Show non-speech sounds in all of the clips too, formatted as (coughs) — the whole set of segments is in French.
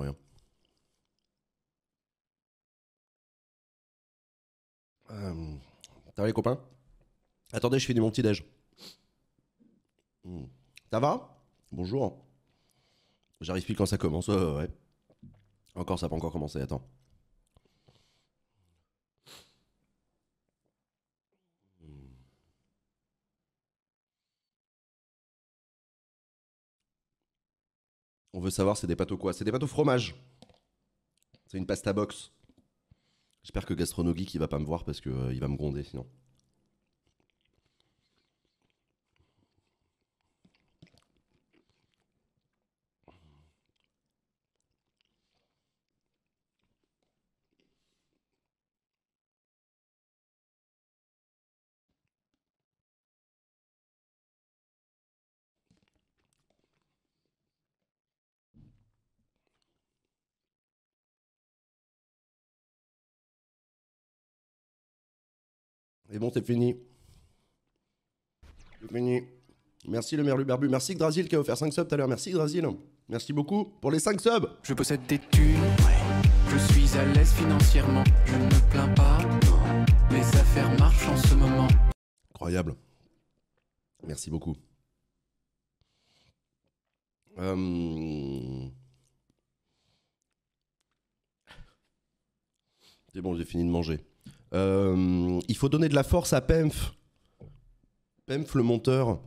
rien. Euh, t'as les copains Attendez, je finis mon petit déj. Hmm. Ça va Bonjour. J'arrive plus quand ça commence. ouais. Encore, ça n'a pas encore commencé. Attends. On veut savoir, c'est des pâtes au quoi C'est des pâtes au fromage. C'est une pasta box. J'espère que Gastronogeek, qui va pas me voir parce qu'il euh, va me gronder sinon. Et bon, c'est fini. C'est fini. Merci le merlu Luberbu. Merci Grazil qui a offert 5 subs tout à l'heure. Merci Grazil. Merci beaucoup pour les 5 subs. Je possède des thunes. Je suis à l'aise financièrement. Je ne me plains pas. Mes affaires marchent en ce moment. Incroyable. Merci beaucoup. Euh... C'est bon, j'ai fini de manger. Euh, il faut donner de la force à Pemph. Pemph, le monteur.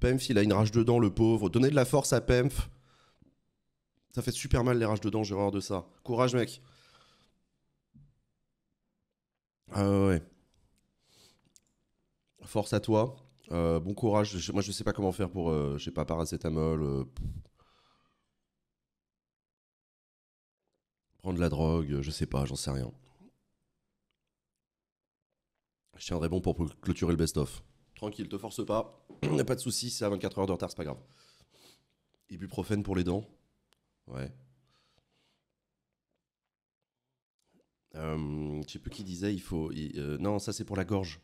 Pemph, il a une rage dedans, le pauvre. Donner de la force à Pemph. Ça fait super mal les rages dedans, j'ai horreur de ça. Courage, mec. Ah ouais. Force à toi. Euh, bon courage. moi, je sais pas comment faire pour. Euh, je sais pas, paracétamol. prendre la drogue, je sais pas, j'en sais rien. Je tiendrai bon pour clôturer le best-of. Tranquille, te force pas. (clears throat) a pas de soucis, c'est à 24 heures de retard, c'est pas grave. Ibuprofène pour les dents Ouais. Euh, je sais plus qui disait, il faut. Euh, non, ça c'est pour la gorge.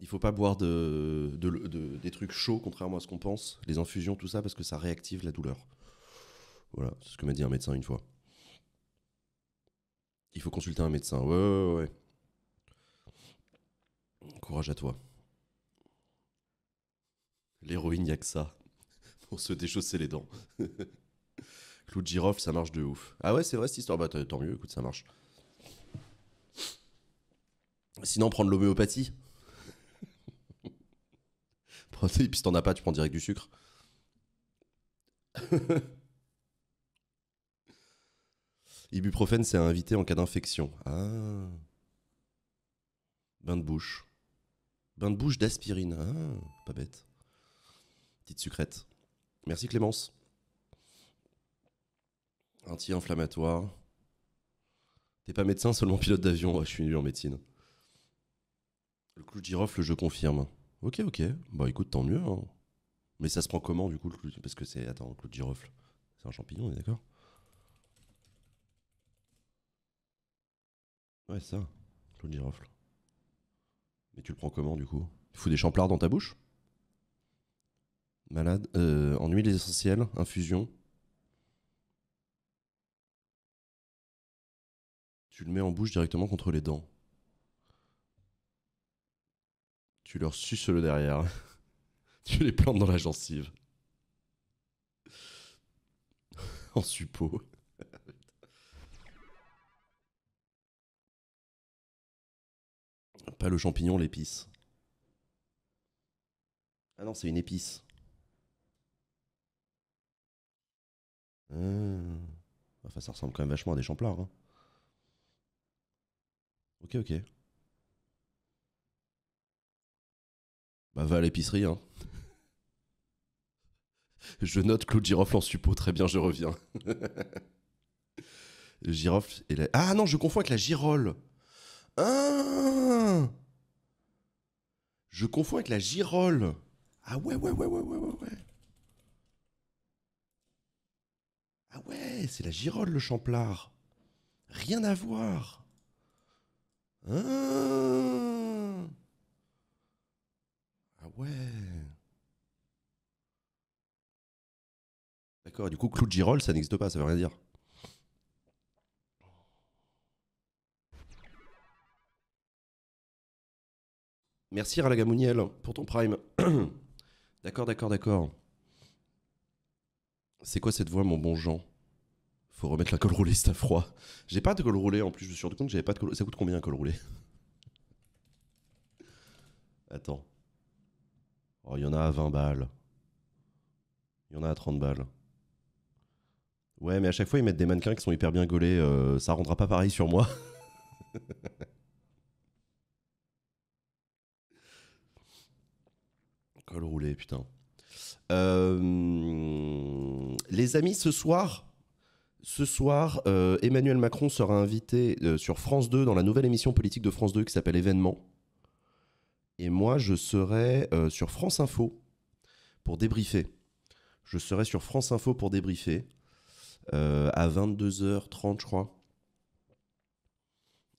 Il faut pas boire de, de, des trucs chauds, contrairement à ce qu'on pense. Les infusions, tout ça, parce que ça réactive la douleur. Voilà, c'est ce que m'a dit un médecin une fois. Il faut consulter un médecin. Ouais, ouais, ouais. Courage à toi. L'héroïne, a que ça. Pour se déchausser les dents. (laughs) Clou de girofle, ça marche de ouf. Ah ouais, c'est vrai cette histoire. Bah tant mieux, écoute, ça marche. Sinon, prendre l'homéopathie. puis si t'en as pas, tu prends direct du sucre. (laughs) Ibuprofène, c'est invité en cas d'infection. Ah. Bain de bouche. Bain de bouche d'aspirine. Ah, pas bête. Petite sucrète. Merci Clémence. Anti-inflammatoire. T'es pas médecin, seulement pilote d'avion. je suis nul en médecine. Le clou de girofle, je confirme. Ok, ok. Bah écoute, tant mieux. Hein. Mais ça se prend comment du coup le clou Parce que c'est. Attends, le clou de girofle. C'est un champignon, on est d'accord Ouais, ça. Clou de girofle. Mais tu le prends comment du coup Tu fous des champlards dans ta bouche Malade. Euh, en huile essentielle, infusion. Tu le mets en bouche directement contre les dents. Tu leur suces le derrière. (laughs) tu les plantes dans la gencive. (laughs) en suppos. Pas le champignon, l'épice. Ah non, c'est une épice. Ah. Enfin, ça ressemble quand même vachement à des champlards. Hein. Ok, ok. Bah, va à l'épicerie, hein. (laughs) Je note Claude Girofle en suppôt. Très bien, je reviens. (laughs) Girofle et la... Ah non, je confonds avec la girole. Ah. Je confonds avec la girole. Ah ouais, ouais, ouais, ouais, ouais, ouais, ouais. Ah ouais, c'est la girole, le champlard. Rien à voir. Ah, ah ouais. D'accord, du coup, clou de girole, ça n'existe pas, ça veut rien dire. Merci Ralagamouniel pour ton prime. (clears throat) d'accord, d'accord, d'accord. C'est quoi cette voix, mon bon Jean Faut remettre la colle roulée, c'est à froid. J'ai pas de colle roulée en plus, je me suis rendu compte que j'avais pas de colle Ça coûte combien un colle roulé Attends. Oh, il y en a à 20 balles. Il y en a à 30 balles. Ouais, mais à chaque fois, ils mettent des mannequins qui sont hyper bien gaulés. Euh, ça rendra pas pareil sur moi. (laughs) Le rouler, putain. Euh, les amis, ce soir, ce soir, euh, Emmanuel Macron sera invité euh, sur France 2 dans la nouvelle émission politique de France 2 qui s'appelle Événement. Et moi, je serai sur France Info pour débriefer. Je serai sur France Info pour débriefer à 22h30, je crois.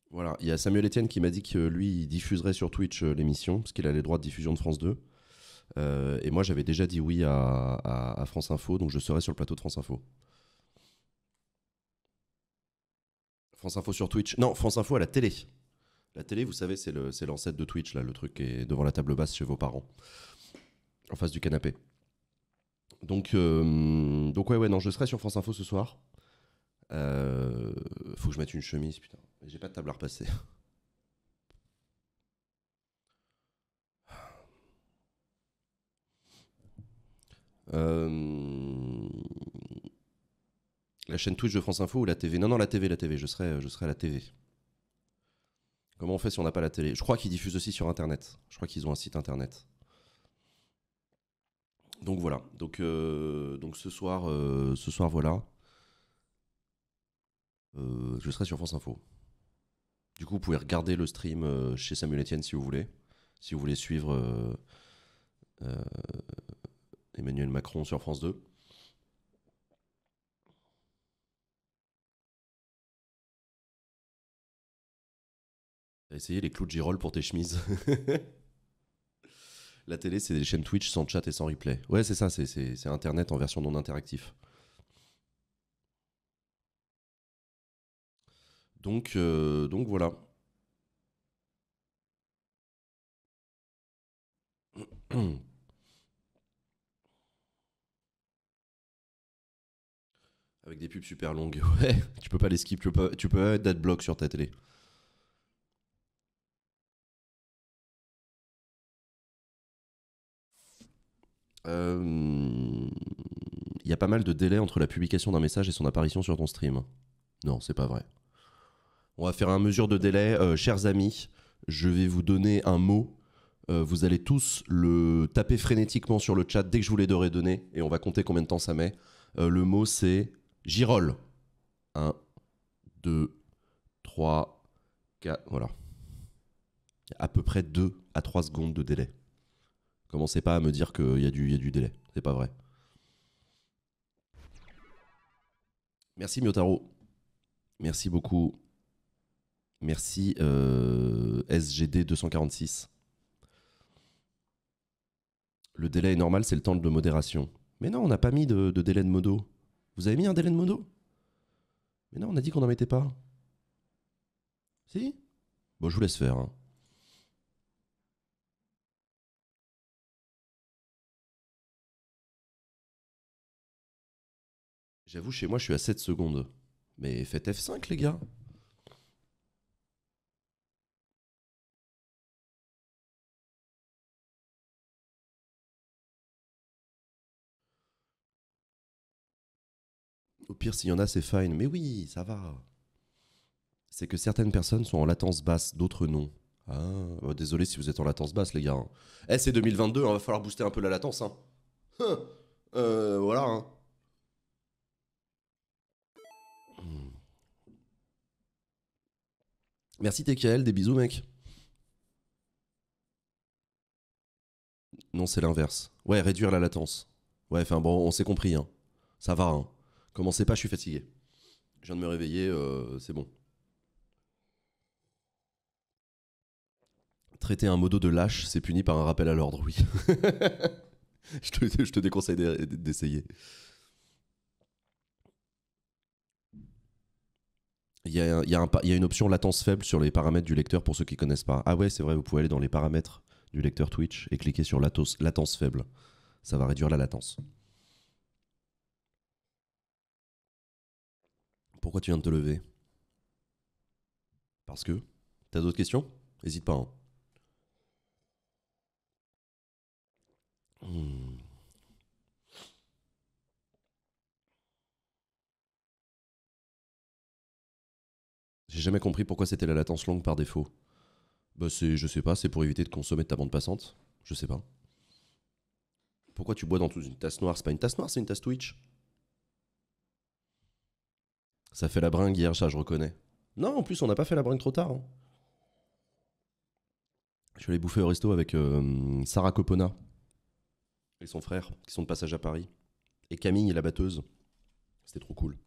Voilà, il y a Samuel Etienne qui m'a dit que lui, diffuserait sur Twitch l'émission, parce qu'il a les droits de diffusion de France 2. Euh, et moi, j'avais déjà dit oui à, France Info, donc je serai sur le plateau de France Info. France Info sur Twitch. Non, France Info à la télé. La télé, vous savez, c'est l'ancêtre de Twitch, là, le truc qui est devant la table basse chez vos parents, en face du canapé. Donc, euh, donc ouais, ouais, non, je serai sur France Info ce soir. Euh, faut que je mette une chemise, putain. J'ai pas de table à repasser. Euh, la chaîne Twitch de France Info ou la TV Non, non, la TV, la TV, je serai, euh, je serai à la TV. Comment on fait si on n'a pas la télé Je crois qu'ils diffusent aussi sur Internet. Je crois qu'ils ont un site Internet. Donc voilà. Donc, euh, donc ce soir, ce soir voilà. je serai sur France Info. Du coup, vous pouvez regarder le stream chez Samuel Etienne si vous voulez. Si vous voulez suivre Emmanuel Macron sur France 2. T'as les clous de girole pour tes chemises (laughs) La télé, c'est des chaînes Twitch sans chat et sans replay. Ouais, c'est ça, c'est Internet en version non interactif. Donc, euh, donc voilà. (clears throat) Avec des pubs super longues. (laughs) Ouais, tu peux pas les skip, tu peux, pas, tu peux être sur ta télé. Il euh, y a pas mal de délais entre la publication d'un message et son apparition sur ton stream. Non, c'est pas vrai. On va faire un mesure de délai. Euh, chers amis, je vais vous donner un mot. Euh, vous allez tous le taper frénétiquement sur le chat dès que je vous l'ai donné et on va compter combien de temps ça met. le mot c'est Girol. 1, 2, 3, 4. Voilà. À peu près 2 à 3 secondes de délai. Commencez pas à me dire qu'il y, a du, y a du délai. C'est pas vrai. Merci Miotaro. Merci beaucoup. Merci euh, SGD246. Le délai est normal, c'est le temps de modération. Mais non, on n'a pas mis de, de délai de modo. Vous avez mis un délai de modo Mais non, on a dit qu'on n'en mettait pas. Si Bon, je vous laisse faire. Hein. J'avoue, chez moi, je suis à 7 secondes. Mais faites F5, les gars. Au pire, s'il y en a, c'est fine. Mais oui, ça va. C'est que certaines personnes sont en latence basse, d'autres non. Ah, oh, désolé si vous êtes en latence basse, les gars. Hein. Eh, c'est 2022, il hein, va falloir booster un peu la latence. Hein. Euh, voilà. Hmm. Merci TKL, des bisous, mec. Non, c'est l'inverse. Ouais, réduire la latence. Ouais, enfin bon, on s'est compris. Ça va. Hein. Commencez pas, je suis fatigué. Je viens de me réveiller, euh, c'est bon. Traiter un modo de lâche, c'est puni par un rappel à l'ordre, oui. (laughs) je, te, déconseille d'essayer. Il y, a, une option latence faible sur les paramètres du lecteur pour ceux qui ne connaissent pas. Ah ouais, c'est vrai, vous pouvez aller dans les paramètres du lecteur Twitch et cliquer sur latence faible. Ça va réduire la latence. Pourquoi tu viens de te lever Parce que T'as d'autres questions N'hésite pas. Hein. Hmm. J'ai jamais compris pourquoi c'était la latence longue par défaut. Bah c'est, je sais pas, c'est pour éviter de consommer de ta bande passante. Je sais pas. Pourquoi tu bois dans toute une tasse noire C'est pas une tasse noire, c'est une tasse Twitch. Ça fait la bringue hier, ça, je reconnais. Non, en plus, on n'a pas fait la bringue trop tard. Hein. Je suis allé bouffer au resto avec euh, Sarah Copona et son frère, qui sont de passage à Paris. Et Camille, la batteuse. C'était trop cool.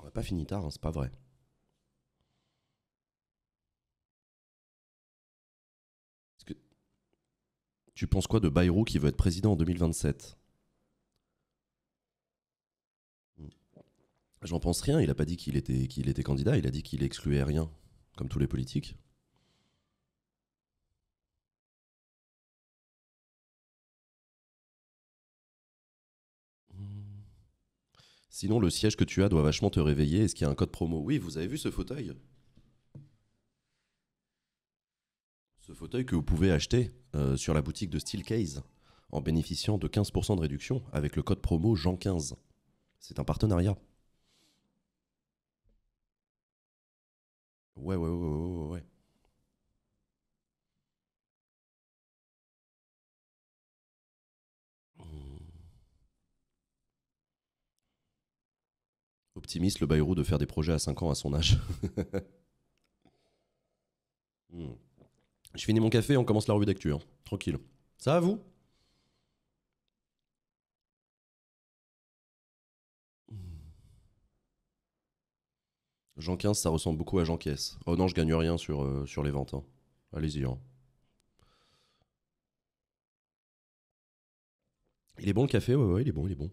On n'a pas fini tard, hein, c'est pas vrai. Tu penses quoi de Bayrou qui veut être président en 2027 J'en pense rien. Il n'a pas dit qu'il était, qu'il était candidat. Il a dit qu'il excluait rien, comme tous les politiques. Sinon, le siège que tu as doit vachement te réveiller. Est-ce qu'il y a un code promo Oui, vous avez vu ce fauteuil Ce fauteuil que vous pouvez acheter euh, sur la boutique de Steelcase en bénéficiant de 15% de réduction avec le code promo Jean15. C'est un partenariat. Ouais, ouais, ouais, ouais, ouais. optimiste le Bayrou de faire des projets à 5 ans à son âge. (laughs) Hmm. Je finis mon café, on commence la revue d'actu. Hein. Tranquille. Ça va vous Jean 15, ça ressemble beaucoup à Jean Caisse. Oh non, je gagne rien sur, euh, sur les ventes. Hein. Allez-y. Hein. Il est bon le café Ouais, ouais, il est bon, il est bon.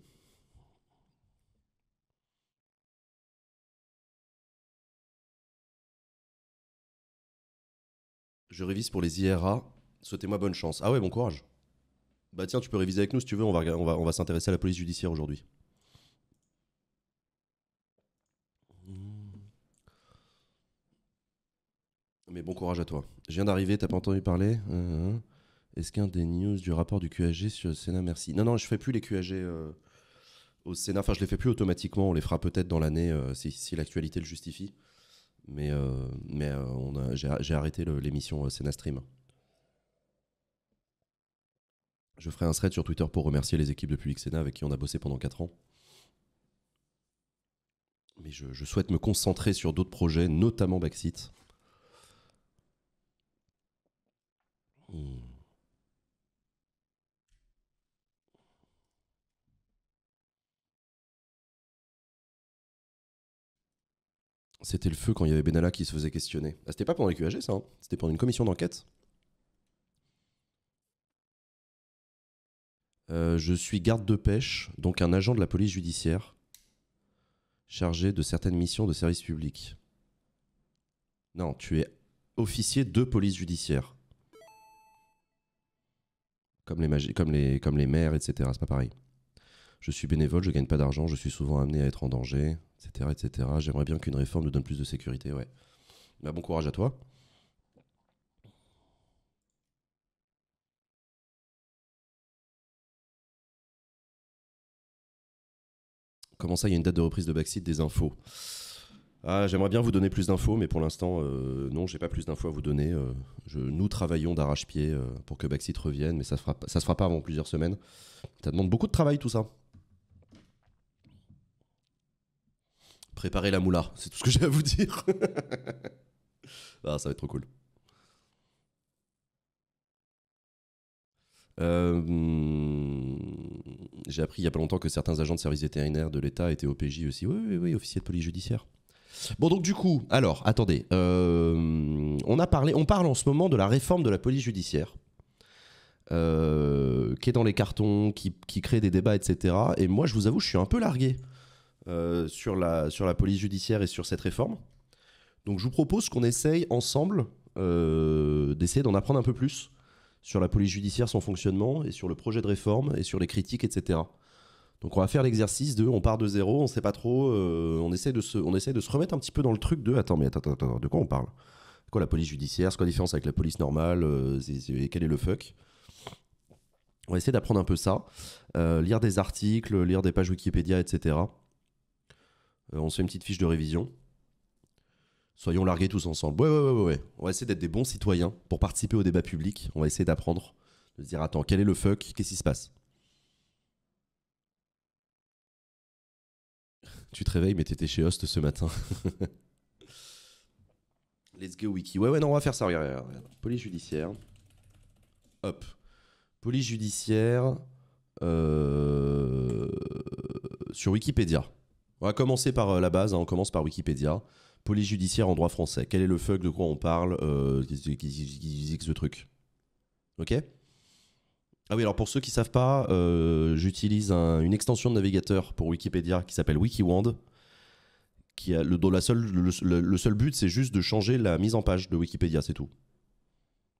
Je révise pour les IRA. Souhaitez-moi bonne chance. Ah ouais, bon courage. Bah tiens, tu peux réviser avec nous si tu veux. on va, on va s'intéresser à la police judiciaire aujourd'hui. Mais bon courage à toi. Je viens d'arriver, t'as pas entendu parler hein, hein, hein. Est-ce qu'un des news du rapport du QAG sur le Sénat Merci. Non, non, je fais plus les QAG euh, au Sénat. Enfin, je les fais plus automatiquement. On les fera peut-être dans l'année euh, si, l'actualité le justifie. Mais, euh, mais j'ai arrêté l'émission Sénat Stream. Je ferai un thread sur Twitter pour remercier les équipes de Public Sénat avec qui on a bossé pendant 4 ans. Mais je, je souhaite me concentrer sur d'autres projets, notamment Backseat. Hmm. C'était le feu quand il y avait Benalla qui se faisait questionner. Ah, c'était pas pendant les QAG, ça. Hein. C'était pendant une commission d'enquête. Euh, je suis garde de pêche, donc un agent de la police judiciaire chargé de certaines missions de service public. Non, tu es officier de police judiciaire comme les, maires, etc. C'est pas pareil. Je suis bénévole, je gagne pas d'argent, je suis souvent amené à être en danger, etc. etc. J'aimerais bien qu'une réforme nous donne plus de sécurité, ouais. Bah, bon courage à toi. Comment ça, il y a une date de reprise de backseat des infos ah, j'aimerais bien vous donner plus d'infos, mais pour l'instant, non, euh, non, j'ai pas plus d'infos à vous donner. Euh. nous travaillons d'arrache-pied euh, pour que Baxit revienne, mais ça ne se fera pas avant plusieurs semaines. Ça demande beaucoup de travail tout ça. Préparer la moula, c'est tout ce que (laughs) j'ai à vous dire. (laughs) Ah, ça va être trop cool. j'ai appris il y a pas longtemps que certains agents de services vétérinaires de l'État étaient PJ aussi. E oui, oui, oui, officier de police judiciaire. Bon, donc du coup, alors, attendez, euh, on, a parlé, on parle en ce moment de la réforme de la police judiciaire, euh, qui est dans les cartons, qui, crée des débats, etc. Et moi, je vous avoue, je suis un peu largué euh, sur, la, sur la police judiciaire et sur cette réforme. Donc je vous propose qu'on essaye ensemble d'essayer d'en apprendre un peu plus sur la police judiciaire, son fonctionnement, et sur le projet de réforme, et sur les critiques, etc. Donc on va faire l'exercice de, on part de zéro, on sait pas trop, euh, on, essaie de se, on essaie de se remettre un petit peu dans le truc de, attends, mais attends, attends, de quoi on parle Quoi la police judiciaire C'est quoi la différence avec la police normale euh, et Quel est le fuck On va essayer d'apprendre un peu ça, euh, lire des articles, lire des pages Wikipédia, etc. on se fait une petite fiche de révision. Soyons largués tous ensemble. Ouais, ouais, ouais, ouais. On va essayer d'être des bons citoyens pour participer au débat public. On va essayer d'apprendre, de se dire, attends, quel est le fuck Qu'est-ce qui se passe Tu te réveilles, mais t'étais chez Host ce matin. (laughs) Let's go wiki. Ouais, ouais, non, on va faire ça. Regarde, Police judiciaire. Hop. Police judiciaire euh, sur Wikipédia. On va commencer par euh, la base. Hein. on commence par Wikipédia. Police judiciaire en droit français. Quel est le fuck De quoi on parle euh, ce truc Ok ah oui, alors pour ceux qui ne savent pas, euh, j'utilise une extension de navigateur pour Wikipédia qui s'appelle WikiWand. Qui a le, dont la seule, le, seul but, c'est juste de changer la mise en page de Wikipédia, c'est tout.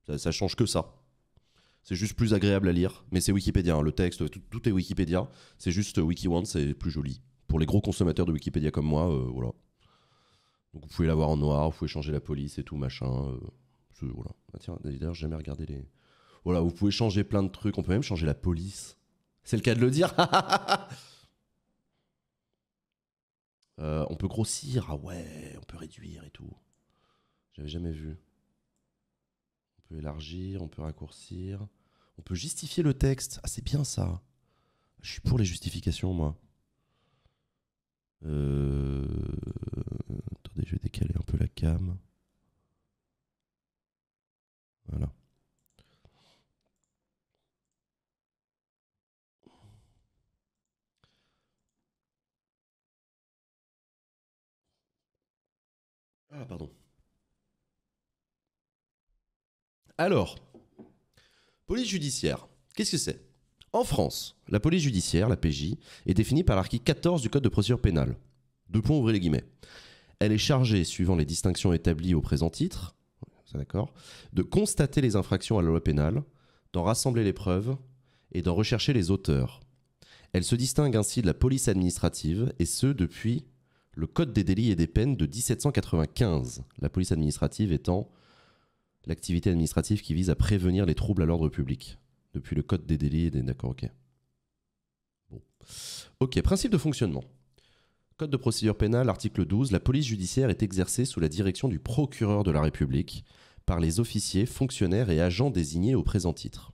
Ça, ça, change que ça. C'est juste plus agréable à lire, mais c'est Wikipédia. Hein. le texte, tout, est Wikipédia. C'est juste euh, WikiWand, c'est plus joli. Pour les gros consommateurs de Wikipédia comme moi, euh, voilà. Donc vous pouvez l'avoir en noir, vous pouvez changer la police et tout, machin. Euh, voilà. Ah, tiens, d'ailleurs, j'ai jamais regardé les. Voilà, vous pouvez changer plein de trucs, on peut même changer la police. C'est le cas de le dire. (laughs) Euh, on peut grossir, ah ouais, on peut réduire et tout. J'avais jamais vu. On peut élargir, on peut raccourcir. On peut justifier le texte. Ah, c'est bien ça. Je suis pour les justifications, moi. Euh, attendez, je vais décaler un peu la cam. Voilà. Ah, pardon. Alors, police judiciaire, qu'est-ce que c'est En France, la police judiciaire, la PJ, est définie par l'article 14 du Code de procédure pénale. Deux points, ouvrez les guillemets. Elle est chargée, suivant les distinctions établies au présent titre, d'accord, de constater les infractions à la loi pénale, d'en rassembler les preuves et d'en rechercher les auteurs. Elle se distingue ainsi de la police administrative, et ce depuis le Code des délits et des peines de 1795, la police administrative étant l'activité administrative qui vise à prévenir les troubles à l'ordre public, depuis le Code des délits et des... D'accord, ok. Bon. Ok, principe de fonctionnement. Code de procédure pénale, article 12, la police judiciaire est exercée sous la direction du procureur de la République par les officiers, fonctionnaires et agents désignés au présent titre.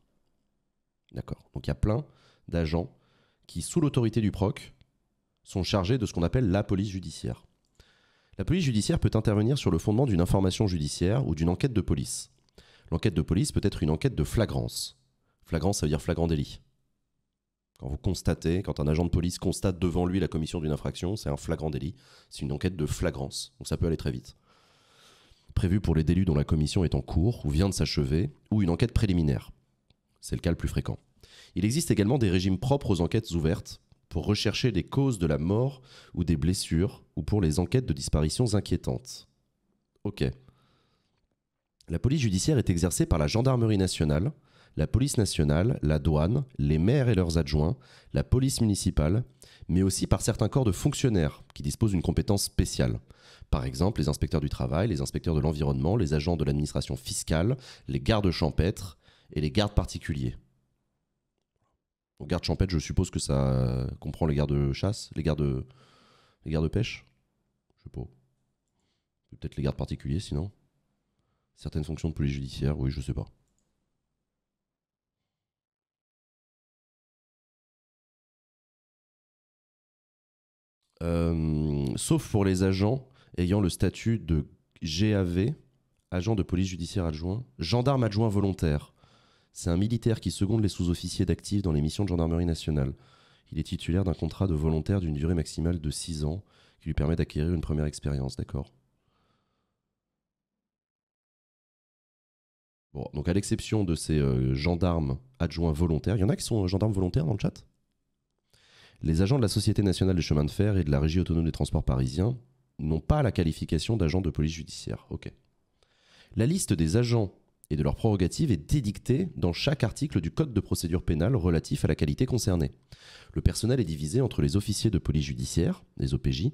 D'accord. Donc il y a plein d'agents qui, sous l'autorité du proc, sont chargés de ce qu'on appelle la police judiciaire. La police judiciaire peut intervenir sur le fondement d'une information judiciaire ou d'une enquête de police. L'enquête de police peut être une enquête de flagrance. Flagrance, ça veut dire flagrant délit. Quand vous constatez, quand un agent de police constate devant lui la commission d'une infraction, c'est un flagrant délit. C'est une enquête de flagrance, donc ça peut aller très vite. Prévu pour les délits dont la commission est en cours ou vient de s'achever, ou une enquête préliminaire. C'est le cas le plus fréquent. Il existe également des régimes propres aux enquêtes ouvertes, pour rechercher les causes de la mort ou des blessures ou pour les enquêtes de disparitions inquiétantes. Ok. La police judiciaire est exercée par la gendarmerie nationale, la police nationale, la douane, les maires et leurs adjoints, la police municipale, mais aussi par certains corps de fonctionnaires qui disposent d'une compétence spéciale. Par exemple, les inspecteurs du travail, les inspecteurs de l'environnement, les agents de l'administration fiscale, les gardes champêtres et les gardes particuliers garde champêtre, je suppose que ça comprend les gardes de chasse, les gardes, les gardes pêche. Je sais pas. Peut-être les gardes particuliers, sinon. Certaines fonctions de police judiciaire, oui, je sais pas. Euh, sauf pour les agents ayant le statut de GAV, agent de police judiciaire adjoint, gendarme adjoint volontaire. C'est un militaire qui seconde les sous-officiers d'actifs dans les missions de gendarmerie nationale. Il est titulaire d'un contrat de volontaire d'une durée maximale de 6 ans qui lui permet d'acquérir une première expérience, d'accord donc à l'exception de ces euh, gendarmes adjoints volontaires, il y en a qui sont euh, gendarmes volontaires dans le chat Les agents de la Société nationale des chemins de fer et de la Régie autonome des transports parisiens n'ont pas la qualification d'agent de police judiciaire. Ok. La liste des agents et de leur prorogative est dédictée dans chaque article du Code de procédure pénale relatif à la qualité concernée. Le personnel est divisé entre les officiers de police judiciaire, les OPJ,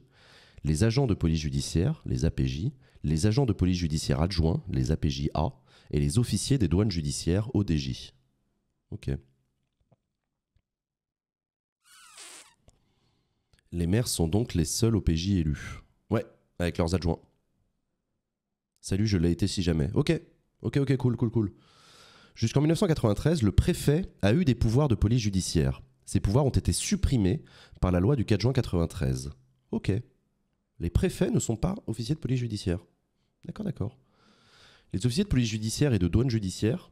les agents de police judiciaire, les APJ, les agents de police judiciaire adjoints, les APJA, et les officiers des douanes judiciaires, ODJ. Ok. Les maires sont donc les seuls OPJ élus. Ouais, avec leurs adjoints. Salut, je l'ai été si jamais. Ok, Ok, ok, cool, cool, cool. Jusqu'en 1993, le préfet a eu des pouvoirs de police judiciaire. Ces pouvoirs ont été supprimés par la loi du 4 juin 1993. Ok. Les préfets ne sont pas officiers de police judiciaire. D'accord, d'accord. Les officiers de police judiciaire et de douane judiciaire,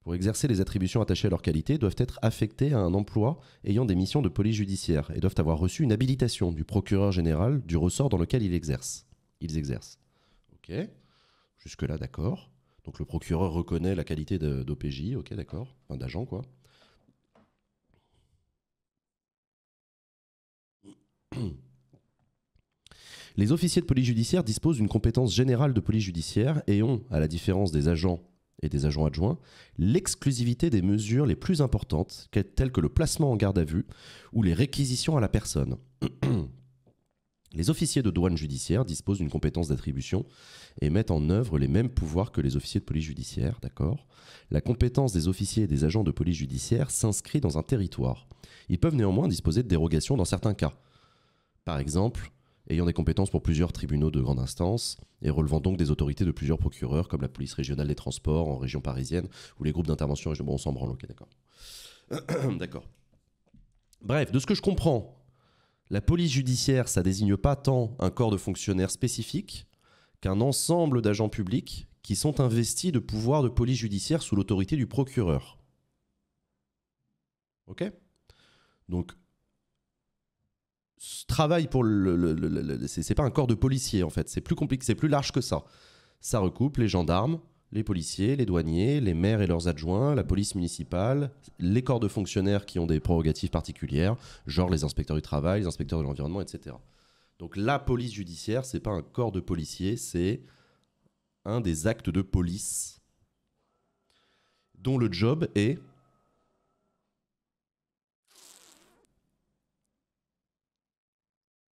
pour exercer les attributions attachées à leur qualité, doivent être affectés à un emploi ayant des missions de police judiciaire et doivent avoir reçu une habilitation du procureur général du ressort dans lequel ils exercent. Ils exercent. Ok. Jusque-là, d'accord. Donc le procureur reconnaît la qualité d'OPJ, ok, d'accord, enfin, d'agent, quoi. (clears throat) Les officiers de police judiciaire disposent d'une compétence générale de police judiciaire et ont, à la différence des agents et des agents adjoints, l'exclusivité des mesures les plus importantes, telles que le placement en garde à vue ou les réquisitions à la personne. (clears throat) Les officiers de douane judiciaire disposent d'une compétence d'attribution et mettent en œuvre les mêmes pouvoirs que les officiers de police judiciaire, d'accord La compétence des officiers et des agents de police judiciaire s'inscrit dans un territoire. Ils peuvent néanmoins disposer de dérogations dans certains cas. Par exemple, ayant des compétences pour plusieurs tribunaux de grande instance et relevant donc des autorités de plusieurs procureurs comme la police régionale des transports en région parisienne ou les groupes d'intervention régionale. Bon, on s'en branle, d'accord. (clears throat) d'accord. Bref, de ce que je comprends, la police judiciaire, ça désigne pas tant un corps de fonctionnaires spécifique qu'un ensemble d'agents publics qui sont investis de pouvoirs de police judiciaire sous l'autorité du procureur. Ok Donc, ce travail pour le. c'est pas un corps de policiers en fait, c'est plus compliqué, c'est plus large que ça. Ça recoupe les gendarmes, les policiers, les douaniers, les maires et leurs adjoints, la police municipale, les corps de fonctionnaires qui ont des prérogatives particulières, genre les inspecteurs du travail, les inspecteurs de l'environnement, etc. Donc la police judiciaire, c'est pas un corps de policiers, c'est un des actes de police dont le job est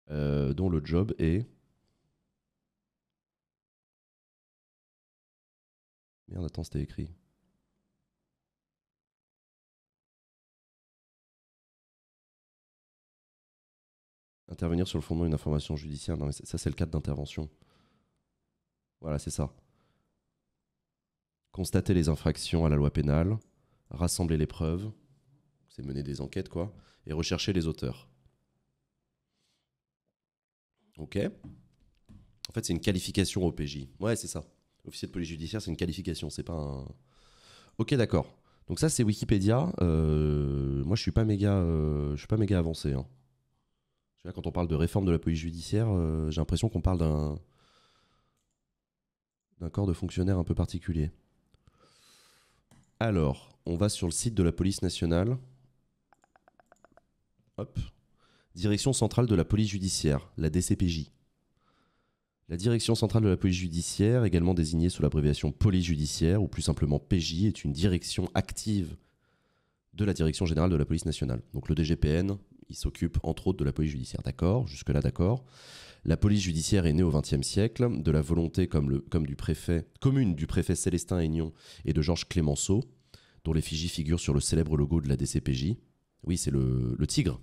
euh, dont le job est Merde, attends, c'était écrit. Intervenir sur le fondement d'une information judiciaire. Non, mais ça, c'est le cadre d'intervention. Voilà, c'est ça. Constater les infractions à la loi pénale, rassembler les preuves, c'est mener des enquêtes, quoi, et rechercher les auteurs. Ok En fait, c'est une qualification au OPJ. Ouais, c'est ça. Officier de police judiciaire, c'est une qualification, c'est pas un. Ok, d'accord. Donc ça, c'est Wikipédia. Euh, moi, je suis pas méga, euh, je suis pas méga avancé. Hein. quand on parle de réforme de la police judiciaire, euh, j'ai l'impression qu'on parle d'un d'un corps de fonctionnaires un peu particulier. Alors, on va sur le site de la police nationale. Hop. Direction centrale de la police judiciaire, la DCPJ. La direction centrale de la police judiciaire, également désignée sous l'abréviation police judiciaire ou plus simplement PJ, est une direction active de la direction générale de la police nationale. Donc le DGPN, il s'occupe entre autres de la police judiciaire, d'accord Jusque-là, d'accord. La police judiciaire est née au XXe siècle, de la volonté comme, du préfet, commune du préfet Célestin Aignon et de Georges Clémenceau, dont l'effigie figure sur le célèbre logo de la DCPJ. Oui, c'est le tigre,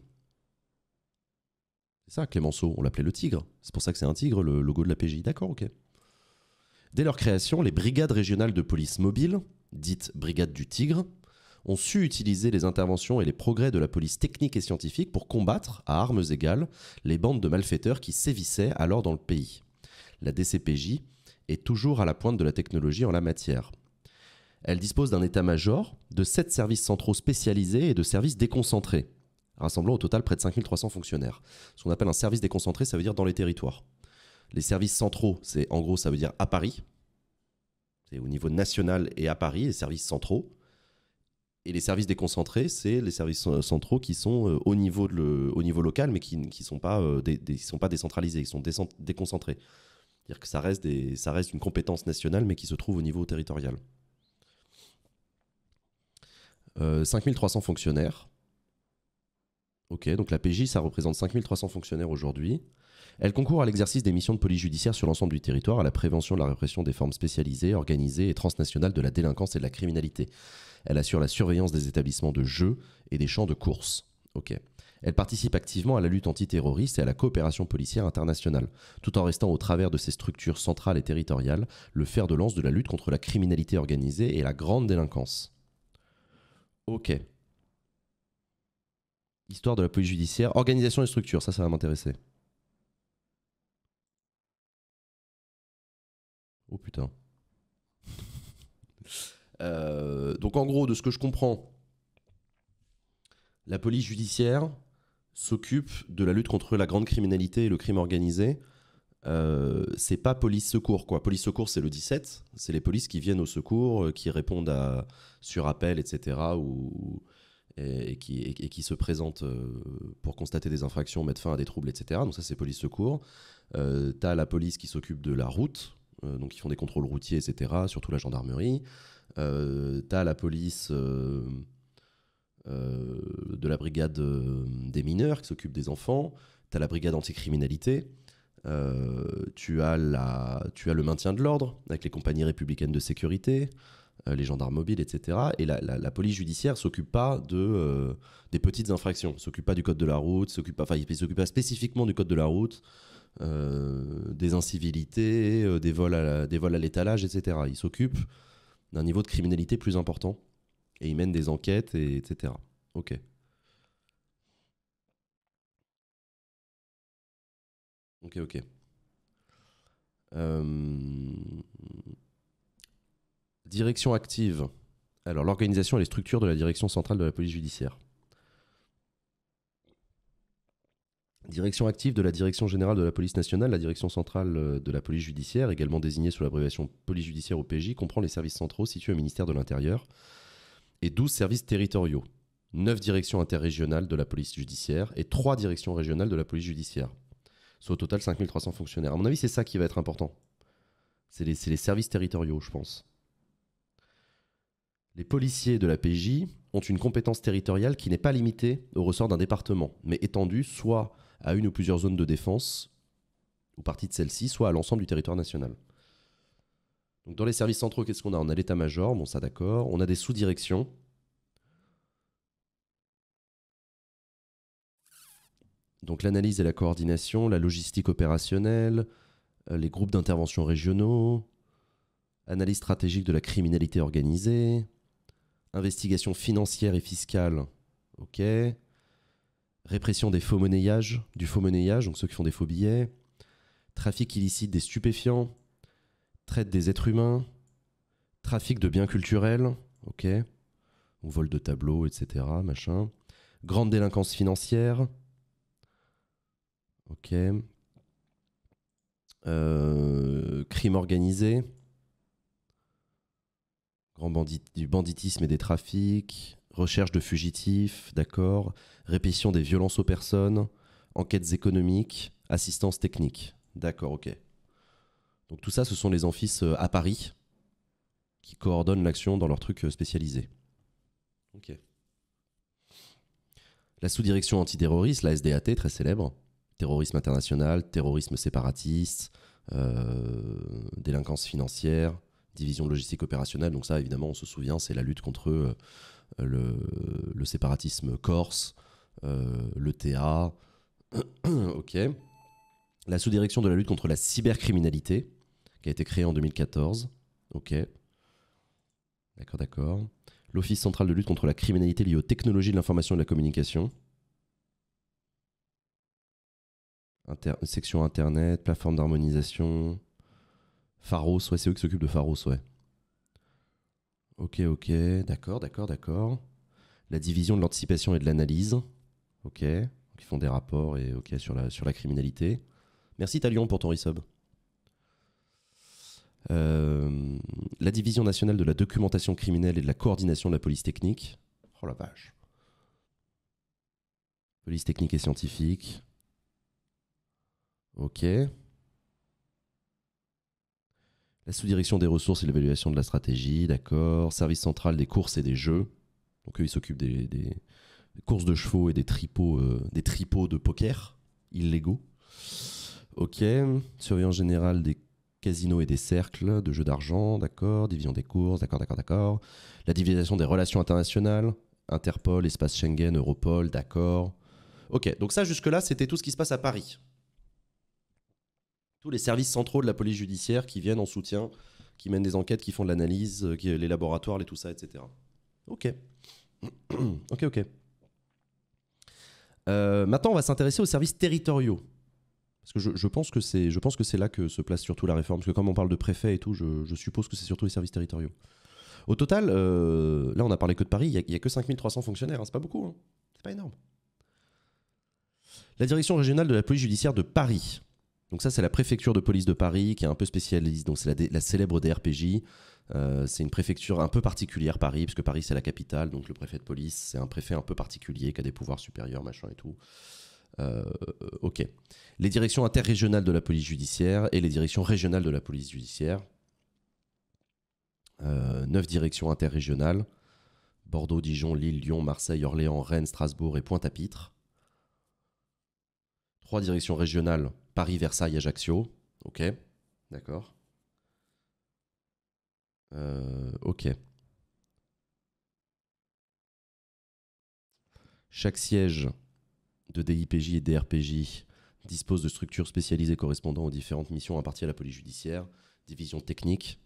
c'est ça, Clémenceau, on l'appelait le tigre. C'est pour ça que c'est un tigre, le logo de la PJ. D'accord, ok. Dès leur création, les brigades régionales de police mobile, dites brigades du tigre, ont su utiliser les interventions et les progrès de la police technique et scientifique pour combattre, à armes égales, les bandes de malfaiteurs qui sévissaient alors dans le pays. La DCPJ est toujours à la pointe de la technologie en la matière. Elle dispose d'un état-major, de sept services centraux spécialisés et de services déconcentrés rassemblant au total près de 5300 fonctionnaires. Ce qu'on appelle un service déconcentré, ça veut dire dans les territoires. Les services centraux, c'est en gros, ça veut dire à Paris. C'est au niveau national et à Paris, les services centraux. Et les services déconcentrés, c'est les services euh, centraux qui sont euh, au, niveau, local, mais qui ne euh, sont, pas, décentralisés, ils sont déconcentrés. C'est-à-dire que ça reste, une compétence nationale, mais qui se trouve au niveau territorial. 5300 fonctionnaires, Ok, donc la PJ, ça représente 5300 fonctionnaires aujourd'hui. Elle concourt à l'exercice des missions de police judiciaire sur l'ensemble du territoire, à la prévention de la répression des formes spécialisées, organisées et transnationales de la délinquance et de la criminalité. Elle assure la surveillance des établissements de jeux et des champs de course. Ok. Elle participe activement à la lutte antiterroriste et à la coopération policière internationale, tout en restant au travers de ses structures centrales et territoriales le fer de lance de la lutte contre la criminalité organisée et la grande délinquance. Ok, Histoire de la police judiciaire, organisation et structure, ça, ça va m'intéresser. Oh putain. (laughs) Euh, donc en gros, de ce que je comprends, la police judiciaire s'occupe de la lutte contre la grande criminalité et le crime organisé. Euh, c'est pas police secours quoi. Police secours c'est le 17, c'est les polices qui viennent au secours, euh, qui répondent à sur appel, etc. Ou, et, qui, se présentent euh, pour constater des infractions, mettre fin à des troubles, etc. Donc ça, c'est police secours. Euh, tu as la police qui s'occupe de la route, euh, donc qui font des contrôles routiers, etc., surtout la gendarmerie. Euh, tu as la police de la brigade des mineurs qui s'occupe des enfants. Tu as la brigade anticriminalité. tu, as tu as le maintien de l'ordre avec les compagnies républicaines de sécurité. Euh, les gendarmes mobiles, etc. Et la, police judiciaire s'occupe pas de, euh, des petites infractions, s'occupe pas du code de la route, s'occupe pas, enfin, il s'occupe pas spécifiquement du code de la route, euh, des incivilités, des vols à, des vols à l'étalage, etc. Il s'occupe d'un niveau de criminalité plus important et il mène des enquêtes, etc. Ok. Ok, ok. Euh... Direction active. Alors, l'organisation et les structures de la direction centrale de la police judiciaire. Direction active de la Direction générale de la police nationale, la Direction centrale euh, de la police judiciaire, également désignée sous l'abréviation police judiciaire PJ, comprend les services centraux situés au ministère de l'Intérieur et 12 services territoriaux, 9 directions interrégionales de la police judiciaire et 3 directions régionales de la police judiciaire. Soit au total 5300 fonctionnaires. À mon avis, c'est ça qui va être important. C'est les services territoriaux, je pense. Les policiers de la PJ ont une compétence territoriale qui n'est pas limitée au ressort d'un département, mais étendue soit à une ou plusieurs zones de défense, ou partie de celle-ci, soit à l'ensemble du territoire national. Donc dans les services centraux, qu'est-ce qu'on a On a l'état-major, bon ça d'accord, on a des sous-directions. Donc l'analyse et la coordination, la logistique opérationnelle, euh, les groupes d'intervention régionaux, analyse stratégique de la criminalité organisée, Investigation financière et fiscale. Ok. Répression des faux monnayages, du faux monnayage, donc ceux qui font des faux billets. Trafic illicite des stupéfiants. Traite des êtres humains. Trafic de biens culturels. Ok. vol de tableaux, etc. Machin. Grande délinquance financière. Ok. Euh, crime organisé grand du banditisme et des trafics, recherche de fugitifs, d'accord, répétition des violences aux personnes, enquêtes économiques, assistance technique. D'accord, ok. Donc tout ça, ce sont les amphis euh, à Paris qui coordonnent l'action dans leur truc euh, spécialisé. Ok. La sous-direction antiterroriste, la SDAT, très célèbre, terrorisme international, terrorisme séparatiste, euh, délinquance financière, division logistique opérationnelle. Donc ça, évidemment, on se souvient, c'est la lutte contre euh, le, séparatisme corse, euh, le TA. (clears throat) ok. La sous-direction de la lutte contre la cybercriminalité, qui a été créée en 2014. Ok. D'accord, d'accord. L'Office central de lutte contre la criminalité liée aux technologies de l'information et de la communication. section Internet, plateforme d'harmonisation. Pharos, ouais, c'est eux qui s'occupent de Pharos, ouais. Ok, ok, d'accord, d'accord, d'accord. La division de l'anticipation et de l'analyse, ok. ils font des rapports et ok sur la, sur la criminalité. Merci Talion pour ton resub. Euh, la division nationale de la documentation criminelle et de la coordination de la police technique. Oh la vache. Police technique et scientifique. Ok la sous-direction des ressources et l'évaluation de la stratégie, d'accord, service central des courses et des jeux. Donc eux, ils s'occupent des, courses de chevaux et des tripots, euh, des tripots de poker illégaux. Ok, surveillance générale des casinos et des cercles de jeux d'argent, d'accord, division des courses, d'accord, d'accord, d'accord. La division des relations internationales, Interpol, espace Schengen, Europol, d'accord. Ok, donc ça jusque-là, c'était tout ce qui se passe à Paris tous les services centraux de la police judiciaire qui viennent en soutien, qui mènent des enquêtes, qui font de l'analyse, euh, euh, les laboratoires, les tout ça, etc. (clears throat) Ok. ok, ok. Euh, maintenant, on va s'intéresser aux services territoriaux. Parce que je, pense que c'est, je pense que c'est là que se place surtout la réforme. Parce que comme on parle de préfets et tout, je, suppose que c'est surtout les services territoriaux. Au total, là, on a parlé que de Paris, il n'y a, que que 5300 fonctionnaires. Hein. c'est pas beaucoup. Hein. C'est pas énorme. La direction régionale de la police judiciaire de Paris donc ça, c'est la préfecture de police de Paris qui est un peu spécialisée, Donc c'est la, célèbre DRPJ. Euh, c'est une préfecture un peu particulière, Paris, puisque Paris, c'est la capitale. Donc le préfet de police, c'est un préfet un peu particulier qui a des pouvoirs supérieurs, machin et tout. Euh, ok. Les directions interrégionales de la police judiciaire et les directions régionales de la police judiciaire. Euh, neuf directions interrégionales. Bordeaux, Dijon, Lille, Lyon, Marseille, Orléans, Rennes, Strasbourg et Pointe-à-Pitre. Trois directions régionales Paris, Versailles, Ajaccio. Ok, d'accord. Euh, ok. Chaque siège de DIPJ et DRPJ dispose de structures spécialisées correspondant aux différentes missions partir à la police judiciaire, division technique,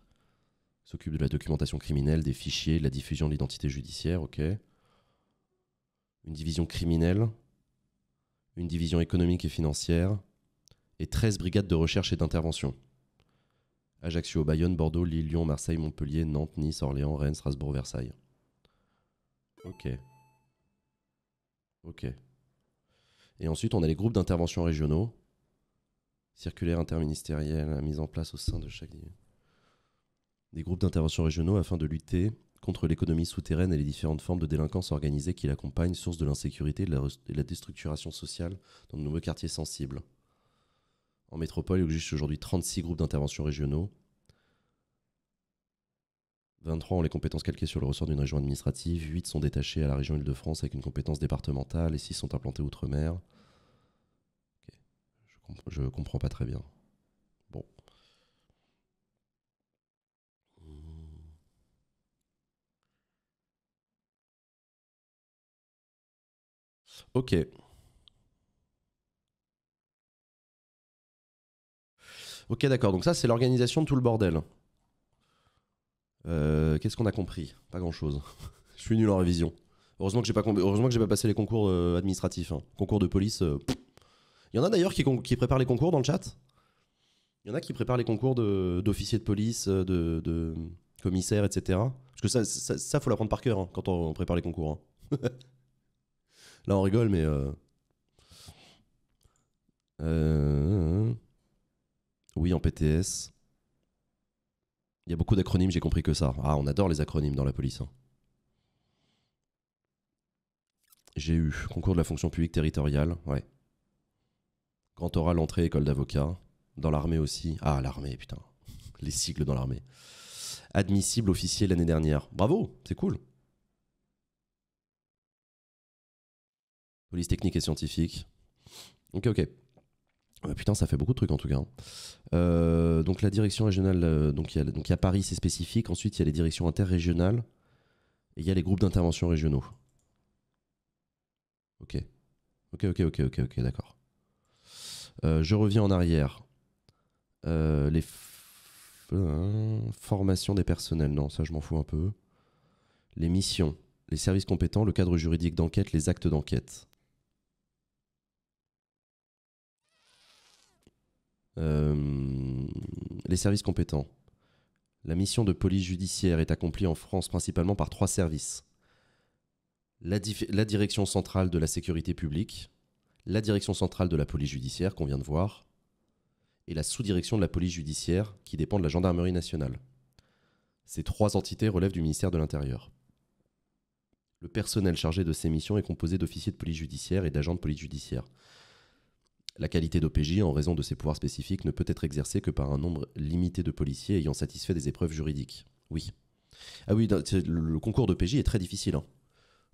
s'occupe de la documentation criminelle, des fichiers, de la diffusion de l'identité judiciaire, ok. Une division criminelle, une division économique et financière, et 13 brigades de recherche et d'intervention. Ajaccio, Bayonne, Bordeaux, Lille, Lyon, Marseille, Montpellier, Nantes, Nice, Orléans, Rennes, Strasbourg, Versailles. Ok. Ok. Et ensuite, on a les groupes d'intervention régionaux. Circulaire interministérielle mise en place au sein de chaque. Des groupes d'intervention régionaux afin de lutter contre l'économie souterraine et les différentes formes de délinquance organisée qui l'accompagnent, source de l'insécurité et de la, déstructuration sociale dans de nouveaux quartiers sensibles. En métropole, il existe aujourd'hui 36 groupes d'intervention régionaux. 23 ont les compétences calquées sur le ressort d'une région administrative, 8 sont détachés à la région Île-de-France avec une compétence départementale et 6 sont implantés outre-mer. Je, ne comprends pas très bien. Bon. Ok. Ok, d'accord. Donc ça, c'est l'organisation de tout le bordel. Euh, qu'est-ce qu'on a compris Pas grand-chose. (laughs) Je suis nul en révision. Heureusement que j'ai pas, que pas passé les concours euh, administratifs. Hein. Concours de police. Euh, Il y en a d'ailleurs qui, qui, préparent les concours dans le chat. Il y en a qui préparent les concours d'officiers de, police, de, de, commissaires, etc. Parce que ça, ça, faut l'apprendre par cœur hein, quand on, prépare les concours. Hein. (laughs) Là, on rigole, mais. Euh... Oui, en PTS. Il y a beaucoup d'acronymes, j'ai compris que ça. Ah, on adore les acronymes dans la police. Hein. J'ai eu concours de la fonction publique territoriale, ouais. Quand oral, entrée, école d'avocat. Dans l'armée aussi. Ah, l'armée, putain. (laughs) Les sigles dans l'armée. Admissible officier l'année dernière. Bravo, c'est cool. Police technique et scientifique. Ok, ok putain, ça fait beaucoup de trucs en tout cas. Hein. Euh, donc la direction régionale, euh, donc il y, a, Paris, c'est spécifique. Ensuite, il y a les directions interrégionales et il y a les groupes d'intervention régionaux. Ok. Ok, ok, ok, ok, ok, d'accord. Euh, je reviens en arrière. les hein, formations des personnels, non, ça je m'en fous un peu. Les missions, les services compétents, le cadre juridique d'enquête, les actes d'enquête. Euh, les services compétents. La mission de police judiciaire est accomplie en France principalement par trois services. La, direction centrale de la sécurité publique, la direction centrale de la police judiciaire qu'on vient de voir, et la sous-direction de la police judiciaire qui dépend de la gendarmerie nationale. Ces trois entités relèvent du ministère de l'Intérieur. Le personnel chargé de ces missions est composé d'officiers de police judiciaire et d'agents de police judiciaire. La qualité d'OPJ, en raison de ses pouvoirs spécifiques, ne peut être exercée que par un nombre limité de policiers ayant satisfait des épreuves juridiques. Oui. Ah oui, le concours d'OPJ est très difficile. Hein.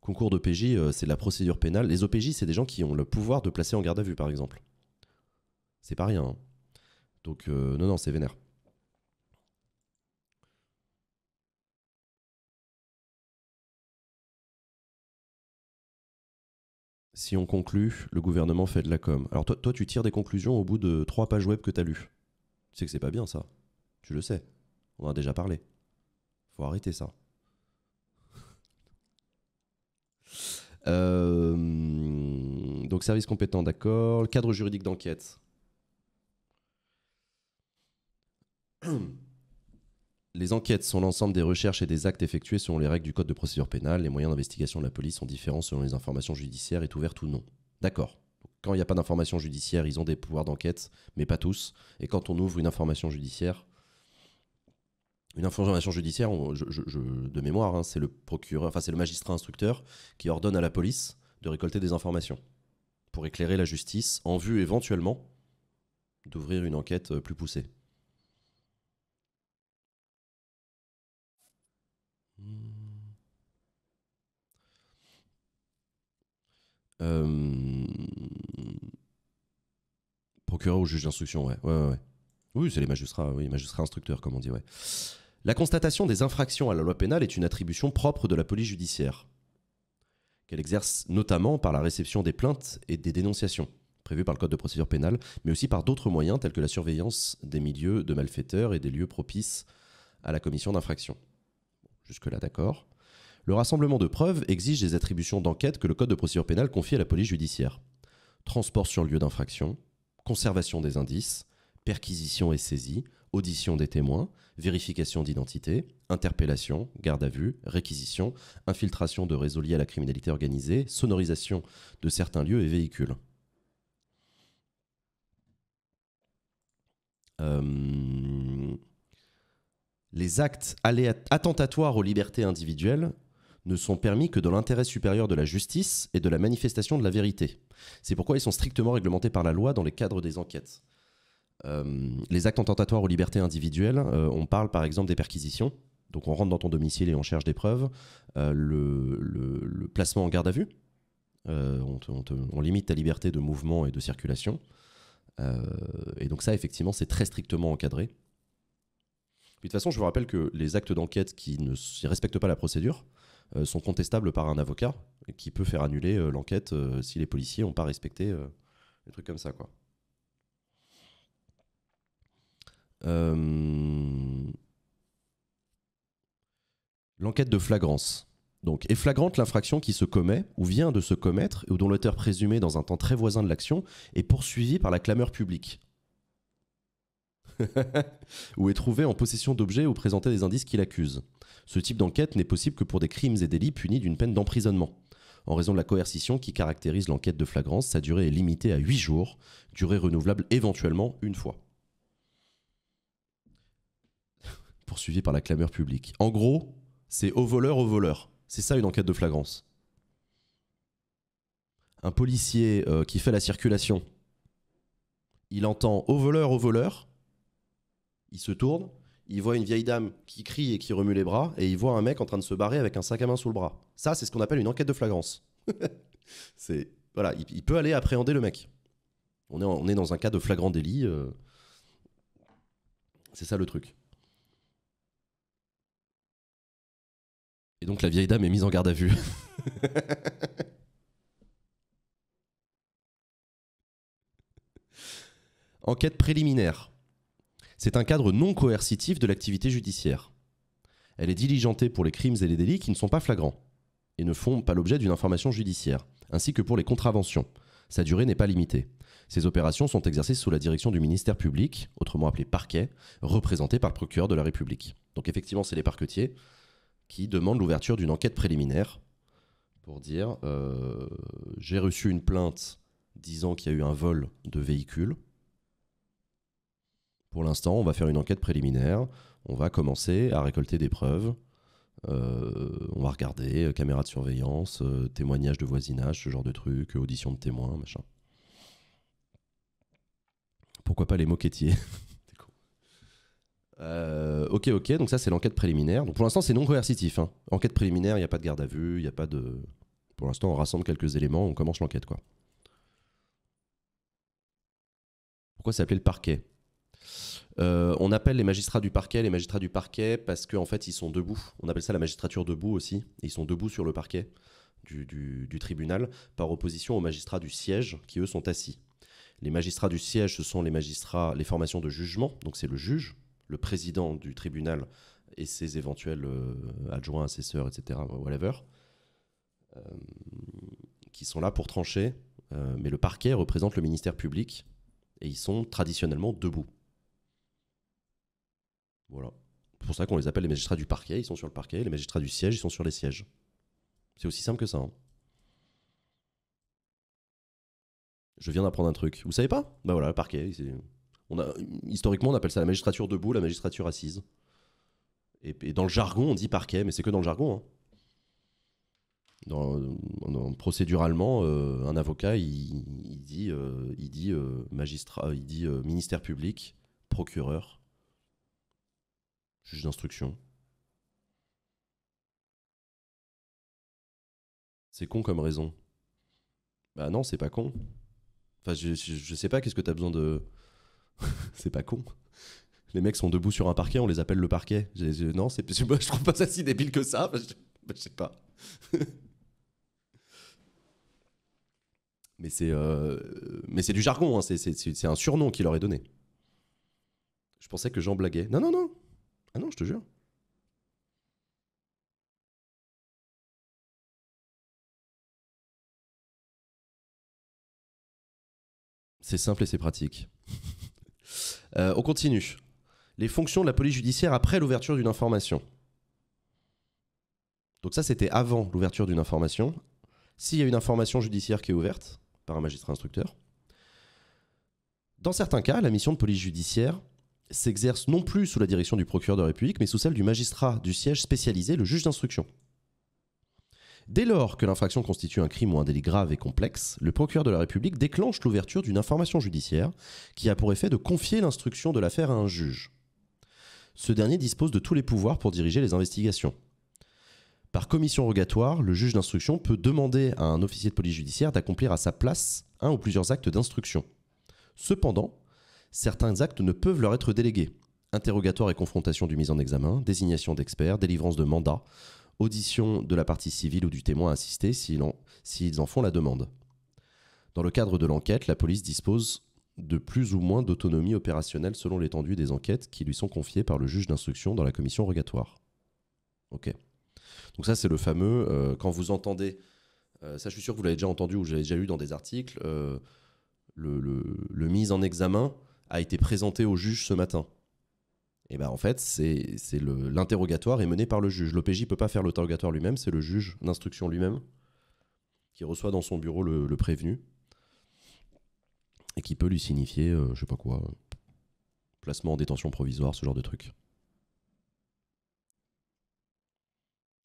Concours d'OPJ, euh, c'est la procédure pénale. Les OPJ, c'est des gens qui ont le pouvoir de placer en garde à vue, par exemple. C'est pas rien. Hein. Donc, euh, non, non, c'est vénère. si on conclut, le gouvernement fait de la com. Alors toi, tu tires des conclusions au bout de trois pages web que tu as lues. Tu sais que c'est pas bien ça. Tu le sais. On en a déjà parlé. Faut arrêter ça. (laughs) Euh, donc service compétent, d'accord. cadre juridique d'enquête. (clears throat) Les enquêtes sont l'ensemble des recherches et des actes effectués selon les règles du Code de procédure pénale. Les moyens d'investigation de la police sont différents selon les informations judiciaires, est ouverte ou non. D'accord. Quand il n'y a pas d'information judiciaire, ils ont des pouvoirs d'enquête, mais pas tous. Et quand on ouvre une information judiciaire, une information judiciaire, de mémoire, hein, c'est le procureur, enfin c'est le magistrat instructeur qui ordonne à la police de récolter des informations pour éclairer la justice en vue éventuellement d'ouvrir une enquête euh, plus poussée. Hmm. Euh, procureur ou juge d'instruction, ouais. ouais, ouais, Oui, c'est les magistrats, oui, magistrats instructeurs, comme on dit, La constatation des infractions à la loi pénale est une attribution propre de la police judiciaire, qu'elle exerce notamment par la réception des plaintes et des dénonciations prévues par le Code de procédure pénale, mais aussi par d'autres moyens tels que la surveillance des milieux de malfaiteurs et des lieux propices à la commission d'infractions. Jusque-là, d'accord. Le rassemblement de preuves exige des attributions d'enquête que le Code de procédure pénale confie à la police judiciaire. Transport sur lieu d'infraction, conservation des indices, perquisition et saisie, audition des témoins, vérification d'identité, interpellation, garde à vue, réquisition, infiltration de réseaux liés à la criminalité organisée, sonorisation de certains lieux et véhicules. Euh, les actes attentatoires aux libertés individuelles ne sont permis que dans l'intérêt supérieur de la justice et de la manifestation de la vérité. C'est pourquoi ils sont strictement réglementés par la loi dans les cadres des enquêtes. Euh, les actes attentatoires aux libertés individuelles, euh, on parle par exemple des perquisitions, donc on rentre dans ton domicile et on cherche des preuves, euh, le, placement en garde à vue, on, on, limite ta liberté de mouvement et de circulation, et donc ça effectivement c'est très strictement encadré de toute façon, je vous rappelle que les actes d'enquête qui ne respectent pas la procédure euh, sont contestables par un avocat qui peut faire annuler euh, l'enquête euh, si les policiers n'ont pas respecté des trucs comme ça. Quoi. L'enquête de flagrance. Donc, est flagrante l'infraction qui se commet ou vient de se commettre ou dont l'auteur présumé dans un temps très voisin de l'action est poursuivi par la clameur publique. (laughs) ou est trouvé en possession d'objets ou présenté des indices qui l'accusent. Ce type d'enquête n'est possible que pour des crimes et délits punis d'une peine d'emprisonnement. En raison de la coercition qui caractérise l'enquête de flagrance, sa durée est limitée à 8 jours, durée renouvelable éventuellement une fois. (laughs) Poursuivi par la clameur publique. En gros, c'est au voleur, au voleur. C'est ça une enquête de flagrance. Un policier euh, qui fait la circulation, il entend au voleur, au voleur, il se tourne, il voit une vieille dame qui crie et qui remue les bras, et il voit un mec en train de se barrer avec un sac à main sous le bras. Ça, c'est ce qu'on appelle une enquête de flagrance. (laughs) c'est voilà, il, peut aller appréhender le mec. On est, on est dans un cas de flagrant délit. Euh. C'est ça le truc. Et donc la vieille dame est mise en garde à vue. (laughs) Enquête préliminaire. C'est un cadre non coercitif de l'activité judiciaire. Elle est diligentée pour les crimes et les délits qui ne sont pas flagrants et ne font pas l'objet d'une information judiciaire, ainsi que pour les contraventions. Sa durée n'est pas limitée. Ces opérations sont exercées sous la direction du ministère public, autrement appelé parquet, représenté par le procureur de la République. Donc effectivement, c'est les parquetiers qui demandent l'ouverture d'une enquête préliminaire pour dire euh, j'ai reçu une plainte disant qu'il y a eu un vol de véhicule pour l'instant, on va faire une enquête préliminaire, on va commencer à récolter des preuves, euh, on va regarder euh, caméras de surveillance, euh, témoignages de voisinage, ce genre de trucs, audition de témoins, machin. Pourquoi pas les moquettiers (laughs) ok, ok, donc ça c'est l'enquête préliminaire. pour l'instant c'est non coercitif. Hein. Enquête préliminaire, il n'y a pas de garde à vue, il n'y a pas de. Pour l'instant on rassemble quelques éléments, on commence l'enquête quoi. Pourquoi ça appelé le parquet euh, on appelle les magistrats du parquet les magistrats du parquet parce qu'en en fait ils sont debout. On appelle ça la magistrature debout aussi. Ils sont debout sur le parquet du, tribunal par opposition aux magistrats du siège qui eux sont assis. Les magistrats du siège, ce sont les magistrats, les formations de jugement, donc c'est le juge, le président du tribunal et ses éventuels euh, adjoints, assesseurs, etc., whatever, euh, qui sont là pour trancher. mais le parquet représente le ministère public et ils sont traditionnellement debout. Voilà. C'est pour ça qu'on les appelle les magistrats du parquet, ils sont sur le parquet, les magistrats du siège, ils sont sur les sièges. C'est aussi simple que ça. Hein. Je viens d'apprendre un truc. Vous savez pas Bah voilà, le parquet. On a... Historiquement, on appelle ça la magistrature debout, la magistrature assise. Et, dans le jargon, on dit parquet, mais c'est que dans le jargon. Hein. Dans, procéduralement, euh, un avocat, il, il dit, magistrat, euh, il dit euh, ministère public, procureur, juge d'instruction. C'est con comme raison. Bah non, c'est pas con. Enfin, je, je, sais pas, qu'est-ce que t'as besoin de. (laughs) c'est pas con. Les mecs sont debout sur un parquet, on les appelle le parquet. non, c'est, je, trouve pas ça si débile que ça. Bah, je, sais pas. (laughs) mais, c'est, euh, mais c'est du jargon, hein, c'est, un surnom qui leur est donné. Je pensais que Jean blaguais. Non, non, non. Ah non, je te jure. C'est simple et c'est pratique. (laughs) Euh, on continue. Les fonctions de la police judiciaire après l'ouverture d'une information. Donc ça, c'était avant l'ouverture d'une information. S'il y a une information judiciaire qui est ouverte par un magistrat instructeur, dans certains cas, la mission de police judiciaire s'exerce non plus sous la direction du procureur de la République, mais sous celle du magistrat du siège spécialisé, le juge d'instruction. Dès lors que l'infraction constitue un crime ou un délit grave et complexe, le procureur de la République déclenche l'ouverture d'une information judiciaire qui a pour effet de confier l'instruction de l'affaire à un juge. Ce dernier dispose de tous les pouvoirs pour diriger les investigations. Par commission rogatoire, le juge d'instruction peut demander à un officier de police judiciaire d'accomplir à sa place un ou plusieurs actes d'instruction. Cependant, certains actes ne peuvent leur être délégués. Interrogatoire et confrontation du mise en examen, désignation d'experts, délivrance de mandats, audition de la partie civile ou du témoin assisté s'ils en, font la demande. Dans le cadre de l'enquête, la police dispose de plus ou moins d'autonomie opérationnelle selon l'étendue des enquêtes qui lui sont confiées par le juge d'instruction dans la commission rogatoire. Ok. Donc ça, c'est le fameux, euh, quand vous entendez, euh, ça je suis sûr que vous l'avez déjà entendu ou j'avais déjà lu dans des articles, euh, le, le, mise en examen, a été présenté au juge ce matin. Et bien en fait, c'est l'interrogatoire est mené par le juge. L'OPJ ne peut pas faire l'interrogatoire lui-même, c'est le juge d'instruction lui-même qui reçoit dans son bureau le, prévenu et qui peut lui signifier, je euh, je sais pas quoi, placement en détention provisoire, ce genre de truc.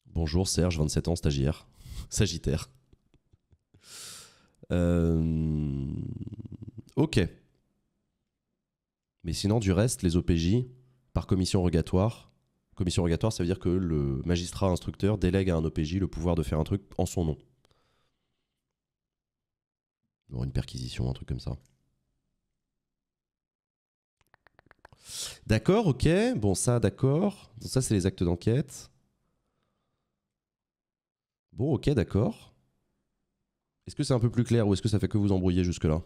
Bonjour Serge, 27 ans, stagiaire, (laughs) sagittaire. Euh, ok. Mais sinon, du reste, les OPJ, par commission rogatoire, commission rogatoire, ça veut dire que le magistrat instructeur délègue à un OPJ le pouvoir de faire un truc en son nom. une perquisition, un truc comme ça. D'accord, ok. Bon, ça, d'accord. ça, c'est les actes d'enquête. Bon, ok, d'accord. Est-ce que c'est un peu plus clair ou est-ce que ça fait que vous embrouiller jusque-là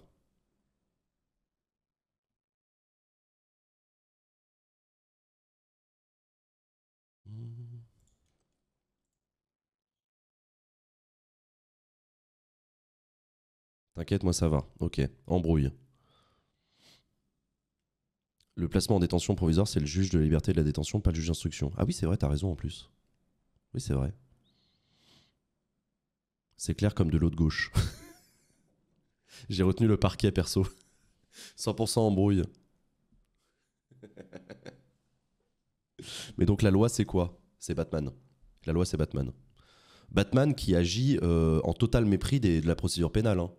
T'inquiète, moi ça va. Ok, embrouille. Le placement en détention provisoire, c'est le juge de liberté de la détention, pas le juge d'instruction. Ah oui, c'est vrai, t'as raison en plus. Oui, c'est vrai. C'est clair comme de l'eau de gauche. (laughs) J'ai retenu le parquet perso. 100% (laughs) embrouille. (laughs) Mais donc la loi, c'est quoi C'est Batman. La loi, c'est Batman. Batman qui agit euh, en total mépris de la procédure pénale. Hein.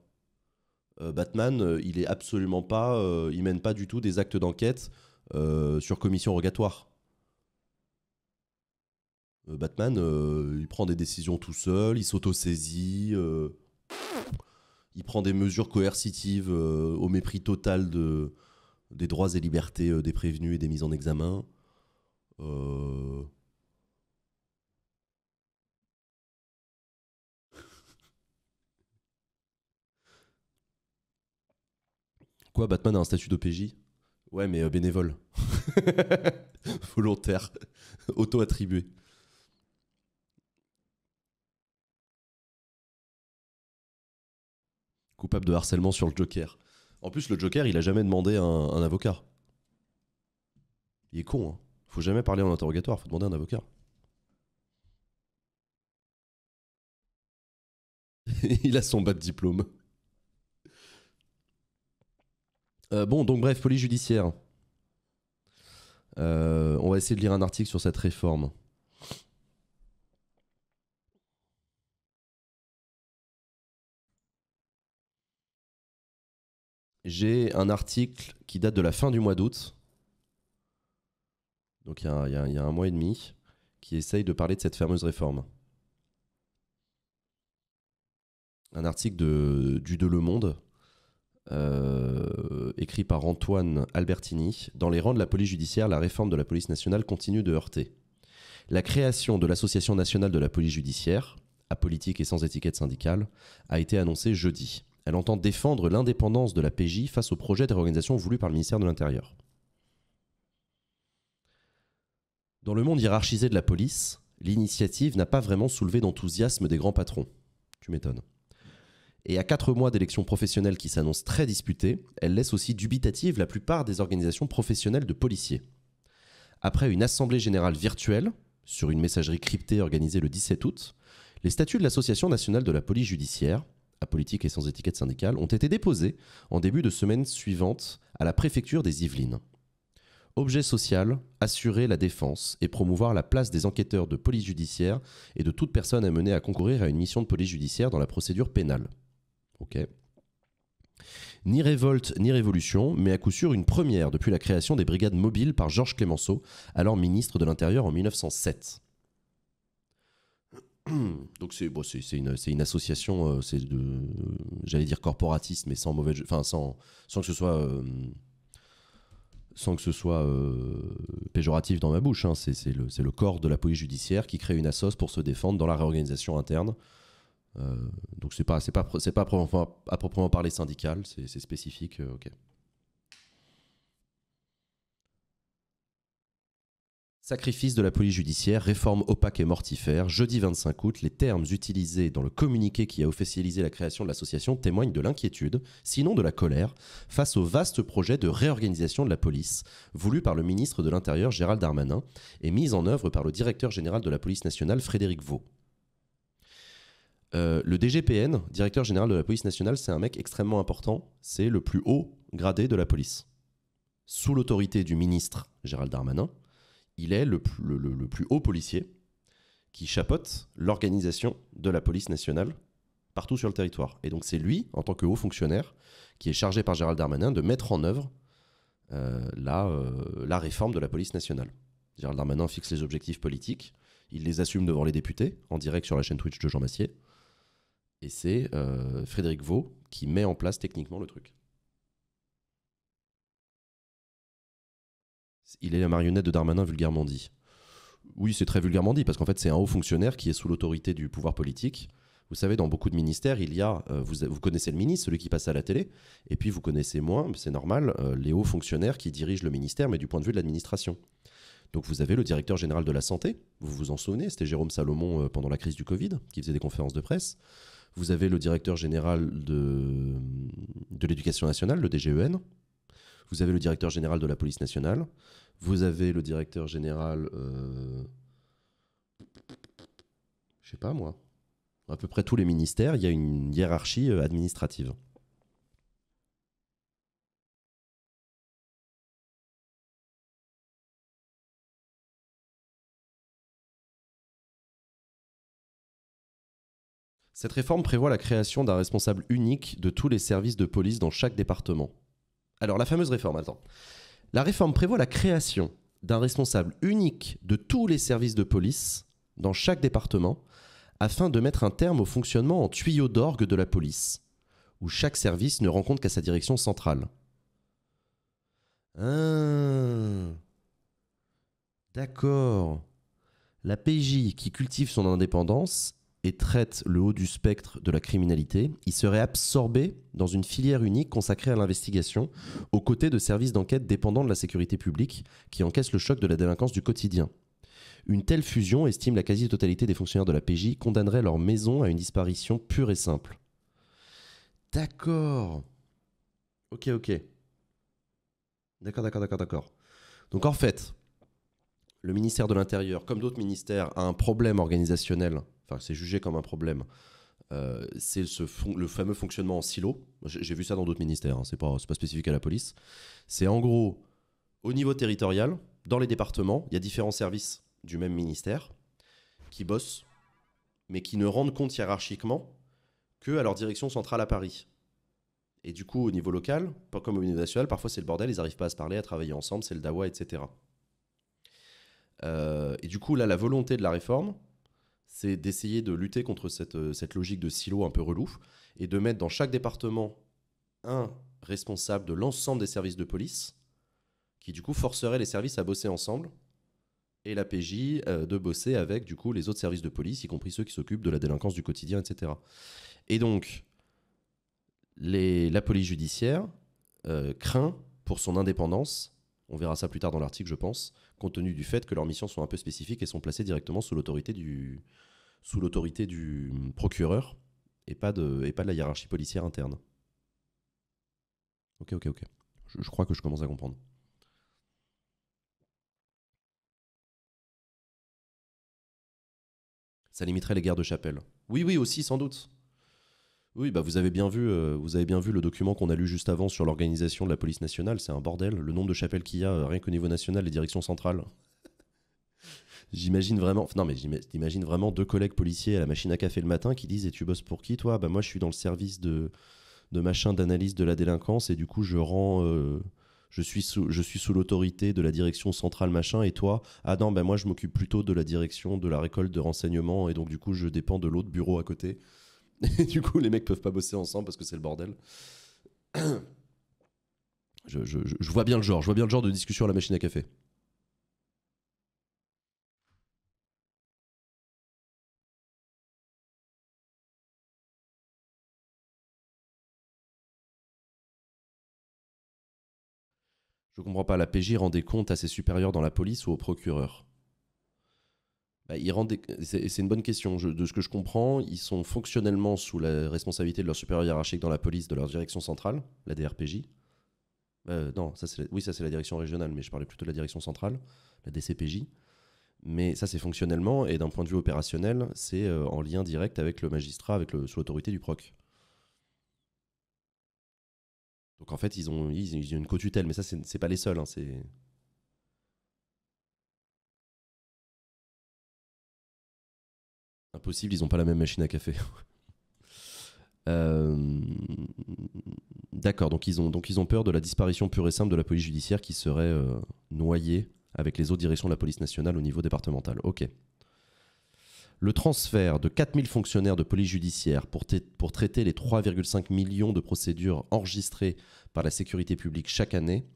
Euh, Batman, euh, il est absolument pas, euh, il mène pas du tout des actes d'enquête sur commission rogatoire. Batman, il prend des décisions tout seul, il s'auto-saisit, il prend des mesures coercitives au mépris total des droits et libertés des prévenus et des mises en examen. Quoi, Batman a un statut d'OPJ Ouais, mais euh, bénévole. (laughs) Volontaire. (laughs) Auto-attribué. Coupable de harcèlement sur le Joker. En plus, le Joker, il a jamais demandé un, avocat. Il est con, hein. Faut jamais parler en interrogatoire, faut demander un avocat. (laughs) il a son bas de diplôme. Euh, bon, donc bref, police judiciaire. Euh, on va essayer de lire un article sur cette réforme. J'ai un article qui date de la fin du mois d'août, donc il y, a un mois et demi, qui essaye de parler de cette fameuse réforme. Un article de, du De Le Monde, euh, écrit par Antoine Albertini, dans les rangs de la police judiciaire, la réforme de la police nationale continue de heurter. La création de l'Association nationale de la police judiciaire, apolitique et sans étiquette syndicale, a été annoncée jeudi. Elle entend défendre l'indépendance de la PJ face au projet de réorganisation voulu par le ministère de l'Intérieur. Dans le monde hiérarchisé de la police, l'initiative n'a pas vraiment soulevé d'enthousiasme des grands patrons. Tu m'étonnes. Et à quatre mois d'élections professionnelles qui s'annoncent très disputées, elle laisse aussi dubitative la plupart des organisations professionnelles de policiers. Après une assemblée générale virtuelle, sur une messagerie cryptée organisée le 17 août, les statuts de l'Association nationale de la police judiciaire, à politique et sans étiquette syndicale, ont été déposés en début de semaine suivante à la préfecture des Yvelines. Objet social, assurer la défense et promouvoir la place des enquêteurs de police judiciaire et de toute personne amenée à concourir à une mission de police judiciaire dans la procédure pénale. Ok. Ni révolte ni révolution, mais à coup sûr une première depuis la création des brigades mobiles par Georges Clémenceau, alors ministre de l'Intérieur en 1907. (clears throat) Donc c'est une, association, euh, c'est de, j'allais dire corporatiste, mais sans mauvais, sans, que ce soit, euh, sans que ce soit euh, péjoratif dans ma bouche. Hein. C'est le, le, corps de la police judiciaire qui crée une assoce pour se défendre dans la réorganisation interne euh, donc c'est pas c'est pas à proprement, parler syndical, c'est spécifique. Euh, ok. Sacrifice de la police judiciaire, réforme opaque et mortifère. Jeudi 25 août, les termes utilisés dans le communiqué qui a officialisé la création de l'association témoignent de l'inquiétude, sinon de la colère, face au vaste projet de réorganisation de la police, voulu par le ministre de l'Intérieur Gérald Darmanin et mis en œuvre par le directeur général de la police nationale Frédéric Vaux. Euh, le DGPN, directeur général de la police nationale, c'est un mec extrêmement important. C'est le plus haut gradé de la police. Sous l'autorité du ministre Gérald Darmanin, il est le, plus haut policier qui chapote l'organisation de la police nationale partout sur le territoire. Et donc c'est lui, en tant que haut fonctionnaire, qui est chargé par Gérald Darmanin de mettre en œuvre euh, la, euh, la réforme de la police nationale. Gérald Darmanin fixe les objectifs politiques, il les assume devant les députés, en direct sur la chaîne Twitch de Jean Massier. Et c'est euh, Frédéric Vaux qui met en place techniquement le truc. Il est la marionnette de Darmanin vulgairement dit. Oui, c'est très vulgairement dit, parce qu'en fait, c'est un haut fonctionnaire qui est sous l'autorité du pouvoir politique. Vous savez, dans beaucoup de ministères, il y a, euh, vous, connaissez le ministre, celui qui passe à la télé, et puis vous connaissez moins, c'est normal, euh, les hauts fonctionnaires qui dirigent le ministère, mais du point de vue de l'administration. Donc vous avez le directeur général de la santé, vous vous en souvenez, c'était Jérôme Salomon pendant la crise du Covid, qui faisait des conférences de presse. Vous avez le directeur général de, de l'éducation nationale, le DGEN. Vous avez le directeur général de la police nationale. Vous avez le directeur général. Euh, je sais pas moi. À peu près tous les ministères, il y a une hiérarchie euh, administrative. Cette réforme prévoit la création d'un responsable unique de tous les services de police dans chaque département. Alors la fameuse réforme, attends. La réforme prévoit la création d'un responsable unique de tous les services de police dans chaque département afin de mettre un terme au fonctionnement en tuyau d'orgue de la police, où chaque service ne rencontre qu'à sa direction centrale. Ah, D'accord. La PJ qui cultive son indépendance et traite le haut du spectre de la criminalité, il serait absorbé dans une filière unique consacrée à l'investigation, aux côtés de services d'enquête dépendants de la sécurité publique, qui encaissent le choc de la délinquance du quotidien. Une telle fusion, estime la quasi-totalité des fonctionnaires de la PJ, condamnerait leur maison à une disparition pure et simple. D'accord. Ok, ok. D'accord, d'accord, d'accord, d'accord. Donc en fait, le ministère de l'Intérieur, comme d'autres ministères, a un problème organisationnel enfin c'est jugé comme un problème. Euh, c'est le fameux fonctionnement en silo. J'ai vu ça dans d'autres ministères, hein. c'est pas, spécifique à la police. C'est en gros, au niveau territorial, dans les départements, il y a différents services du même ministère qui bossent, mais qui ne rendent compte hiérarchiquement que à leur direction centrale à Paris. Et du coup, au niveau local, pas comme au niveau national, parfois c'est le bordel, ils n'arrivent pas à se parler, à travailler ensemble, c'est le dawa, etc. Euh, et du coup, là, la volonté de la réforme, c'est d'essayer de lutter contre euh, cette, logique de silo un peu relou et de mettre dans chaque département un responsable de l'ensemble des services de police qui du coup forcerait les services à bosser ensemble et la PJ euh, de bosser avec du coup les autres services de police, y compris ceux qui s'occupent de la délinquance du quotidien, etc. Et donc, les, la police judiciaire euh, craint pour son indépendance on verra ça plus tard dans l'article, je pense, compte tenu du fait que leurs missions sont un peu spécifiques et sont placées directement sous l'autorité du, sous l'autorité du procureur et pas, de, et pas de la hiérarchie policière interne. Ok, ok, ok. Je, je crois que je commence à comprendre. Ça limiterait les guerres de chapelle. Oui, oui, aussi, sans doute. Oui, bah vous avez bien vu, euh, vous avez bien vu le document qu'on a lu juste avant sur l'organisation de la police nationale. C'est un bordel. Le nombre de chapelles qu'il y a, euh, rien qu'au niveau national, les directions centrales. (laughs) J'imagine vraiment, non mais j'imagine vraiment deux collègues policiers à la machine à café le matin qui disent et tu bosses pour qui toi Bah moi je suis dans le service de, de machin d'analyse de la délinquance et du coup je rends, euh, je suis sous, je suis sous l'autorité de la direction centrale machin et toi ah non bah, moi je m'occupe plutôt de la direction de la récolte de renseignements et donc du coup je dépends de l'autre bureau à côté du coup, les mecs peuvent pas bosser ensemble parce que c'est le bordel. Je, je, vois bien le genre, je vois bien le genre de discussion à la machine à café. Je comprends pas, la PJ rendait compte à ses supérieurs dans la police ou au procureur bah, c'est une bonne question. de ce que je comprends, ils sont fonctionnellement sous la responsabilité de leur supérieur hiérarchique dans la police, de leur direction centrale, la DRPJ. Euh, non, ça oui, ça c'est la direction régionale, mais je parlais plutôt de la direction centrale, la DCPJ. Mais ça c'est fonctionnellement, et d'un point de vue opérationnel, c'est euh, en lien direct avec le magistrat, avec sous l'autorité du proc. Donc en fait, ils ont, une co-tutelle, mais ça c'est pas les seuls, hein, possible ils n'ont pas la même machine à café. (laughs) Euh, d'accord, donc, ils ont, donc ils ont peur de la disparition pure et simple de la police judiciaire qui serait euh, noyée avec les autres directions de la police nationale au niveau départemental. Ok. Le transfert de 4000 fonctionnaires de police judiciaire pour, pour traiter les 3,5 millions de procédures enregistrées par la sécurité publique chaque année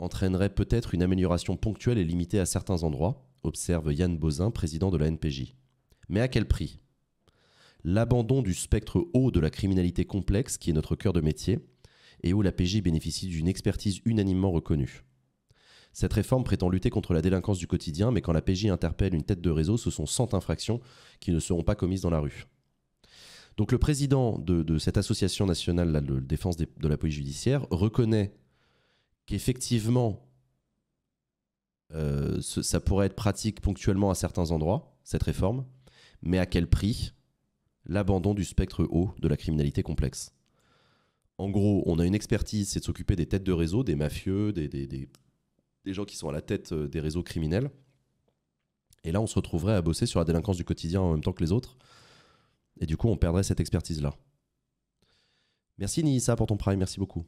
entraînerait peut-être une amélioration ponctuelle et limitée à certains endroits, observe Yann Bozin, président de la NPJ. Mais à quel prix L'abandon du spectre haut de la criminalité complexe, qui est notre cœur de métier, et où la PJ bénéficie d'une expertise unanimement reconnue. Cette réforme prétend lutter contre la délinquance du quotidien, mais quand la PJ interpelle une tête de réseau, ce sont 100 infractions qui ne seront pas commises dans la rue. Donc le président de, cette association nationale de défense de la police judiciaire reconnaît qu'effectivement, euh, ça pourrait être pratique ponctuellement à certains endroits, cette réforme, mais à quel prix L'abandon du spectre haut de la criminalité complexe. En gros, on a une expertise, c'est de s'occuper des têtes de réseau, des mafieux, des, des, des, gens qui sont à la tête euh, des réseaux criminels. Et là, on se retrouverait à bosser sur la délinquance du quotidien en même temps que les autres. Et du coup, on perdrait cette expertise-là. Merci Nissa pour ton prime, merci beaucoup.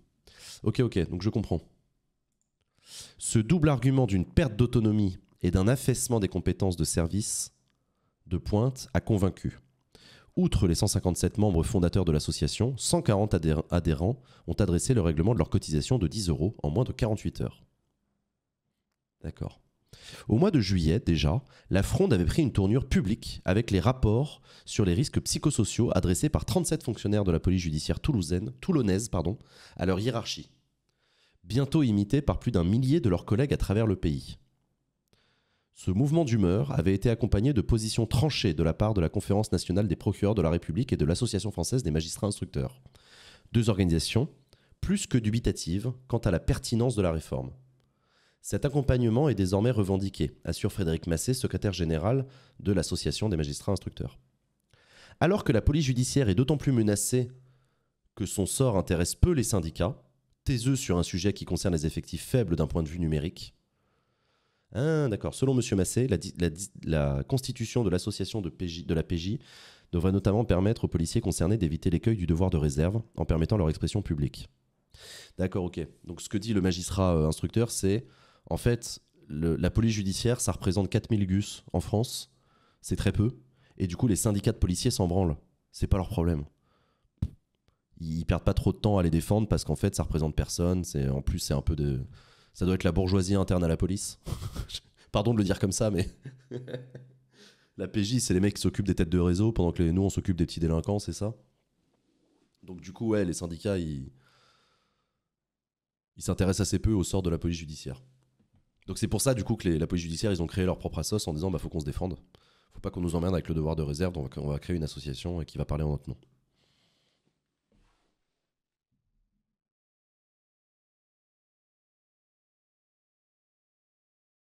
Ok, ok, donc je comprends. Ce double argument d'une perte d'autonomie et d'un affaissement des compétences de service de pointe a convaincu. Outre les 157 membres fondateurs de l'association, 140 adhérents ont adressé le règlement de leur cotisation de 10 euros en moins de 48 heures. D'accord. Au mois de juillet déjà, la fronde avait pris une tournure publique avec les rapports sur les risques psychosociaux adressés par 37 fonctionnaires de la police judiciaire toulousaine, toulonnaise pardon, à leur hiérarchie, bientôt imités par plus d'un millier de leurs collègues à travers le pays. Ce mouvement d'humeur avait été accompagné de positions tranchées de la part de la Conférence nationale des procureurs de la République et de l'Association française des magistrats instructeurs. Deux organisations, plus que dubitatives quant à la pertinence de la réforme. Cet accompagnement est désormais revendiqué, assure Frédéric Massé, secrétaire général de l'Association des magistrats instructeurs. Alors que la police judiciaire est d'autant plus menacée que son sort intéresse peu les syndicats, taiseux sur un sujet qui concerne les effectifs faibles d'un point de vue numérique, ah, d'accord. Selon M. Massé, la, constitution de l'association de, la PJ devrait notamment permettre aux policiers concernés d'éviter l'écueil du devoir de réserve en permettant leur expression publique. D'accord, ok. Donc ce que dit le magistrat euh, instructeur, c'est en fait, la police judiciaire, ça représente 4000 gus en France. C'est très peu. Et du coup, les syndicats de policiers s'en branlent. C'est pas leur problème. Ils perdent pas trop de temps à les défendre parce qu'en fait, ça représente personne. En plus, c'est un peu de ça doit être la bourgeoisie interne à la police. (laughs) Pardon de le dire comme ça, mais. (laughs) la PJ, c'est les mecs qui s'occupent des têtes de réseau pendant que nous, on s'occupe des petits délinquants, c'est ça Donc, du coup, ouais, les syndicats, ils. s'intéressent assez peu au sort de la police judiciaire. Donc, c'est pour ça, du coup, que la police judiciaire, ils ont créé leur propre assos en disant bah, faut qu'on se défende. Faut pas qu'on nous emmerde avec le devoir de réserve, donc on va créer une association qui va parler en notre nom.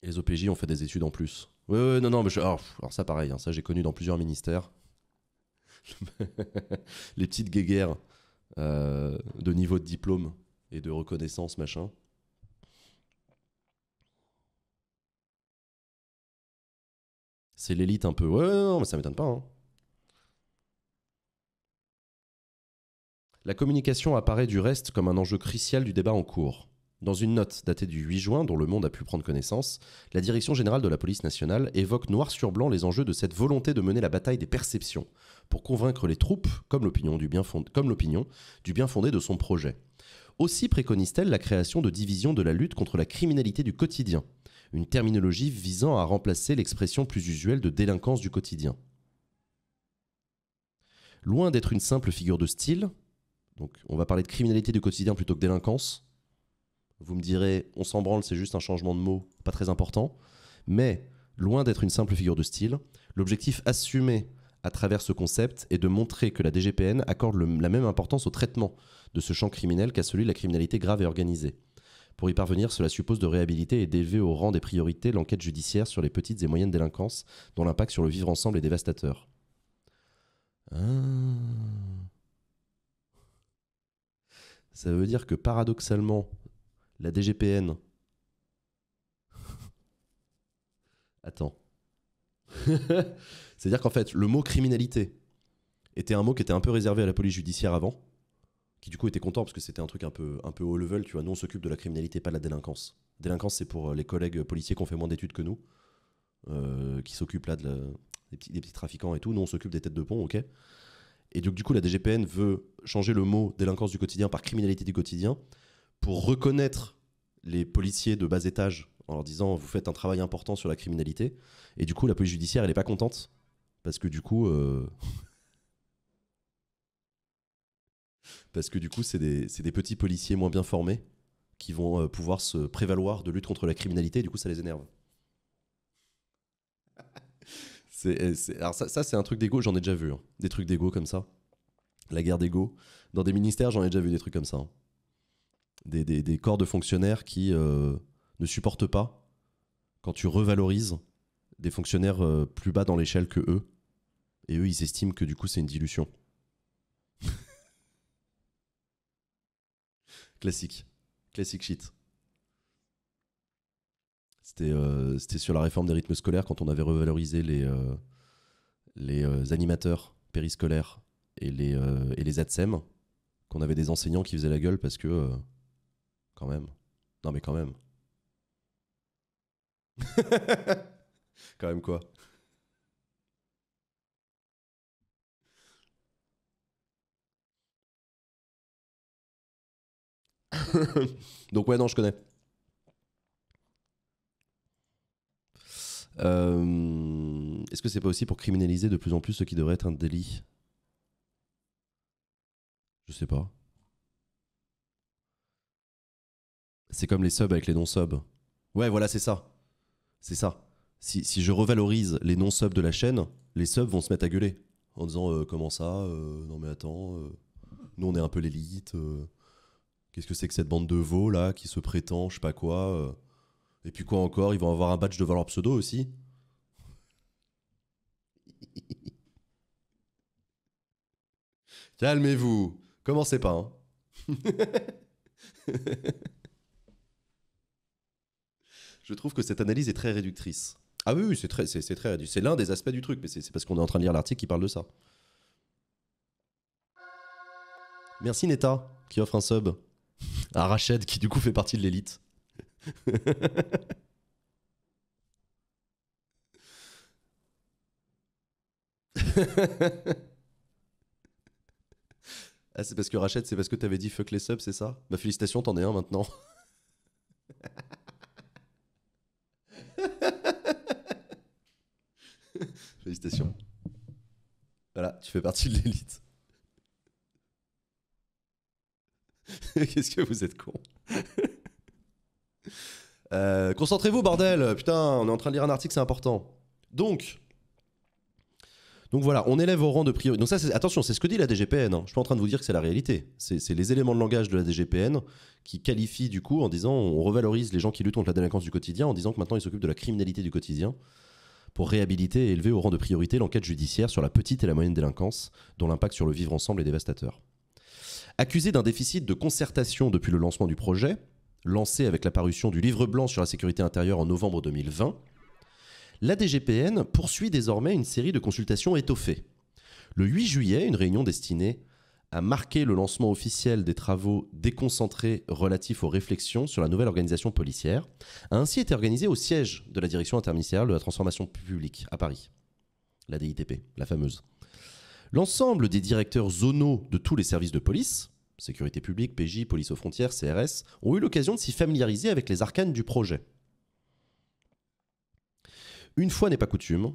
les OPJ ont fait des études en plus. Ouais, ouais, non, non, mais alors, ça pareil, hein, ça j'ai connu dans plusieurs ministères. (laughs) les petites guéguerres euh, de niveau de diplôme et de reconnaissance, machin. C'est l'élite un peu. Ouais, non, mais ça m'étonne pas. Hein. La communication apparaît du reste comme un enjeu crucial du débat en cours. Dans une note datée du 8 juin, dont Le Monde a pu prendre connaissance, la Direction générale de la police nationale évoque noir sur blanc les enjeux de cette volonté de mener la bataille des perceptions, pour convaincre les troupes, comme l'opinion du, bien du bien fondé de son projet. Aussi préconise-t-elle la création de divisions de la lutte contre la criminalité du quotidien, une terminologie visant à remplacer l'expression plus usuelle de délinquance du quotidien. Loin d'être une simple figure de style, donc on va parler de criminalité du quotidien plutôt que délinquance, vous me direz, on s'en branle, c'est juste un changement de mot, pas très important. Mais loin d'être une simple figure de style, l'objectif assumé à travers ce concept est de montrer que la DGPN accorde la même importance au traitement de ce champ criminel qu'à celui de la criminalité grave et organisée. Pour y parvenir, cela suppose de réhabiliter et d'élever au rang des priorités l'enquête judiciaire sur les petites et moyennes délinquances dont l'impact sur le vivre ensemble est dévastateur. Ah. Ça veut dire que paradoxalement, la DGPN. Attends. (laughs) C'est-à-dire qu'en fait, le mot criminalité était un mot qui était un peu réservé à la police judiciaire avant, qui du coup était content parce que c'était un truc un peu, un peu haut level, tu vois. Nous, on s'occupe de la criminalité, pas de la délinquance. Délinquance, c'est pour euh, les collègues policiers qui ont fait moins d'études que nous, euh, qui s'occupent là des, petits, des, petits, trafiquants et tout. Nous, on s'occupe des têtes de pont, ok Et donc, du coup, la DGPN veut changer le mot délinquance du quotidien par criminalité du quotidien pour reconnaître les policiers de bas étage en leur disant vous faites un travail important sur la criminalité. Et du coup, la police judiciaire, elle n'est pas contente. Parce que du coup. Euh, (laughs) parce que du coup, c'est des, des, petits policiers moins bien formés qui vont euh, pouvoir se prévaloir de lutte contre la criminalité. du coup, ça les énerve. (laughs) Euh, alors, ça, ça c'est un truc d'ego, j'en ai déjà vu. Hein. Des trucs d'ego comme ça. La guerre d'ego. Dans des ministères, j'en ai déjà vu des trucs comme ça. Hein des, corps de fonctionnaires qui euh, ne supportent pas quand tu revalorises des fonctionnaires euh, plus bas dans l'échelle que eux. Et eux, ils estiment que du coup, c'est une dilution. (laughs) Classique. Classique shit. C'était euh, sur la réforme des rythmes scolaires quand on avait revalorisé les, euh, les animateurs périscolaires et les, et les e qu'on avait des enseignants qui faisaient la gueule parce que quand même. Non, mais quand même. (laughs) quand même quoi (laughs) Donc ouais, non, je connais. Euh, est-ce que c'est pas aussi pour criminaliser de plus en plus ce qui devrait être un délit Je sais pas. C'est comme les subs avec les non-subs. Ouais, voilà, c'est ça. C'est ça. Si, je revalorise les non-subs de la chaîne, les subs vont se mettre à gueuler en disant euh, comment ça euh, Non mais attends, euh, nous on est un peu l'élite. Qu'est-ce que c'est que cette bande de veaux là qui se prétend, je sais pas quoi. Et puis quoi encore Ils vont avoir un badge de valeur pseudo aussi. (laughs) Calmez-vous, commencez pas. Hein. (laughs) je trouve que cette analyse est très réductrice. Ah oui, c'est très, c'est, très réductrice. C'est l'un des aspects du truc, mais c'est, parce qu'on est en train de lire l'article qui parle de ça. Merci Neta, qui offre un sub à Rached, qui du coup fait partie de l'élite. (laughs) ah, c'est parce que Rached, c'est parce que t'avais dit fuck les subs, c'est ça Bah félicitations, t'en es un maintenant. (laughs) fais partie de l'élite. (laughs) Qu'est-ce que vous êtes con (laughs) euh, Concentrez-vous, bordel Putain, on est en train de lire un article, c'est important. Donc, donc voilà, on élève au rang de priorité. Donc ça, attention, c'est ce que dit la DGPN. Je hein. Je suis pas en train de vous dire que c'est la réalité. C'est les éléments de langage de la DGPN qui qualifient du coup en disant on revalorise les gens qui luttent contre la délinquance du quotidien en disant que maintenant ils s'occupent de la criminalité du quotidien pour réhabiliter et élever au rang de priorité l'enquête judiciaire sur la petite et la moyenne délinquance, dont l'impact sur le vivre ensemble est dévastateur. Accusé d'un déficit de concertation depuis le lancement du projet, lancé avec l'apparition du livre blanc sur la sécurité intérieure en novembre 2020, la DGPN poursuit désormais une série de consultations étoffées. Le 8 juillet, une réunion destinée a marqué le lancement officiel des travaux déconcentrés relatifs aux réflexions sur la nouvelle organisation policière, a ainsi été organisé au siège de la direction interministérielle de la transformation publique à Paris, la DITP, la fameuse. L'ensemble des directeurs zonaux de tous les services de police, sécurité publique, PJ, police aux frontières, CRS, ont eu l'occasion de s'y familiariser avec les arcanes du projet. Une fois n'est pas coutume,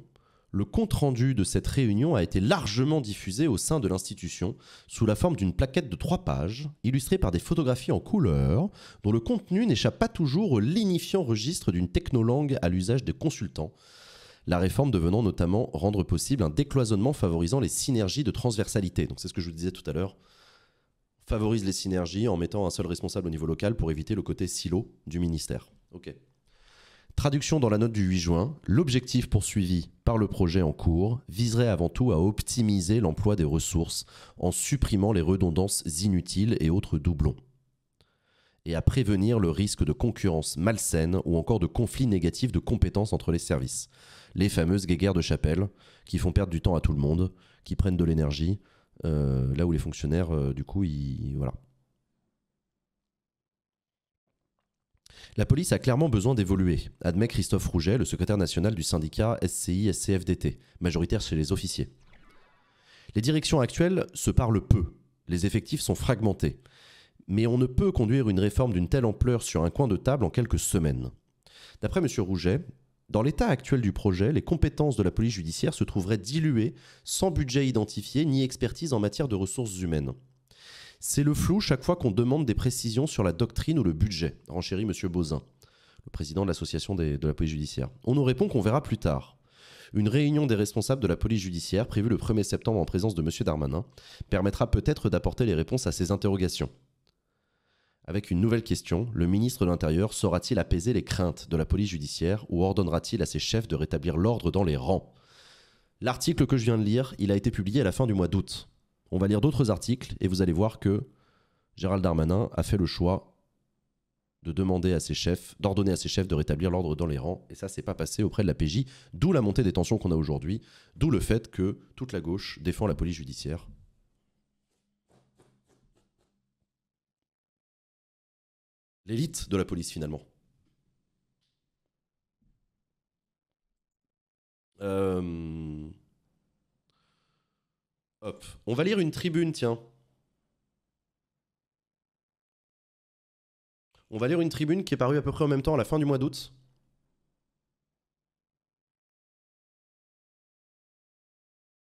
le compte-rendu de cette réunion a été largement diffusé au sein de l'institution sous la forme d'une plaquette de trois pages, illustrée par des photographies en couleur, dont le contenu n'échappe pas toujours au lignifiant registre d'une technolangue à l'usage des consultants, la réforme devenant notamment rendre possible un décloisonnement favorisant les synergies de transversalité. Donc c'est ce que je vous disais tout à l'heure, favorise les synergies en mettant un seul responsable au niveau local pour éviter le côté silo du ministère. Ok. Traduction dans la note du 8 juin, l'objectif poursuivi par le projet en cours viserait avant tout à optimiser l'emploi des ressources en supprimant les redondances inutiles et autres doublons, et à prévenir le risque de concurrence malsaine ou encore de conflits négatifs de compétences entre les services. Les fameuses guéguerres de chapelle qui font perdre du temps à tout le monde, qui prennent de l'énergie, euh, là où les fonctionnaires, euh, du coup, ils, voilà, La police a clairement besoin d'évoluer, admet Christophe Rouget, le secrétaire national du syndicat SCI-SCFDT, majoritaire chez les officiers. Les directions actuelles se parlent peu, les effectifs sont fragmentés, mais on ne peut conduire une réforme d'une telle ampleur sur un coin de table en quelques semaines. D'après M. Rouget, dans l'état actuel du projet, les compétences de la police judiciaire se trouveraient diluées, sans budget identifié ni expertise en matière de ressources humaines. C'est le flou chaque fois qu'on demande des précisions sur la doctrine ou le budget, renchérit M. Bozin, le président de l'association de la police judiciaire. On nous répond qu'on verra plus tard. Une réunion des responsables de la police judiciaire, prévue le 1er septembre en présence de M. Darmanin, permettra peut-être d'apporter les réponses à ces interrogations. Avec une nouvelle question, le ministre de l'Intérieur saura-t-il apaiser les craintes de la police judiciaire ou ordonnera-t-il à ses chefs de rétablir l'ordre dans les rangs L'article que je viens de lire, il a été publié à la fin du mois d'août. On va lire d'autres articles et vous allez voir que Gérald Darmanin a fait le choix de demander à ses chefs, d'ordonner à ses chefs de rétablir l'ordre dans les rangs. Et ça, c'est pas passé auprès de la PJ, d'où la montée des tensions qu'on a aujourd'hui, d'où le fait que toute la gauche défend la police judiciaire. L'élite de la police, finalement. Euh... Hop. On va lire une tribune, tiens. On va lire une tribune qui est parue à peu près en même temps à la fin du mois d'août.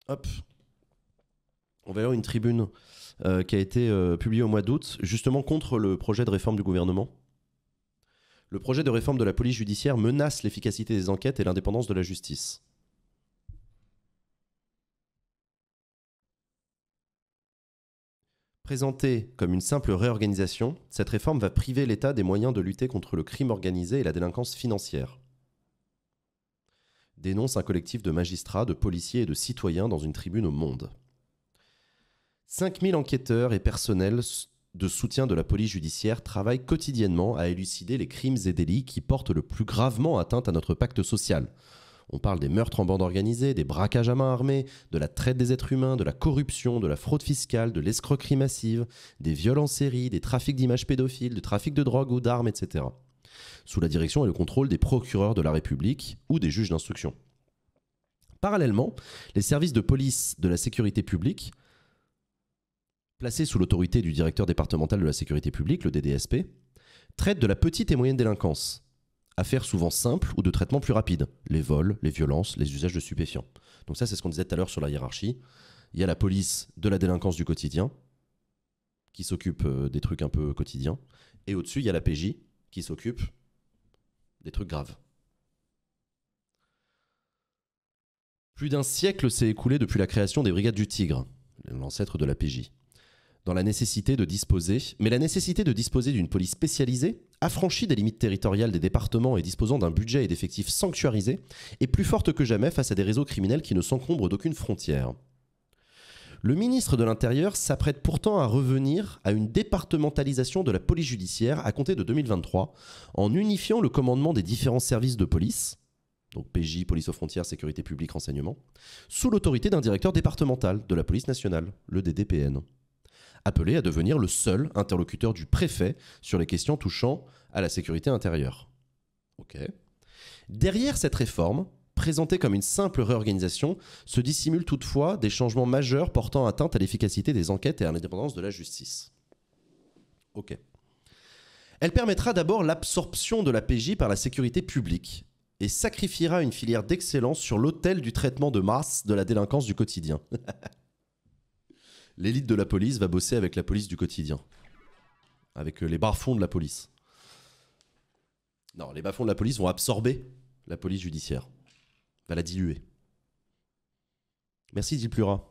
Hop. On va lire une tribune euh, qui a été euh, publiée au mois d'août, justement contre le projet de réforme du gouvernement. Le projet de réforme de la police judiciaire menace l'efficacité des enquêtes et l'indépendance de la justice. Présentée comme une simple réorganisation, cette réforme va priver l'État des moyens de lutter contre le crime organisé et la délinquance financière. Dénonce un collectif de magistrats, de policiers et de citoyens dans une tribune au Monde. 5000 enquêteurs et personnels de soutien de la police judiciaire travaillent quotidiennement à élucider les crimes et délits qui portent le plus gravement atteinte à notre pacte social, on parle des meurtres en bande organisée, des braquages à main armée, de la traite des êtres humains, de la corruption, de la fraude fiscale, de l'escroquerie massive, des violences en des trafics d'images pédophiles, de trafic de drogue ou d'armes, etc. Sous la direction et le contrôle des procureurs de la République ou des juges d'instruction. Parallèlement, les services de police de la sécurité publique, placés sous l'autorité du directeur départemental de la sécurité publique, le DDSP, traitent de la petite et moyenne délinquance, affaires souvent simples ou de traitements plus rapides. Les vols, les violences, les usages de stupéfiants. Donc ça, c'est ce qu'on disait tout à l'heure sur la hiérarchie. Il y a la police de la délinquance du quotidien, qui s'occupe euh, des trucs un peu quotidiens. Et au-dessus, il y a la PJ, qui s'occupe des trucs graves. Plus d'un siècle s'est écoulé depuis la création des Brigades du Tigre, l'ancêtre de la PJ, dans la nécessité de disposer, mais la nécessité de disposer d'une police spécialisée affranchie des limites territoriales des départements et disposant d'un budget et d'effectifs sanctuarisés, est plus forte que jamais face à des réseaux criminels qui ne s'encombrent d'aucune frontière. Le ministre de l'Intérieur s'apprête pourtant à revenir à une départementalisation de la police judiciaire à compter de 2023, en unifiant le commandement des différents services de police, donc PJ, police aux frontières, sécurité publique, renseignement, sous l'autorité d'un directeur départemental de la police nationale, le DDPN appelé à devenir le seul interlocuteur du préfet sur les questions touchant à la sécurité intérieure. Ok. Derrière cette réforme, présentée comme une simple réorganisation, se dissimulent toutefois des changements majeurs portant atteinte à l'efficacité des enquêtes et à l'indépendance de la justice. Ok. Elle permettra d'abord l'absorption de la PJ par la sécurité publique et sacrifiera une filière d'excellence sur l'autel du traitement de masse de la délinquance du quotidien. (laughs) l'élite de la police va bosser avec la police du quotidien, avec les bas-fonds de la police. Non, les bas-fonds de la police vont absorber la police judiciaire, va la diluer. Merci Diplura.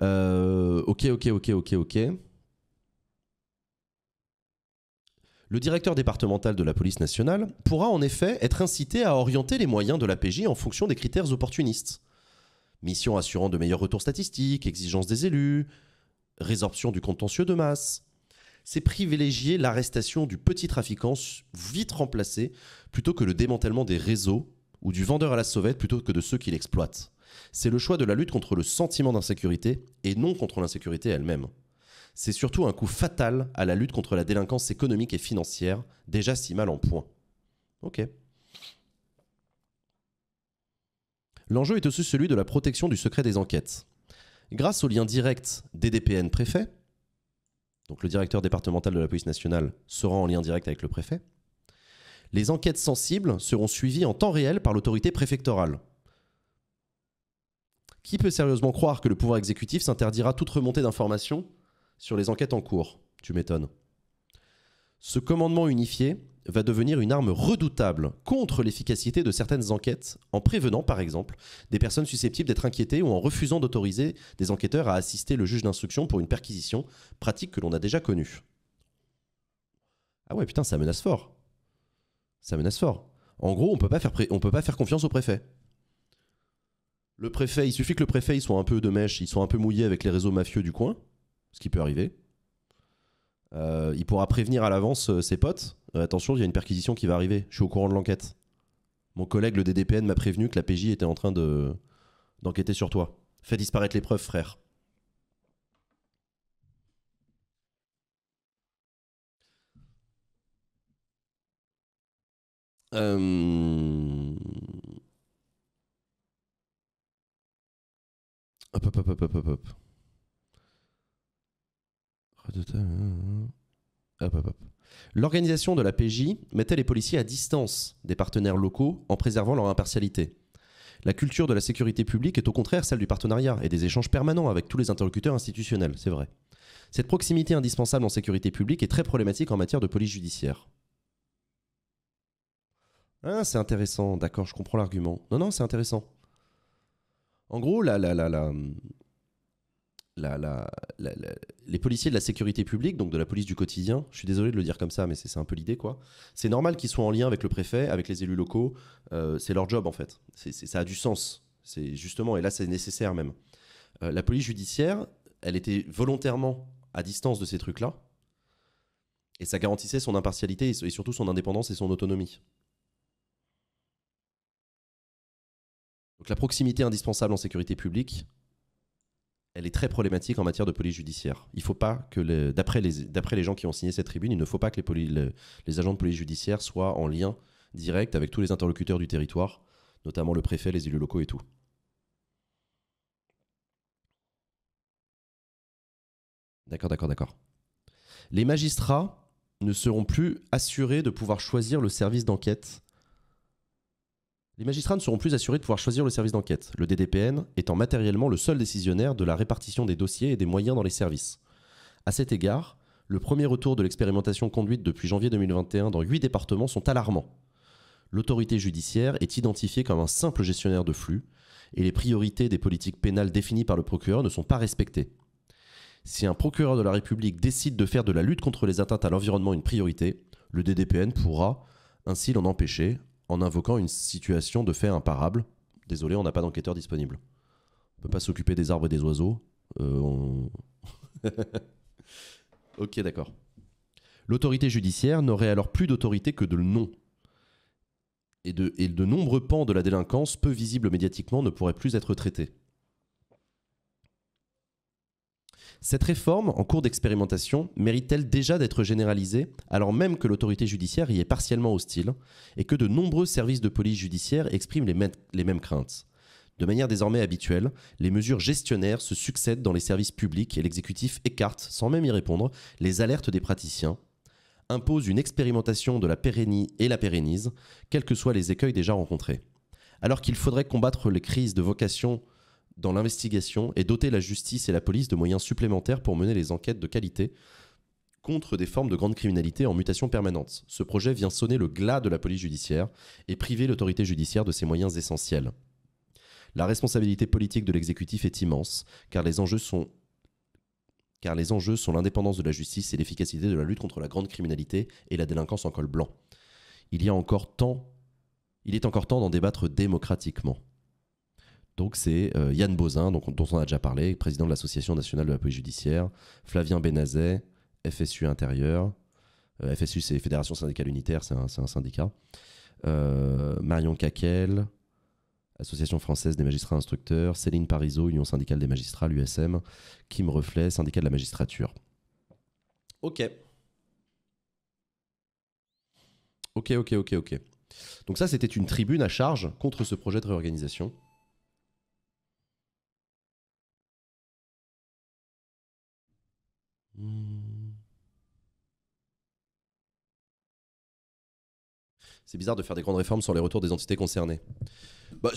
ok, ok, ok, ok, ok. Le directeur départemental de la police nationale pourra en effet être incité à orienter les moyens de la PJ en fonction des critères opportunistes. Mission assurant de meilleurs retours statistiques, exigences des élus, résorption du contentieux de masse. C'est privilégier l'arrestation du petit trafiquant vite remplacé plutôt que le démantèlement des réseaux ou du vendeur à la sauvette plutôt que de ceux qui l'exploitent. C'est le choix de la lutte contre le sentiment d'insécurité et non contre l'insécurité elle-même. C'est surtout un coup fatal à la lutte contre la délinquance économique et financière, déjà si mal en point. Ok. L'enjeu est aussi celui de la protection du secret des enquêtes. Grâce au lien direct DDPN préfet, donc le directeur départemental de la police nationale sera en lien direct avec le préfet, les enquêtes sensibles seront suivies en temps réel par l'autorité préfectorale. Qui peut sérieusement croire que le pouvoir exécutif s'interdira toute remontée d'informations sur les enquêtes en cours Tu m'étonnes. Ce commandement unifié va devenir une arme redoutable contre l'efficacité de certaines enquêtes, en prévenant par exemple des personnes susceptibles d'être inquiétées ou en refusant d'autoriser des enquêteurs à assister le juge d'instruction pour une perquisition, pratique que l'on a déjà connue. Ah ouais, putain, ça menace fort. Ça menace fort. En gros, on peut pas faire, peut pas faire confiance au préfet. Le préfet, il suffit que le préfet soit un peu de mèche, il soit un peu mouillé avec les réseaux mafieux du coin, ce qui peut arriver. Euh, il pourra prévenir à l'avance euh, ses potes. Euh, attention, il y a une perquisition qui va arriver. Je suis au courant de l'enquête. Mon collègue, le DDPN, m'a prévenu que la PJ était en train d'enquêter sur toi. Fais disparaître les preuves, frère. Hum. Hop, hop, hop, hop, hop, hop. L'organisation de la PJ mettait les policiers à distance des partenaires locaux en préservant leur impartialité. La culture de la sécurité publique est au contraire celle du partenariat et des échanges permanents avec tous les interlocuteurs institutionnels, c'est vrai. Cette proximité indispensable en sécurité publique est très problématique en matière de police judiciaire. Ah, c'est intéressant, d'accord, je comprends l'argument. Non, non, c'est intéressant. En gros, la, la, la, la, la, les policiers de la sécurité publique, donc de la police du quotidien, je suis désolé de le dire comme ça, mais c'est un peu l'idée, quoi. C'est normal qu'ils soient en lien avec le préfet, avec les élus locaux. Euh, c'est leur job, en fait. ça a du sens. C'est justement, et là, c'est nécessaire même. Euh, la police judiciaire, elle était volontairement à distance de ces trucs-là. Et ça garantissait son impartialité et surtout son indépendance et son autonomie. Donc la proximité indispensable en sécurité publique, elle est très problématique en matière de police judiciaire. Il faut pas que, d'après, les, gens qui ont signé cette tribune, il ne faut pas que les, les, agents de police judiciaire soient en lien direct avec tous les interlocuteurs du territoire, notamment le préfet, les élus locaux et tout. D'accord, d'accord, d'accord. Les magistrats ne seront plus assurés de pouvoir choisir le service d'enquête les magistrats ne seront plus assurés de pouvoir choisir le service d'enquête, le DDPN étant matériellement le seul décisionnaire de la répartition des dossiers et des moyens dans les services. À cet égard, le premier retour de l'expérimentation conduite depuis janvier 2021 dans huit départements sont alarmants. L'autorité judiciaire est identifiée comme un simple gestionnaire de flux, et les priorités des politiques pénales définies par le procureur ne sont pas respectées. Si un procureur de la République décide de faire de la lutte contre les atteintes à l'environnement une priorité, le DDPN pourra ainsi l'en empêcher en invoquant une situation de fait imparable. Désolé, on n'a pas d'enquêteur disponible. On peut pas s'occuper des arbres et des oiseaux. Euh, (laughs) ok, d'accord. L'autorité judiciaire n'aurait alors plus d'autorité que de nom. Et de, et de nombreux pans de la délinquance, peu visibles médiatiquement, ne pourraient plus être traités. Cette réforme, en cours d'expérimentation, mérite-t-elle déjà d'être généralisée, alors même que l'autorité judiciaire y est partiellement hostile, et que de nombreux services de police judiciaire expriment les, mêmes craintes de manière désormais habituelle, les mesures gestionnaires se succèdent dans les services publics et l'exécutif écarte, sans même y répondre, les alertes des praticiens, impose une expérimentation de la pérennie et la pérennise, quels que soient les écueils déjà rencontrés. Alors qu'il faudrait combattre les crises de vocation dans l'investigation et doter la justice et la police de moyens supplémentaires pour mener les enquêtes de qualité contre des formes de grande criminalité en mutation permanente. Ce projet vient sonner le glas de la police judiciaire et priver l'autorité judiciaire de ses moyens essentiels. La responsabilité politique de l'exécutif est immense, car les enjeux sont les enjeux sont l'indépendance de la justice et l'efficacité de la lutte contre la grande criminalité et la délinquance en col blanc. Il y a encore temps, il est encore temps d'en débattre démocratiquement. Donc c'est euh, Yann Bozin, dont on a déjà parlé, président de l'Association nationale de la police judiciaire, Flavien Benazet, FSU intérieur, euh, FSU c'est Fédération syndicale unitaire, c'est un, syndicat, euh, Marion Caquel, Association française des magistrats instructeurs, Céline Parisot, Union syndicale des magistrats, l'USM, Kim Reflet, syndicat de la magistrature. Ok. Ok, ok, ok, ok. Donc ça, c'était une tribune à charge contre ce projet de réorganisation. Hmm. C'est bizarre de faire des grandes réformes sans les retours des entités concernées. Bah,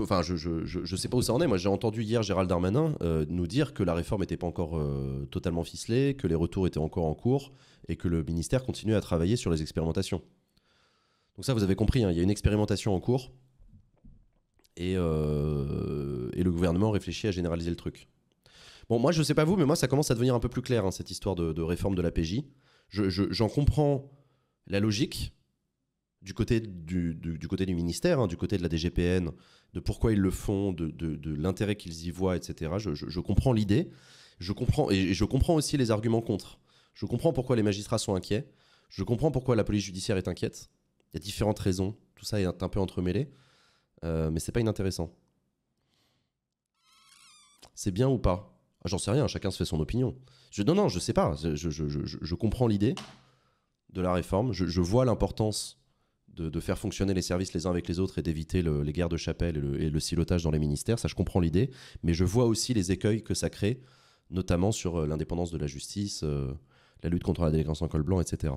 enfin, je ne sais pas où ça en est. Moi, j'ai entendu hier Gérald Darmanin euh, nous dire que la réforme n'était pas encore euh, totalement ficelée, que les retours étaient encore en cours et que le ministère continuait à travailler sur les expérimentations. Donc ça, vous avez compris, hein, il y a une expérimentation en cours et euh, le gouvernement réfléchit à généraliser le truc. Bon, moi, je sais pas vous, mais moi, ça commence à devenir un peu plus clair, hein, cette histoire de, réforme de la PJ. J'en je, comprends la logique du côté du, du, côté du ministère, hein, du côté de la DGPN, de pourquoi ils le font, de, de, l'intérêt qu'ils y voient, etc. Je, je comprends l'idée. Je comprends, et je comprends aussi les arguments contre. Je comprends pourquoi les magistrats sont inquiets. Je comprends pourquoi la police judiciaire est inquiète. Il y a différentes raisons. Tout ça est un peu entremêlé. Euh, mais c'est pas inintéressant. C'est bien ou pas ah, j'en sais rien, chacun se fait son opinion. Je, non, non, je sais pas. Je, comprends l'idée de la réforme. Je, vois l'importance de, faire fonctionner les services les uns avec les autres et d'éviter les guerres de chapelle et le, silotage dans les ministères. Ça, je comprends l'idée. Mais je vois aussi les écueils que ça crée, notamment sur euh, l'indépendance de la justice, euh, la lutte contre la délinquance en col blanc, etc.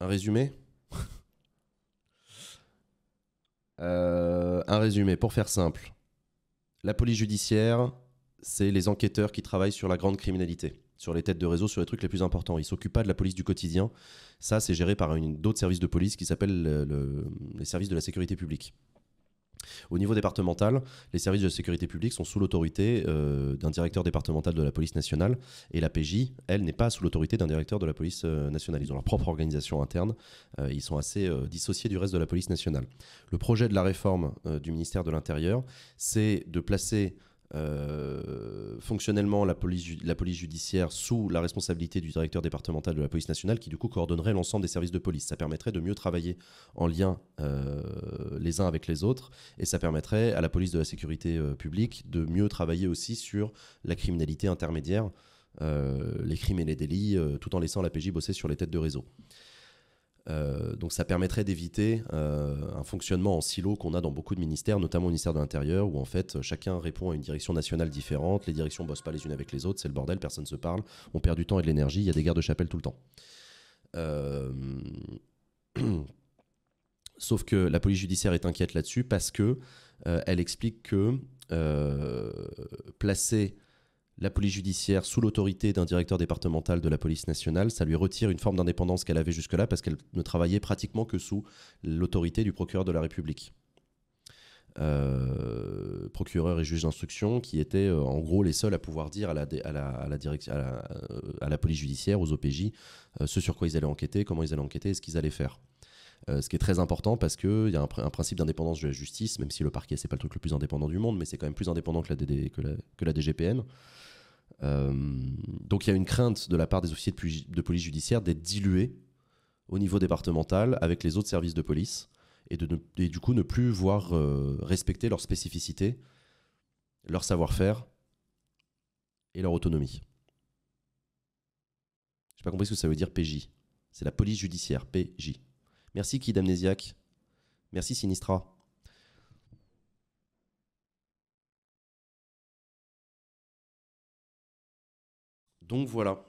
Un résumé Euh, un résumé, pour faire simple. La police judiciaire, c'est les enquêteurs qui travaillent sur la grande criminalité, sur les têtes de réseau, sur les trucs les plus importants. Ils s'occupent pas de la police du quotidien. Ça, c'est géré par d'autres services de police qui s'appellent les services de la sécurité publique. Au niveau départemental, les services de sécurité publique sont sous l'autorité euh, d'un directeur départemental de la police nationale et la PJ, elle, n'est pas sous l'autorité d'un directeur de la police euh, nationale. Ils ont leur propre organisation interne. Euh, ils sont assez dissociés du reste de la police nationale. Le projet de la réforme du ministère de l'Intérieur, c'est de placer euh, fonctionnellement la police, la police judiciaire sous la responsabilité du directeur départemental de la police nationale qui du coup coordonnerait l'ensemble des services de police. Ça permettrait de mieux travailler en lien euh, les uns avec les autres et ça permettrait à la police de la sécurité euh, publique de mieux travailler aussi sur la criminalité intermédiaire, les crimes et les délits, tout en laissant la PJ bosser sur les têtes de réseau. Euh, donc ça permettrait d'éviter euh, un fonctionnement en silo qu'on a dans beaucoup de ministères, notamment au ministère de l'Intérieur, où en fait chacun répond à une direction nationale différente, les directions bossent pas les unes avec les autres, c'est le bordel, personne se parle, on perd du temps et de l'énergie, il y a des guerres de chapelle tout le temps. Euh, (clears throat) sauf que la police judiciaire est inquiète là-dessus parce que elle explique que placer la police judiciaire sous l'autorité d'un directeur départemental de la police nationale. Ça lui retire une forme d'indépendance qu'elle avait jusque-là parce qu'elle ne travaillait pratiquement que sous l'autorité du procureur de la République. Euh, procureur et juge d'instruction qui étaient euh, en gros les seuls à pouvoir dire à la, police judiciaire, aux OPJ, euh, ce sur quoi ils allaient enquêter, comment ils allaient enquêter et ce qu'ils allaient faire. Euh, ce qui est très important parce qu'il y a un, principe d'indépendance de la justice, même si le parquet, c'est pas le truc le plus indépendant du monde, mais c'est quand même plus indépendant que la, DD, que la, DGPN. Euh, donc il y a une crainte de la part des officiers de, police judiciaire d'être dilués au niveau départemental avec les autres services de police et, de, du coup ne plus voir euh, respecter leur spécificité, leur savoir-faire et leur autonomie. Je J'ai pas compris ce que ça veut dire PJ. C'est la police judiciaire, PJ. Merci Kid Amnesiac, Merci Sinistra. Donc voilà.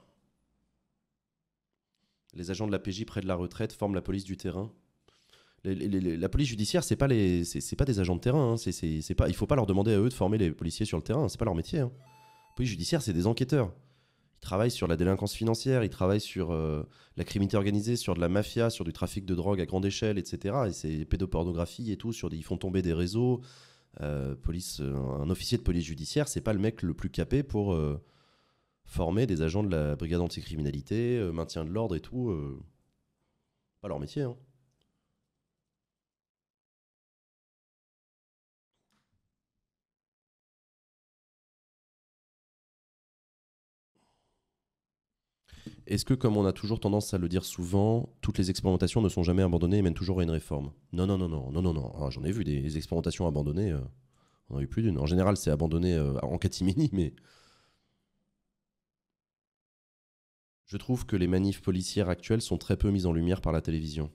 Les agents de la PJ près de la retraite forment la police du terrain. la police judiciaire, c'est pas les, c'est, pas des agents de terrain. il hein. C'est, pas, il faut pas leur demander à eux de former les policiers sur le terrain. Hein. C'est pas leur métier. Hein. La police judiciaire, c'est des enquêteurs. Il travaille sur la délinquance financière, il travaille sur euh, la criminalité organisée, sur de la mafia, sur du trafic de drogue à grande échelle, etc. Et c'est pédopornographie et tout. Sur ils font tomber des réseaux. Euh, police, euh, un officier de police judiciaire, c'est pas le mec le plus capé pour former des agents de la brigade anticriminalité, maintien de l'ordre et tout. pas leur métier. Hein. Est-ce que, comme on a toujours tendance à le dire souvent, toutes les expérimentations ne sont jamais abandonnées et mènent toujours à une réforme Non, non, non, non, non, non, non. Ah, j'en ai vu des expérimentations abandonnées. Euh. on en a eu plus d'une. En général, c'est abandonné euh, en catimini, mais. Je trouve que les manifs policières actuelles sont très peu mises en lumière par la télévision.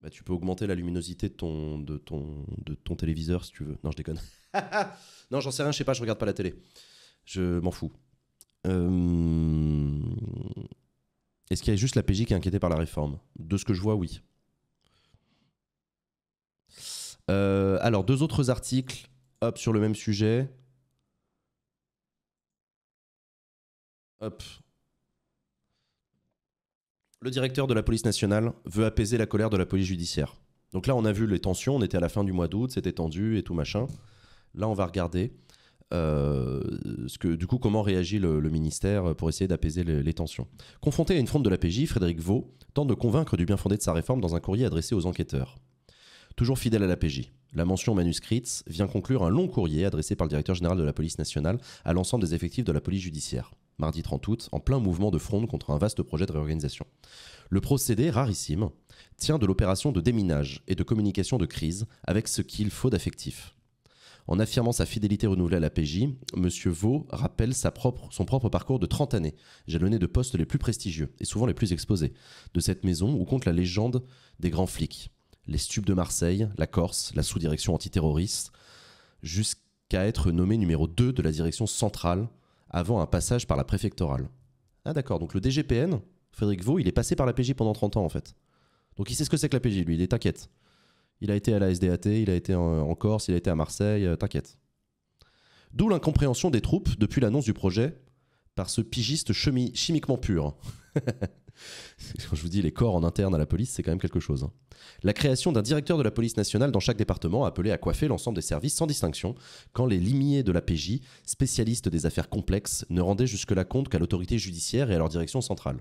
Bah, tu peux augmenter la luminosité de ton, de ton, de ton téléviseur si tu veux. Non, je déconne. (laughs) non, j'en sais rien, je sais pas, je regarde pas la télé. Je m'en fous. Euh, est-ce qu'il y a juste la PJ qui est inquiétée par la réforme De ce que je vois, oui. Euh, alors, deux autres articles hop, sur le même sujet. Hop. Le directeur de la police nationale veut apaiser la colère de la police judiciaire. Donc là, on a vu les tensions, on était à la fin du mois d'août, c'était tendu et tout machin. Là, on va regarder. Euh, du coup, comment réagit le, ministère pour essayer d'apaiser les, tensions Confronté à une fronde de la PJ, Frédéric Vaux tente de convaincre du bien fondé de sa réforme dans un courrier adressé aux enquêteurs. Toujours fidèle à la PJ, la mention manuscrite vient conclure un long courrier adressé par le directeur général de la police nationale à l'ensemble des effectifs de la police judiciaire, mardi 30 août, en plein mouvement de fronde contre un vaste projet de réorganisation. Le procédé, rarissime, tient de l'opération de déminage et de communication de crise avec ce qu'il faut d'affectifs en affirmant sa fidélité renouvelée à la PJ, M. Vaux rappelle son propre parcours de 30 années, jalonné de postes les plus prestigieux et souvent les plus exposés, de cette maison où compte la légende des grands flics, les stupes de Marseille, la Corse, la sous-direction antiterroriste, jusqu'à être nommé numéro 2 de la direction centrale avant un passage par la préfectorale. Ah d'accord, donc le DGPN, Frédéric Vaux, il est passé par la PJ pendant 30 ans en fait. Donc il sait ce que c'est que la PJ, lui, il est t'inquiète. Il a été à la SDAT, il a été en, Corse, il a été à Marseille, euh, t'inquiète. D'où l'incompréhension des troupes depuis l'annonce du projet par ce pigiste chimiquement pur. (laughs) quand je vous dis les corps en interne à la police, c'est quand même quelque chose. Hein. La création d'un directeur de la police nationale dans chaque département appelé à coiffer l'ensemble des services sans distinction, quand les limiers de la PJ, spécialistes des affaires complexes, ne rendaient jusque-là compte qu'à l'autorité judiciaire et à leur direction centrale.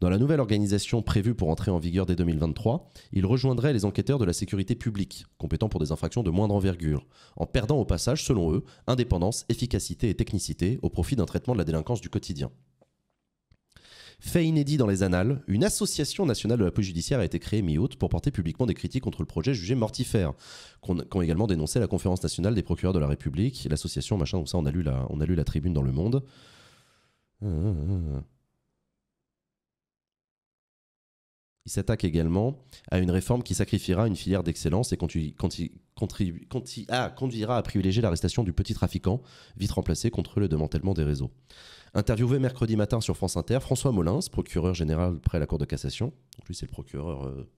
Dans la nouvelle organisation prévue pour entrer en vigueur dès 2023, il rejoindrait les enquêteurs de la sécurité publique, compétents pour des infractions de moindre envergure, en perdant au passage, selon eux, indépendance, efficacité et technicité au profit d'un traitement de la délinquance du quotidien. Fait inédit dans les annales, une association nationale de la police judiciaire a été créée mi-août pour porter publiquement des critiques contre le projet jugé mortifère, qu'ont également dénoncé la Conférence nationale des procureurs de la République, l'association machin, donc ça on a lu la, on a lu la tribune dans le monde. Euh, euh, euh. Il s'attaque également à une réforme qui sacrifiera une filière d'excellence et ah, conduira à privilégier l'arrestation du petit trafiquant, vite remplacé contre le démantèlement des réseaux. Interviewé mercredi matin sur France Inter, François Molins, procureur général près la Cour de cassation, donc lui c'est le procureur, euh,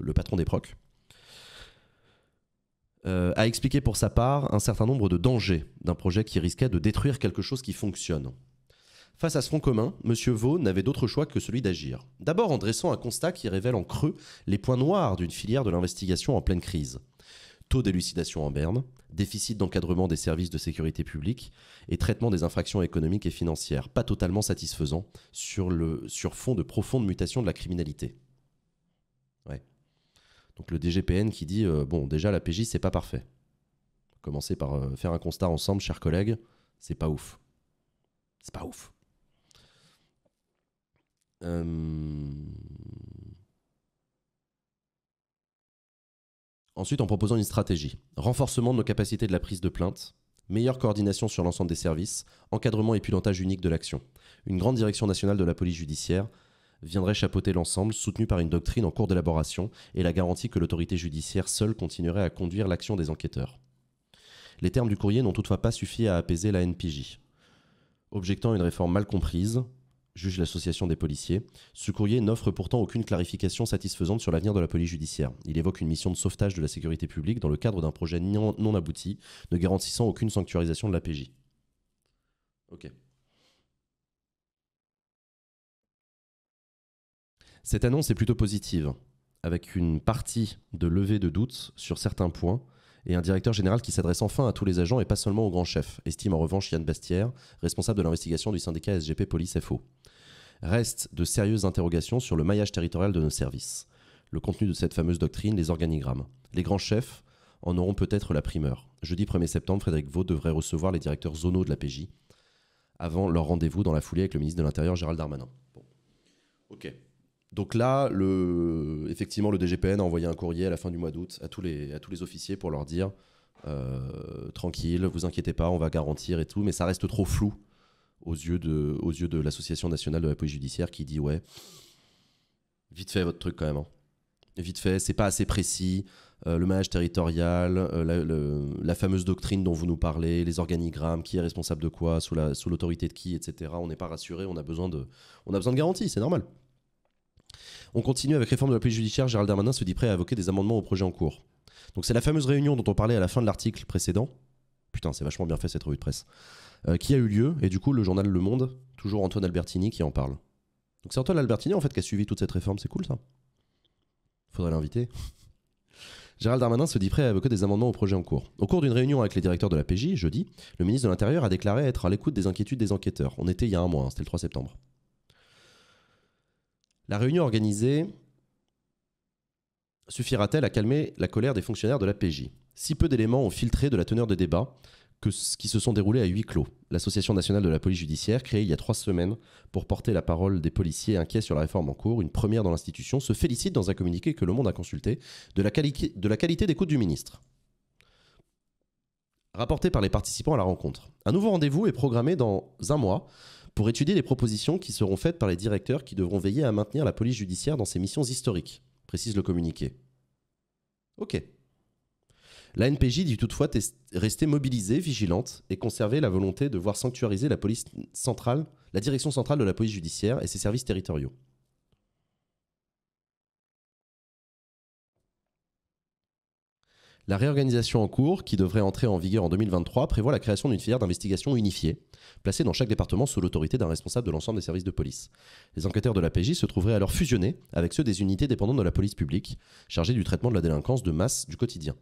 le, patron des procs, euh, a expliqué pour sa part un certain nombre de dangers d'un projet qui risquait de détruire quelque chose qui fonctionne. Face à ce front commun, M. Vaux n'avait d'autre choix que celui d'agir. D'abord en dressant un constat qui révèle en creux les points noirs d'une filière de l'investigation en pleine crise. Taux d'élucidation en berne, déficit d'encadrement des services de sécurité publique et traitement des infractions économiques et financières, pas totalement satisfaisant sur, le, fond de profonde mutation de la criminalité. Ouais. Donc le DGPN qui dit euh, bon déjà la PJ c'est pas parfait. Commencez par euh, faire un constat ensemble, chers collègues, c'est pas ouf. C'est pas ouf. Euh, ensuite, en proposant une stratégie. Renforcement de nos capacités de la prise de plainte, meilleure coordination sur l'ensemble des services, encadrement et pilotage unique de l'action. Une grande direction nationale de la police judiciaire viendrait chapeauter l'ensemble, soutenue par une doctrine en cours d'élaboration et la garantie que l'autorité judiciaire seule continuerait à conduire l'action des enquêteurs. Les termes du courrier n'ont toutefois pas suffi à apaiser la NPJ, objectant une réforme mal comprise, juge l'association des policiers, ce courrier n'offre pourtant aucune clarification satisfaisante sur l'avenir de la police judiciaire. Il évoque une mission de sauvetage de la sécurité publique dans le cadre d'un projet non, abouti, ne garantissant aucune sanctuarisation de l'APJ. Ok. Cette annonce est plutôt positive, avec une partie de levée de doutes sur certains points, et un directeur général qui s'adresse enfin à tous les agents et pas seulement aux grands chefs, estime en revanche Yann Bastière, responsable de l'investigation du syndicat SGP Police FO. Restent de sérieuses interrogations sur le maillage territorial de nos services, le contenu de cette fameuse doctrine, les organigrammes. Les grands chefs en auront peut-être la primeur. Jeudi 1er septembre, Frédéric Vaud devrait recevoir les directeurs zonaux de la PJ avant leur rendez-vous dans la foulée avec le ministre de l'Intérieur Gérald Darmanin. Ok. Donc là, le, effectivement, le DGPN a envoyé un courrier à la fin du mois d'août à tous les, officiers pour leur dire euh, tranquille, vous inquiétez pas, on va garantir et tout, mais ça reste trop flou aux yeux de, aux yeux de l'Association nationale de la police judiciaire qui dit ouais, vite fait votre truc quand même. Hein. Vite fait, c'est pas assez précis. Euh, le maillage territorial, euh, la, fameuse doctrine dont vous nous parlez, les organigrammes, qui est responsable de quoi, sous l'autorité de qui, etc. On n'est pas rassuré, on a besoin de, on a besoin de garanties, c'est normal. On continue avec réforme de la police judiciaire. Gérald Darmanin se dit prêt à évoquer des amendements au projet en cours. Donc c'est la fameuse réunion dont on parlait à la fin de l'article précédent. Putain, c'est vachement bien fait cette revue de presse. Euh, qui a eu lieu, et du coup, le journal Le Monde, toujours Antoine Albertini qui en parle. Donc c'est Antoine Albertini en fait qui a suivi toute cette réforme, c'est cool ça. Faudrait l'inviter. (laughs) Gérald Darmanin se dit prêt à évoquer des amendements au projet en cours. Au cours d'une réunion avec les directeurs de la PJ, jeudi, le ministre de l'Intérieur a déclaré être à l'écoute des inquiétudes des enquêteurs. On était il y a un mois, hein, c'était le 3 septembre. La réunion organisée suffira-t-elle à calmer la colère des fonctionnaires de la PJ Si peu d'éléments ont filtré de la teneur des débats que, qui se sont déroulés à huis clos. L'Association nationale de la police judiciaire, créée il y a trois semaines pour porter la parole des policiers inquiets sur la réforme en cours, une première dans l'institution, se félicite dans un communiqué que Le Monde a consulté de la, qualité de la qualité d'écoute du ministre. Rapporté par les participants à la rencontre. Un nouveau rendez-vous est programmé dans un mois pour étudier les propositions qui seront faites par les directeurs qui devront veiller à maintenir la police judiciaire dans ses missions historiques, précise le communiqué. Ok. La NPJ dit toutefois rester mobilisée, vigilante et conserver la volonté de voir sanctuariser la police centrale, la direction centrale de la police judiciaire et ses services territoriaux. La réorganisation en cours, qui devrait entrer en vigueur en 2023, prévoit la création d'une filière d'investigation unifiée, placée dans chaque département sous l'autorité d'un responsable de l'ensemble des services de police. Les enquêteurs de la PJ se trouveraient alors fusionnés avec ceux des unités dépendantes de la police publique, chargées du traitement de la délinquance de masse du quotidien.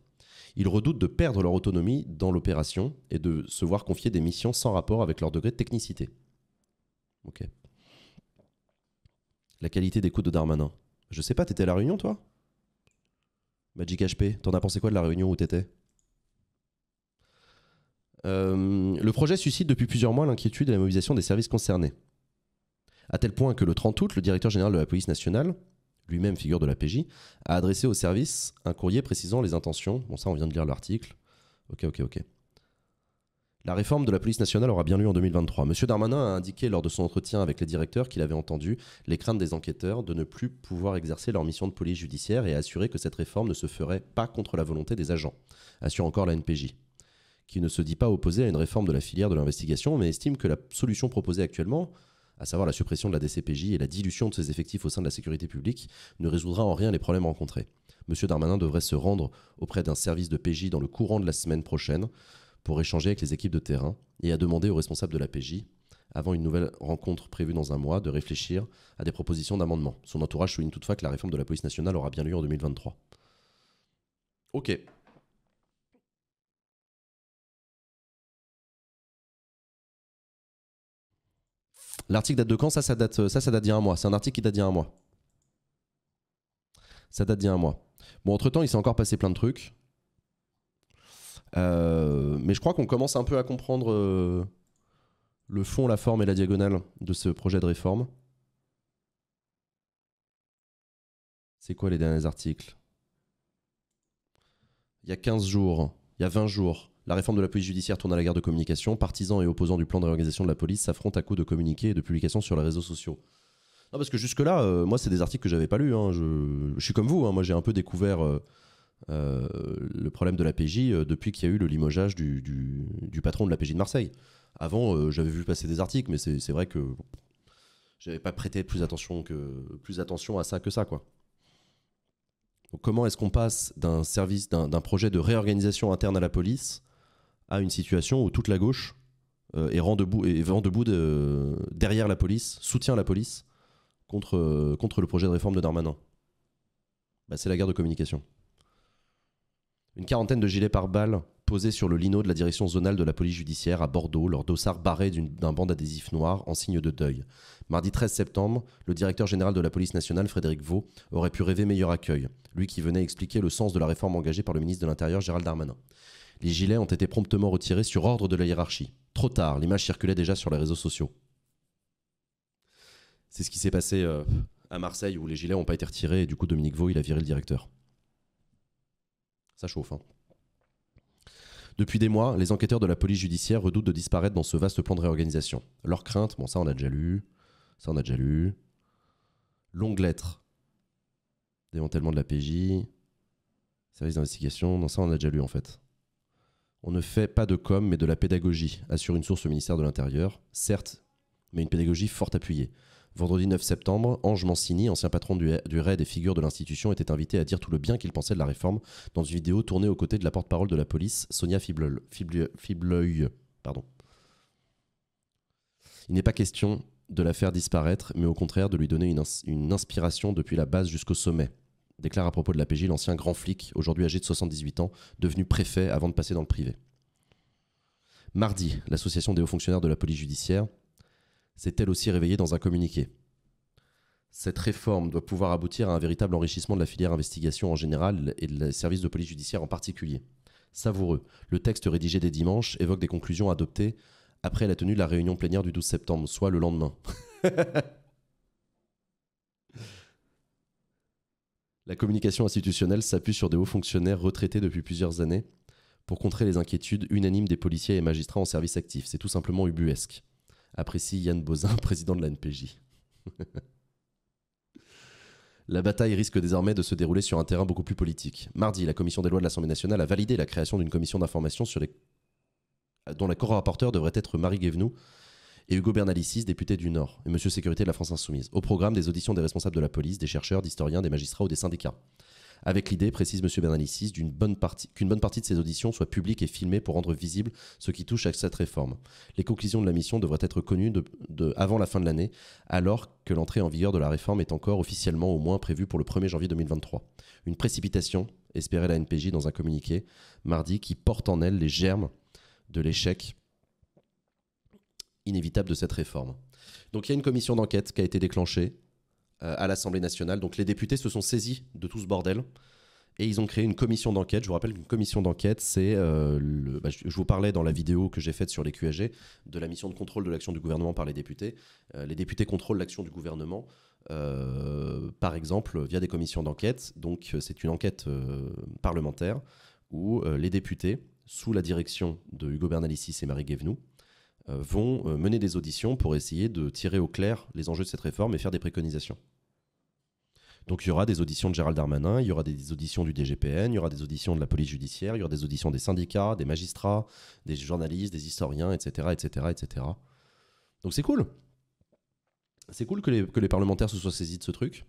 Ils redoutent de perdre leur autonomie dans l'opération et de se voir confier des missions sans rapport avec leur degré de technicité. Ok. La qualité des coups de Darmanin. Je sais pas, t'étais à la réunion toi Magic HP, t'en as pensé quoi de la réunion où t'étais euh, le projet suscite depuis plusieurs mois l'inquiétude et la mobilisation des services concernés. À tel point que le 30 août, le directeur général de la police nationale, lui-même figure de la PJ, a adressé au service un courrier précisant les intentions. Bon, ça, on vient de lire l'article. Ok, ok, ok. La réforme de la police nationale aura bien lieu en 2023. Monsieur Darmanin a indiqué lors de son entretien avec les directeurs qu'il avait entendu les craintes des enquêteurs de ne plus pouvoir exercer leur mission de police judiciaire et a assuré que cette réforme ne se ferait pas contre la volonté des agents, assure encore la NPJ, qui ne se dit pas opposée à une réforme de la filière de l'investigation, mais estime que la solution proposée actuellement, à savoir la suppression de la DCPJ et la dilution de ses effectifs au sein de la sécurité publique, ne résoudra en rien les problèmes rencontrés. Monsieur Darmanin devrait se rendre auprès d'un service de PJ dans le courant de la semaine prochaine pour échanger avec les équipes de terrain et a demandé aux responsables de la PJ, avant une nouvelle rencontre prévue dans un mois, de réfléchir à des propositions d'amendement. Son entourage souligne toutefois que la réforme de la police nationale aura bien lieu en 2023. Ok. L'article date de quand ça ça date, euh, ça, ça date d'il y a un mois. C'est un article qui date d'il y a un mois. Ça date d'il y a un mois. Bon, entre-temps, il s'est encore passé plein de trucs. Euh, mais je crois qu'on commence un peu à comprendre euh, le fond, la forme et la diagonale de ce projet de réforme. C'est quoi les derniers articles Il y a 15 jours, il y a 20 jours, la réforme de la police judiciaire tourne à la guerre de communication. Partisans et opposants du plan de réorganisation de la police s'affrontent à coups de communiqués et de publications sur les réseaux sociaux. Non, parce que jusque-là, euh, moi, c'est des articles que j'avais pas lus. Hein. Je, suis comme vous, hein. moi, j'ai un peu découvert. Euh, le problème de la PJ euh, depuis qu'il y a eu le limogeage du, patron de la PJ de Marseille. Avant, euh, j'avais vu passer des articles, mais c'est vrai que j'avais pas prêté plus attention, que, plus attention à ça que ça. Quoi. comment est-ce qu'on passe d'un service, d'un projet de réorganisation interne à la police à une situation où toute la gauche est rend debout, et vend debout de, derrière la police, soutient la police contre, contre le projet de réforme de Darmanin bah, C'est la guerre de communication. Une quarantaine de gilets pare-balles posés sur le lino de la direction zonale de la police judiciaire à Bordeaux, leur dossard barré d'un bande adhésif noir en signe de deuil. Mardi 13 septembre, le directeur général de la police nationale, Frédéric Vaux, aurait pu rêver meilleur accueil, lui qui venait expliquer le sens de la réforme engagée par le ministre de l'Intérieur, Gérald Darmanin. Les gilets ont été promptement retirés sur ordre de la hiérarchie. Trop tard, l'image circulait déjà sur les réseaux sociaux. C'est ce qui s'est passé euh, à Marseille où les gilets n'ont pas été retirés et du coup Dominique Vaux, il a viré le directeur. Ça chauffe. Hein. Depuis des mois, les enquêteurs de la police judiciaire redoutent de disparaître dans ce vaste plan de réorganisation. Leur crainte, bon, ça on a déjà lu. Ça on a déjà lu. Longue lettre. Démantèlement de la PJ. Service d'investigation. Non, ça on a déjà lu en fait. On ne fait pas de com, mais de la pédagogie, assure une source au ministère de l'Intérieur. Certes, mais une pédagogie fort appuyée. Vendredi 9 septembre, Ange Mancini, ancien patron du, RAID et figure de l'institution, était invité à dire tout le bien qu'il pensait de la réforme dans une vidéo tournée aux côtés de la porte-parole de la police, Sonia Fibleuille. Il n'est pas question de la faire disparaître, mais au contraire de lui donner une, une inspiration depuis la base jusqu'au sommet, déclare à propos de la PJ l'ancien grand flic, aujourd'hui âgé de 78 ans, devenu préfet avant de passer dans le privé. Mardi, l'association des hauts fonctionnaires de la police judiciaire s'est elle aussi réveillée dans un communiqué. Cette réforme doit pouvoir aboutir à un véritable enrichissement de la filière investigation en général et des services de police judiciaire en particulier. Savoureux, le texte rédigé des dimanches évoque des conclusions adoptées après la tenue de la réunion plénière du 12 septembre, soit le lendemain. (laughs) la communication institutionnelle s'appuie sur des hauts fonctionnaires retraités depuis plusieurs années pour contrer les inquiétudes unanimes des policiers et magistrats en service actif. C'est tout simplement ubuesque apprécie Yann Bozin, (laughs) président de la NPJ. (laughs) La bataille risque désormais de se dérouler sur un terrain beaucoup plus politique. Mardi, la commission des lois de l'Assemblée nationale a validé la création d'une commission d'information sur les... dont la co devrait être Marie Guévenou et Hugo Bernalicis, député du Nord, et Monsieur Sécurité de la France Insoumise, au programme des auditions des responsables de la police, des chercheurs, d'historiens, des magistrats ou des syndicats avec l'idée, précise M. Bernalicis, qu'une bonne partie de ces auditions soit publique et filmée pour rendre visible ce qui touche à cette réforme. Les conclusions de la mission devraient être connues avant la fin de l'année, alors que l'entrée en vigueur de la réforme est encore officiellement au moins prévue pour le 1er janvier 2023. Une précipitation, espérait la NPJ dans un communiqué mardi, qui porte en elle les germes de l'échec inévitable de cette réforme. Donc il y a une commission d'enquête qui a été déclenchée euh, à l'Assemblée nationale. Donc les députés se sont saisis de tout ce bordel et ils ont créé une commission d'enquête. Je vous rappelle qu'une commission d'enquête, c'est. Euh, bah, je vous parlais dans la vidéo que j'ai faite sur les QAG de la mission de contrôle de l'action du gouvernement par les députés. Euh, les députés contrôlent l'action du gouvernement, par exemple, via des commissions d'enquête. Donc, c'est une enquête parlementaire où les députés, sous la direction de Hugo Bernalicis et Marie Guévenoux, euh, vont euh, mener des auditions pour essayer de tirer au clair les enjeux de cette réforme et faire des préconisations. Donc il y aura des auditions de Gérald Darmanin, il y aura des auditions du DGPN, il y aura des auditions de la police judiciaire, il y aura des auditions des syndicats, des magistrats, des journalistes, des historiens, etc. etc., etc. Donc c'est cool. C'est cool que les, parlementaires se soient saisis de ce truc.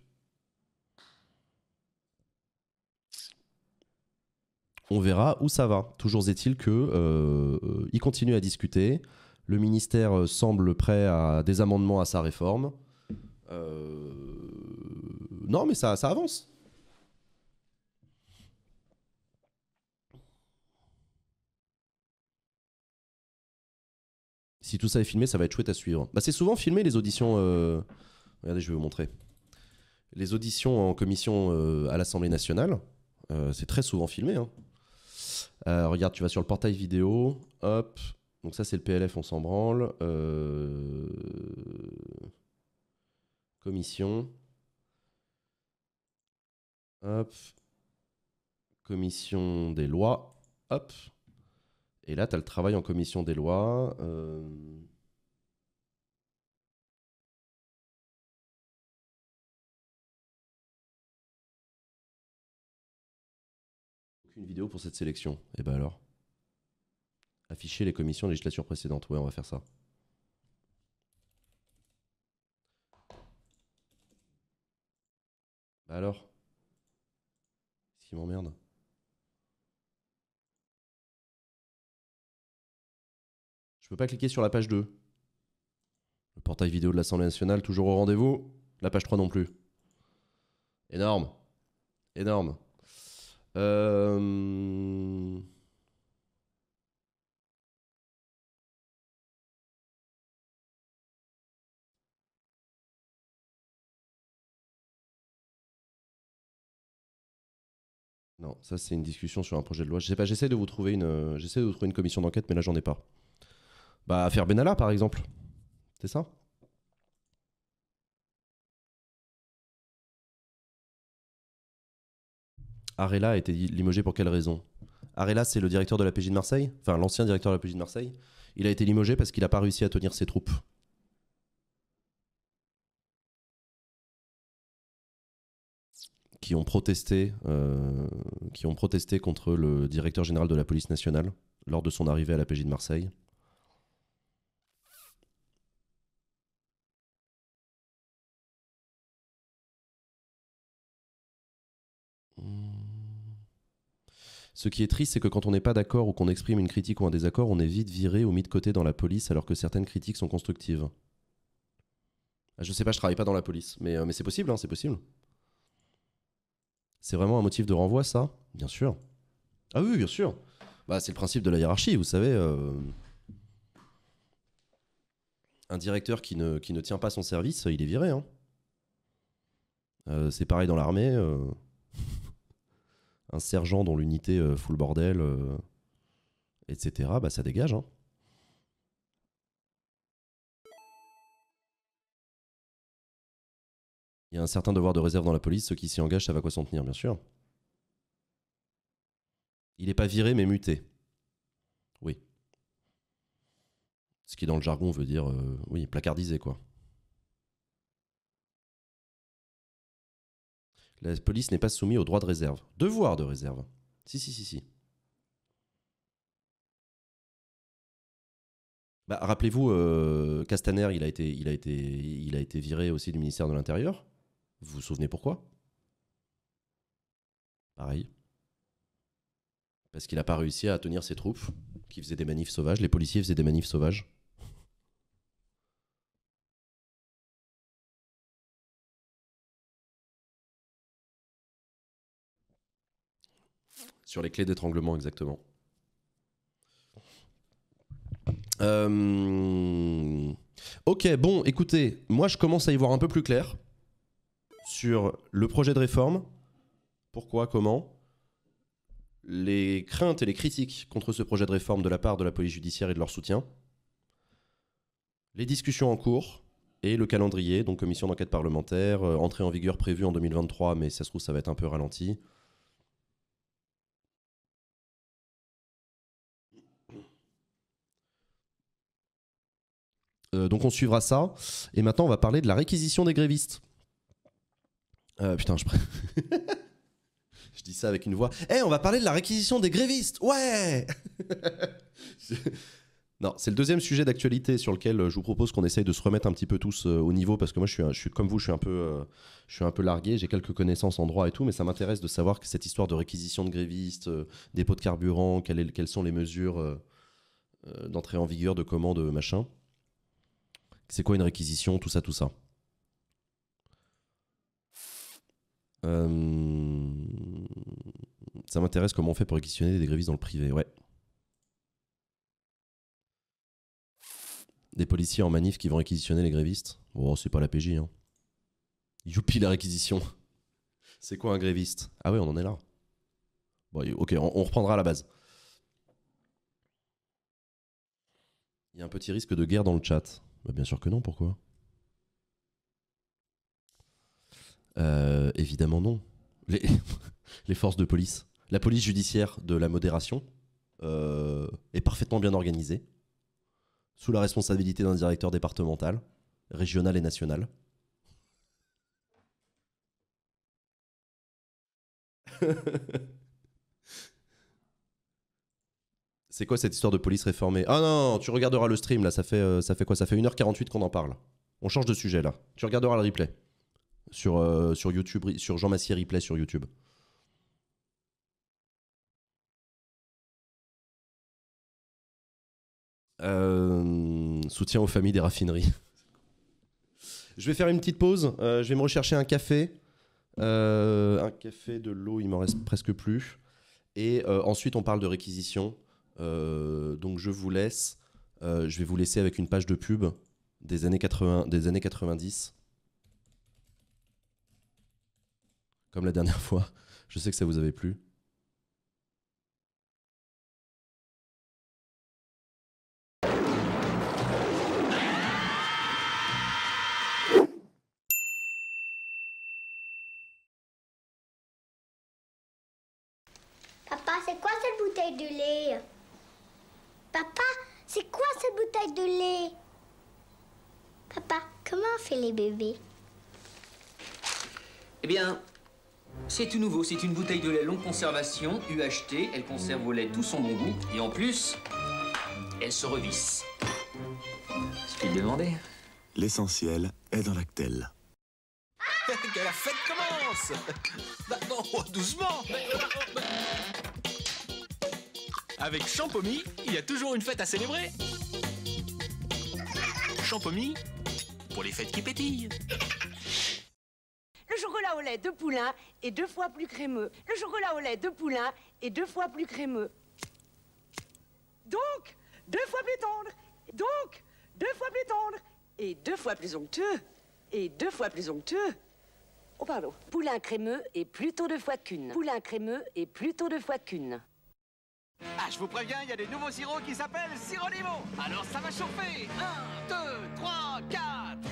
On verra où ça va. Toujours est-il qu'ils euh, continuent à discuter. Le ministère euh, semble prêt à des amendements à sa réforme. Euh, non, mais ça, avance. Si tout ça est filmé, ça va être chouette à suivre. Bah, c'est souvent filmé les auditions. Euh, regardez, je vais vous montrer. Les auditions en commission à l'Assemblée nationale, c'est très souvent filmé. Hein. regarde, tu vas sur le portail vidéo. Hop, donc ça, c'est le PLF, on s'en branle. Euh, commission. Hop. Commission des lois. Hop. Et là, tu as le travail en commission des lois. Euh, aucune vidéo pour cette sélection. Et eh ben alors Afficher les commissions de législature précédente. Ouais, on va faire ça. Bah alors Qu'est-ce qu'il m'emmerde Je peux pas cliquer sur la page 2. Le portail vidéo de l'Assemblée nationale, toujours au rendez-vous. La page 3 non plus. Énorme. Énorme. Euh... Non, ça c'est une discussion sur un projet de loi. Je sais pas, j'essaie de vous trouver une, euh, j'essaie de trouver une commission d'enquête, mais là j'en ai pas. Bah affaire Benalla par exemple, c'est ça Arella a été limogé pour quelle raison Arella, c'est le directeur de la PJ de Marseille, enfin l'ancien directeur de la PJ de Marseille. Il a été limogé parce qu'il n'a pas réussi à tenir ses troupes. ont protesté, euh, qui ont protesté contre le directeur général de la police nationale lors de son arrivée à la PJ de Marseille. Hmm. Ce qui est triste, c'est que quand on n'est pas d'accord ou qu'on exprime une critique ou un désaccord, on est vite viré ou mis de côté dans la police alors que certaines critiques sont constructives. Ah, je sais pas, je travaille pas dans la police, mais, euh, mais c'est possible, hein, c'est possible. C'est vraiment un motif de renvoi, ça Bien sûr. Ah oui, bien sûr. Bah, c'est le principe de la hiérarchie, vous savez. Euh, un directeur qui ne, qui ne tient pas son service, il est viré. Hein. Euh, c'est pareil dans l'armée. Euh, (laughs) un sergent dont l'unité fout le bordel, etc. Bah, ça dégage. Hein. Il y a un certain devoir de réserve dans la police. Ceux qui s'y engagent ça va quoi s'en tenir, bien sûr. Il n'est pas viré, mais muté. Oui. Ce qui, dans le jargon, veut dire, euh, oui, placardisé, quoi. La police n'est pas soumise au droit de réserve. Devoir de réserve. Si, si, si, si. Bah, Rappelez-vous, euh, Castaner, il a, été, il, a été, il a été viré aussi du ministère de l'Intérieur. Vous vous souvenez pourquoi Pareil. Parce qu'il n'a pas réussi à tenir ses troupes qui faisaient des manifs sauvages. Les policiers faisaient des manifs sauvages. Sur les clés d'étranglement, exactement. Euh, ok, bon, écoutez, moi je commence à y voir un peu plus clair sur le projet de réforme, pourquoi, comment, les craintes et les critiques contre ce projet de réforme de la part de la police judiciaire et de leur soutien, les discussions en cours et le calendrier, donc commission d'enquête parlementaire, euh, entrée en vigueur prévue en 2023, mais ça se trouve ça va être un peu ralenti. Euh, donc on suivra ça. Et maintenant on va parler de la réquisition des grévistes. Euh, putain, je... (laughs) je dis ça avec une voix. Eh, on va parler de la réquisition des grévistes. Ouais (laughs) Non, c'est le deuxième sujet d'actualité sur lequel euh, je vous propose qu'on essaye de se remettre un petit peu tous euh, au niveau parce que moi je suis, suis comme vous, je suis un peu, je suis un peu largué, j'ai quelques connaissances en droit et tout, mais ça m'intéresse de savoir que cette histoire de réquisition de grévistes, des dépôt de carburant, quelles sont les mesures d'entrée en vigueur, de commande, machin. C'est quoi une réquisition, tout ça, tout ça. Euh, ça m'intéresse comment on fait pour réquisitionner des grévistes dans le privé, ouais. Des policiers en manif qui vont réquisitionner les grévistes Oh, c'est pas la PJ, hein. Youpi la réquisition C'est quoi un gréviste Ah ouais, on en est là. Bon, ok, on, reprendra à la base. Il y a un petit risque de guerre dans le chat. Bah, bien sûr que non, pourquoi Euh, évidemment non. (laughs) Les, forces de police, la police judiciaire de la modération euh, est parfaitement bien organisée, sous la responsabilité d'un directeur départemental, régional et national. (laughs) C'est quoi cette histoire de police réformée Ah non, tu regarderas le stream là, ça fait, euh, ça fait quoi Ça fait 1h48 qu'on en parle. On change de sujet là. Tu regarderas le replay sur, euh, sur YouTube, sur Jean Massier Replay sur YouTube. Euh, soutien aux familles des raffineries. (laughs) Je vais faire une petite pause. Euh, je vais me rechercher un café. un café, de l'eau, il m'en reste presque plus. Et ensuite, on parle de réquisition. donc, je vous laisse. je vais vous laisser avec une page de pub des années, 80, des années 90. comme la dernière fois. Je sais que ça vous avait plu. Papa, c'est quoi cette bouteille de lait Papa, c'est quoi cette bouteille de lait Papa, comment on fait les bébés Eh bien, c'est tout nouveau, c'est une bouteille de lait longue conservation, UHT. Elle conserve au lait tout son bon goût. Et en plus, elle se revisse. Ce qu'il demandait. L'essentiel est dans l'actel. que la (laughs) fête commence Maintenant, (laughs) bah, oh, doucement Avec Champomy, il y a toujours une fête à célébrer. Champomy, pour les fêtes qui pétillent de poulain est deux fois plus crémeux. Le chocolat au lait de poulain est deux fois plus crémeux. Donc, deux fois plus tendre. Donc, deux fois plus tendre. Et deux fois plus onctueux. Et deux fois plus onctueux. Oh, pardon. Poulain crémeux est plutôt deux fois qu'une. Poulain crémeux est plutôt deux fois qu'une. Ah, je vous préviens, il y a des nouveaux sirops qui s'appellent Sirolimo. Alors ça va chauffer. Un, 2, 3, 4.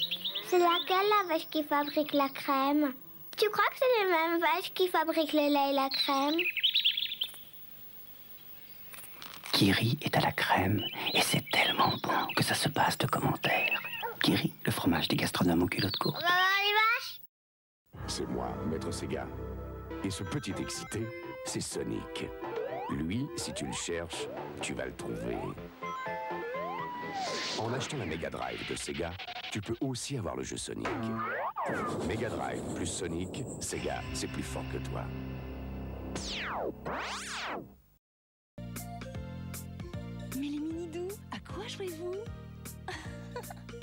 C'est laquelle la vache qui fabrique la crème Tu crois que c'est les mêmes vaches qui fabriquent le lait et la crème Kiri est à la crème et c'est tellement bon que ça se passe de commentaires. Kiri, le fromage des gastronomes au culot de On les vaches C'est moi, Maître Sega. Et ce petit excité, c'est Sonic. Lui, si tu le cherches, tu vas le trouver. En achetant la Mega Drive de Sega, tu peux aussi avoir le jeu Sonic. Mega Drive plus Sonic, Sega, c'est plus fort que toi. Mais les mini-doux, à quoi jouez-vous (laughs)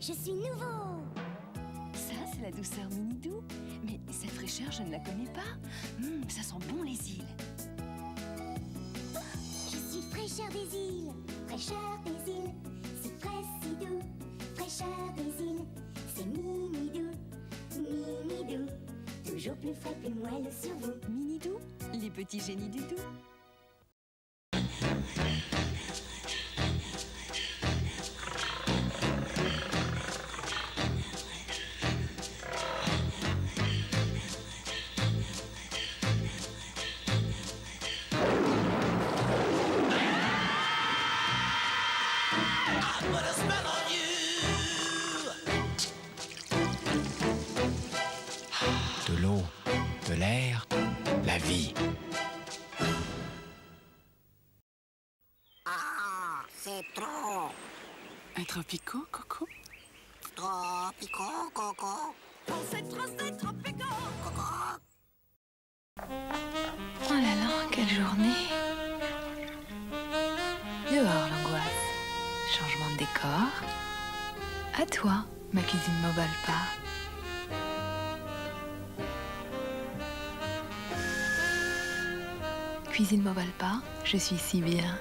Je suis nouveau Ça, c'est la douceur mini-doux. Mais cette fraîcheur, je ne la connais pas. Hmm, ça sent bon les îles. Fraîcheur des îles, fraîcheur des îles, c'est frais, si doux. Fraîcheur des îles, c'est mini-doux, mini-doux. Toujours plus frais, plus moelleux sur vous. Mini-doux, les petits génies du tout. Pico, Coco Oh, Coco Oh là là, quelle journée Dehors l'angoisse. Changement de décor. À toi, ma cuisine mobile pas. Cuisine mobile pas, je suis si bien.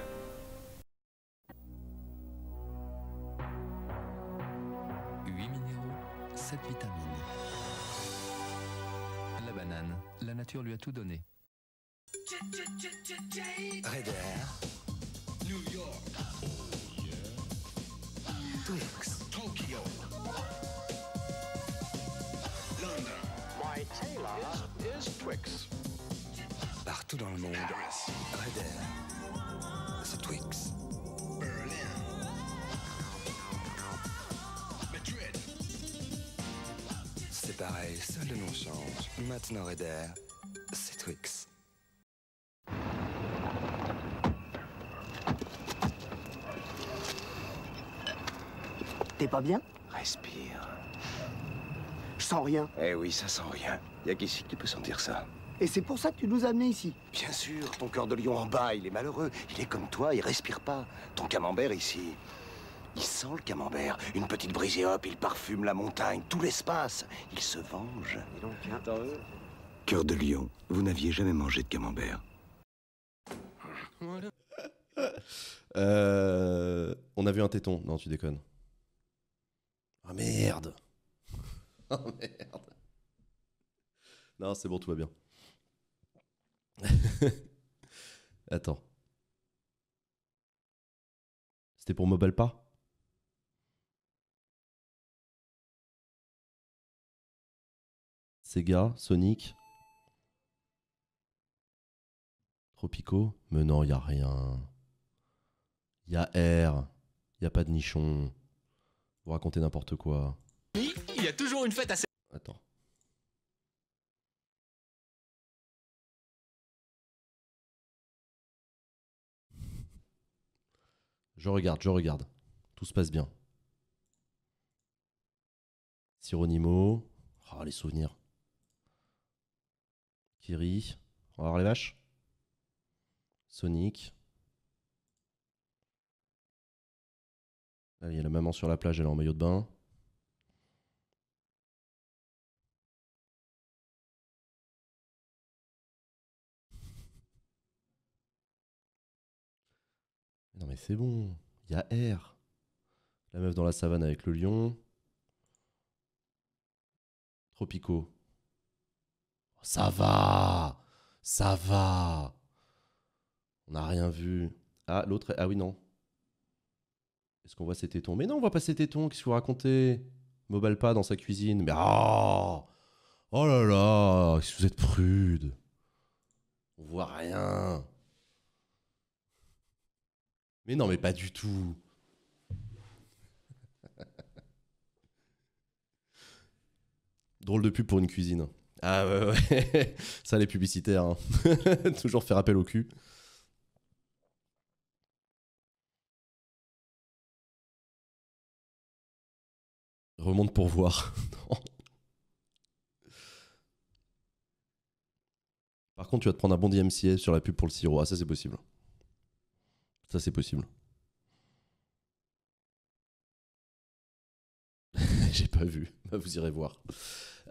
lui a tout donné. Raider. New York. Twix. Tokyo. London. My tailor is, Twix. Partout dans le monde. Paris. C'est Twix. Berlin, Madrid. C'est pareil, seul le nom change. Maintenant Raider, c'est Twix. T'es pas bien Respire. Je sens rien. Eh oui, ça sent rien. Y a qu'ici que tu peux sentir ça. Et c'est pour ça que tu nous as amenés ici Bien sûr, ton cœur de lion en bas, il est malheureux. Il est comme toi, il respire pas. Ton camembert ici, il sent le camembert. Une petite brise et hop, il parfume la montagne, tout l'espace. Il se venge. Et donc, hein. euh. Cœur de lion, vous n'aviez jamais mangé de camembert. (laughs) Euh, on a vu un téton. Non, tu déconnes. oh, merde. oh (laughs) merde. Non, c'est bon, tout va bien. (laughs) Attends. C'était pour Mobile pas Sega, Sonic. Tropico Mais non, il y a rien. Il y a air. Il y a pas de nichon. Vous racontez n'importe quoi. Il y a toujours une fête assez. Attends. Je regarde, je regarde. Tout se passe bien. Sironimo. Ah, les souvenirs. Kiri. On va voir les vaches. Sonic. Là, il y a la maman sur la plage, elle est en maillot de bain. Non mais c'est bon, il y a R. La meuf dans la savane avec le lion. Tropico. Ça va Ça va on n'a rien vu. Ah, l'autre, ah oui, non. Est-ce qu'on voit ses tétons Mais non, on voit pas ses tétons, qu'est-ce que vous racontez Mobile pas dans sa cuisine. Mais ah oh, là là, si vous êtes prude. On voit rien. Mais non, mais pas du tout. (laughs) Drôle de pub pour une cuisine. Ah ouais, ouais. (laughs) ça les publicitaires. Hein. (laughs) Toujours faire appel au cul. Remonte pour voir. (laughs) Par contre, tu vas te prendre un bon DMCA sur la pub pour le sirop. Ah, ça, c'est possible. Ça, c'est possible. (laughs) J'ai pas vu. Bah, vous irez voir.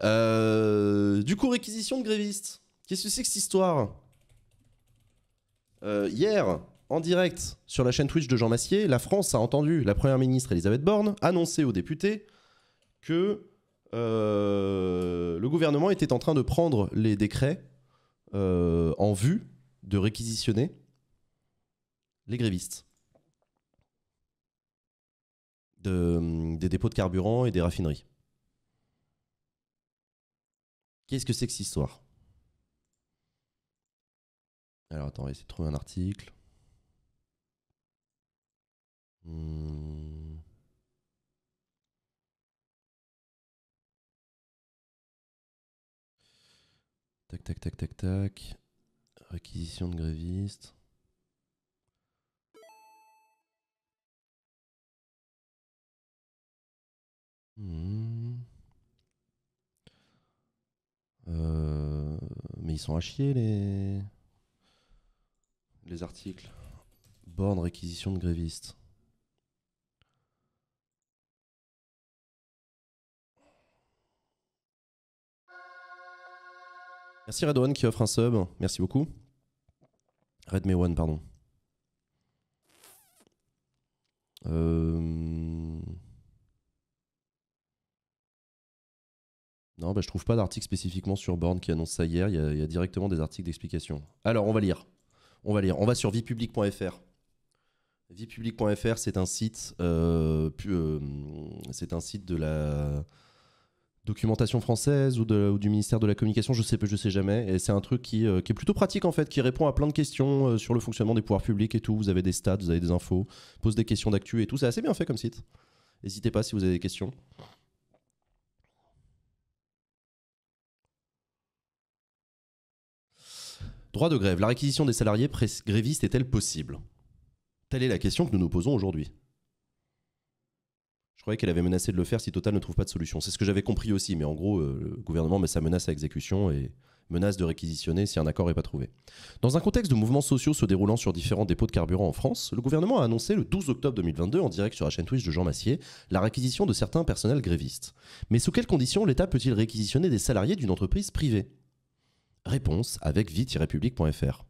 Euh, du coup, réquisition de grévistes. Qu'est-ce que c'est que cette histoire euh, Hier, en direct sur la chaîne Twitch de Jean Massier, la France a entendu la première ministre Elisabeth Borne annoncer aux députés que euh, le gouvernement était en train de prendre les décrets euh, en vue de réquisitionner les grévistes des dépôts de carburant et des raffineries. Qu'est-ce que c'est que cette histoire Alors attends, on va essayer de trouver un article. Hmm. Tac, tac, tac, tac, tac. Réquisition de grévistes. Hmm. Euh, mais ils sont à chier les les articles. Borne réquisition de grévistes. Merci Red One qui offre un sub. Merci beaucoup. Red Me One, pardon. Euh, non, je bah, je trouve pas d'article spécifiquement sur Born qui annonce ça hier. Il y, a, directement des articles d'explication. Alors, on va lire. On va lire. On va sur vipublic.fr. Vipublic.fr, c'est un site, euh, euh, c'est un site de la documentation française ou, du ministère de la communication, je sais je sais jamais. Et c'est un truc euh, qui, est plutôt pratique en fait, qui répond à plein de questions euh, sur le fonctionnement des pouvoirs publics et tout. Vous avez des stats, vous avez des infos, pose des questions d'actu et tout. C'est assez bien fait comme site. N'hésitez pas si vous avez des questions. Droit de grève. La réquisition des salariés grévistes est-elle possible Telle est la question que nous nous posons aujourd'hui. Je croyais qu'elle avait menacé de le faire si Total ne trouve pas de solution. C'est ce que j'avais compris aussi, mais en gros, euh, le gouvernement met sa menace à exécution et menace de réquisitionner si un accord n'est pas trouvé. Dans un contexte de mouvements sociaux se déroulant sur différents dépôts de carburant en France, le gouvernement a annoncé le 12 octobre 2022, en direct sur la chaîne Twitch de Jean Massier, la réquisition de certains personnels grévistes. Mais sous quelles conditions l'État peut-il réquisitionner des salariés d'une entreprise privée Réponse avec république.fr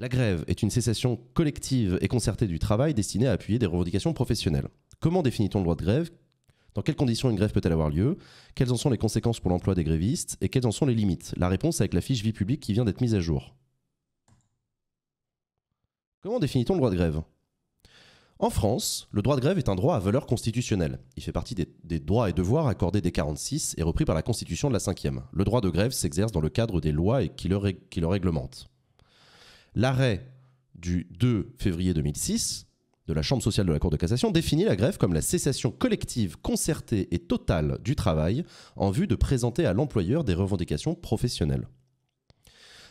La grève est une cessation collective et concertée du travail destinée à appuyer des revendications professionnelles. Comment définit-on le droit de grève Dans quelles conditions une grève peut-elle avoir lieu Quelles en sont les conséquences pour l'emploi des grévistes Et quelles en sont les limites La réponse avec la fiche vie publique qui vient d'être mise à jour. Comment définit-on le droit de grève en France, le droit de grève est un droit à valeur constitutionnelle. Il fait partie des, droits et devoirs accordés dès 46 et repris par la Constitution de la 5 Le droit de grève s'exerce dans le cadre des lois qui le réglementent. L'arrêt du 2 février 2006 de la Chambre sociale de la Cour de cassation définit la grève comme la cessation collective, concertée et totale du travail en vue de présenter à l'employeur des revendications professionnelles.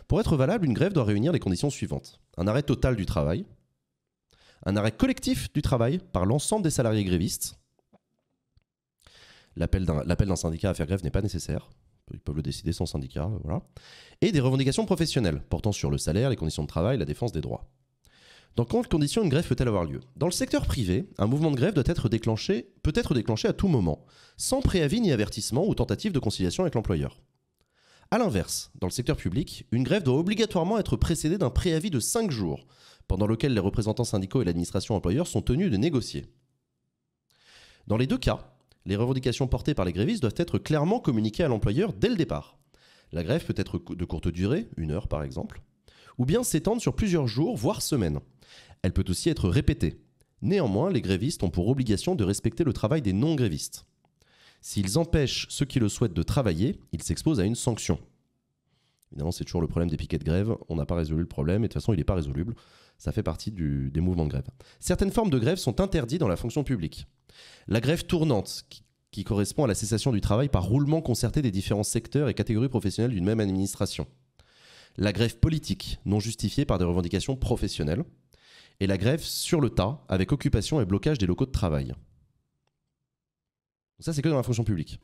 Pour être valable, une grève doit réunir les conditions suivantes. Un arrêt total du travail, un arrêt collectif du travail par l'ensemble des salariés grévistes. L'appel d'un syndicat à faire grève n'est pas nécessaire. Ils peuvent le décider sans syndicat, euh, voilà et des revendications professionnelles portant sur le salaire, les conditions de travail, la défense des droits. Dans quelles conditions une grève peut-elle avoir lieu Dans le secteur privé, un mouvement de grève doit être déclenché, peut être déclenché à tout moment, sans préavis ni avertissement ou tentative de conciliation avec l'employeur. A l'inverse, dans le secteur public, une grève doit obligatoirement être précédée d'un préavis de 5 jours, pendant lequel les représentants syndicaux et l'administration employeur sont tenus de négocier. Dans les deux cas, les revendications portées par les grévistes doivent être clairement communiquées à l'employeur dès le départ. La grève peut être de courte durée, une heure par exemple, ou bien s'étendre sur plusieurs jours, voire semaines. Elle peut aussi être répétée. Néanmoins, les grévistes ont pour obligation de respecter le travail des non-grévistes. S'ils empêchent ceux qui le souhaitent de travailler, ils s'exposent à une sanction. Évidemment, c'est toujours le problème des piquets de grève. On n'a pas résolu le problème et de toute façon, il n'est pas résoluble. Ça fait partie des mouvements de grève. Certaines formes de grève sont interdites dans la fonction publique. La grève tournante, qui qui correspond à la cessation du travail par roulement concerté des différents secteurs et catégories professionnelles d'une même administration. La grève politique, non justifiée par des revendications professionnelles. Et la grève sur le tas, avec occupation et blocage des locaux de travail. Ça, c'est que dans la fonction publique.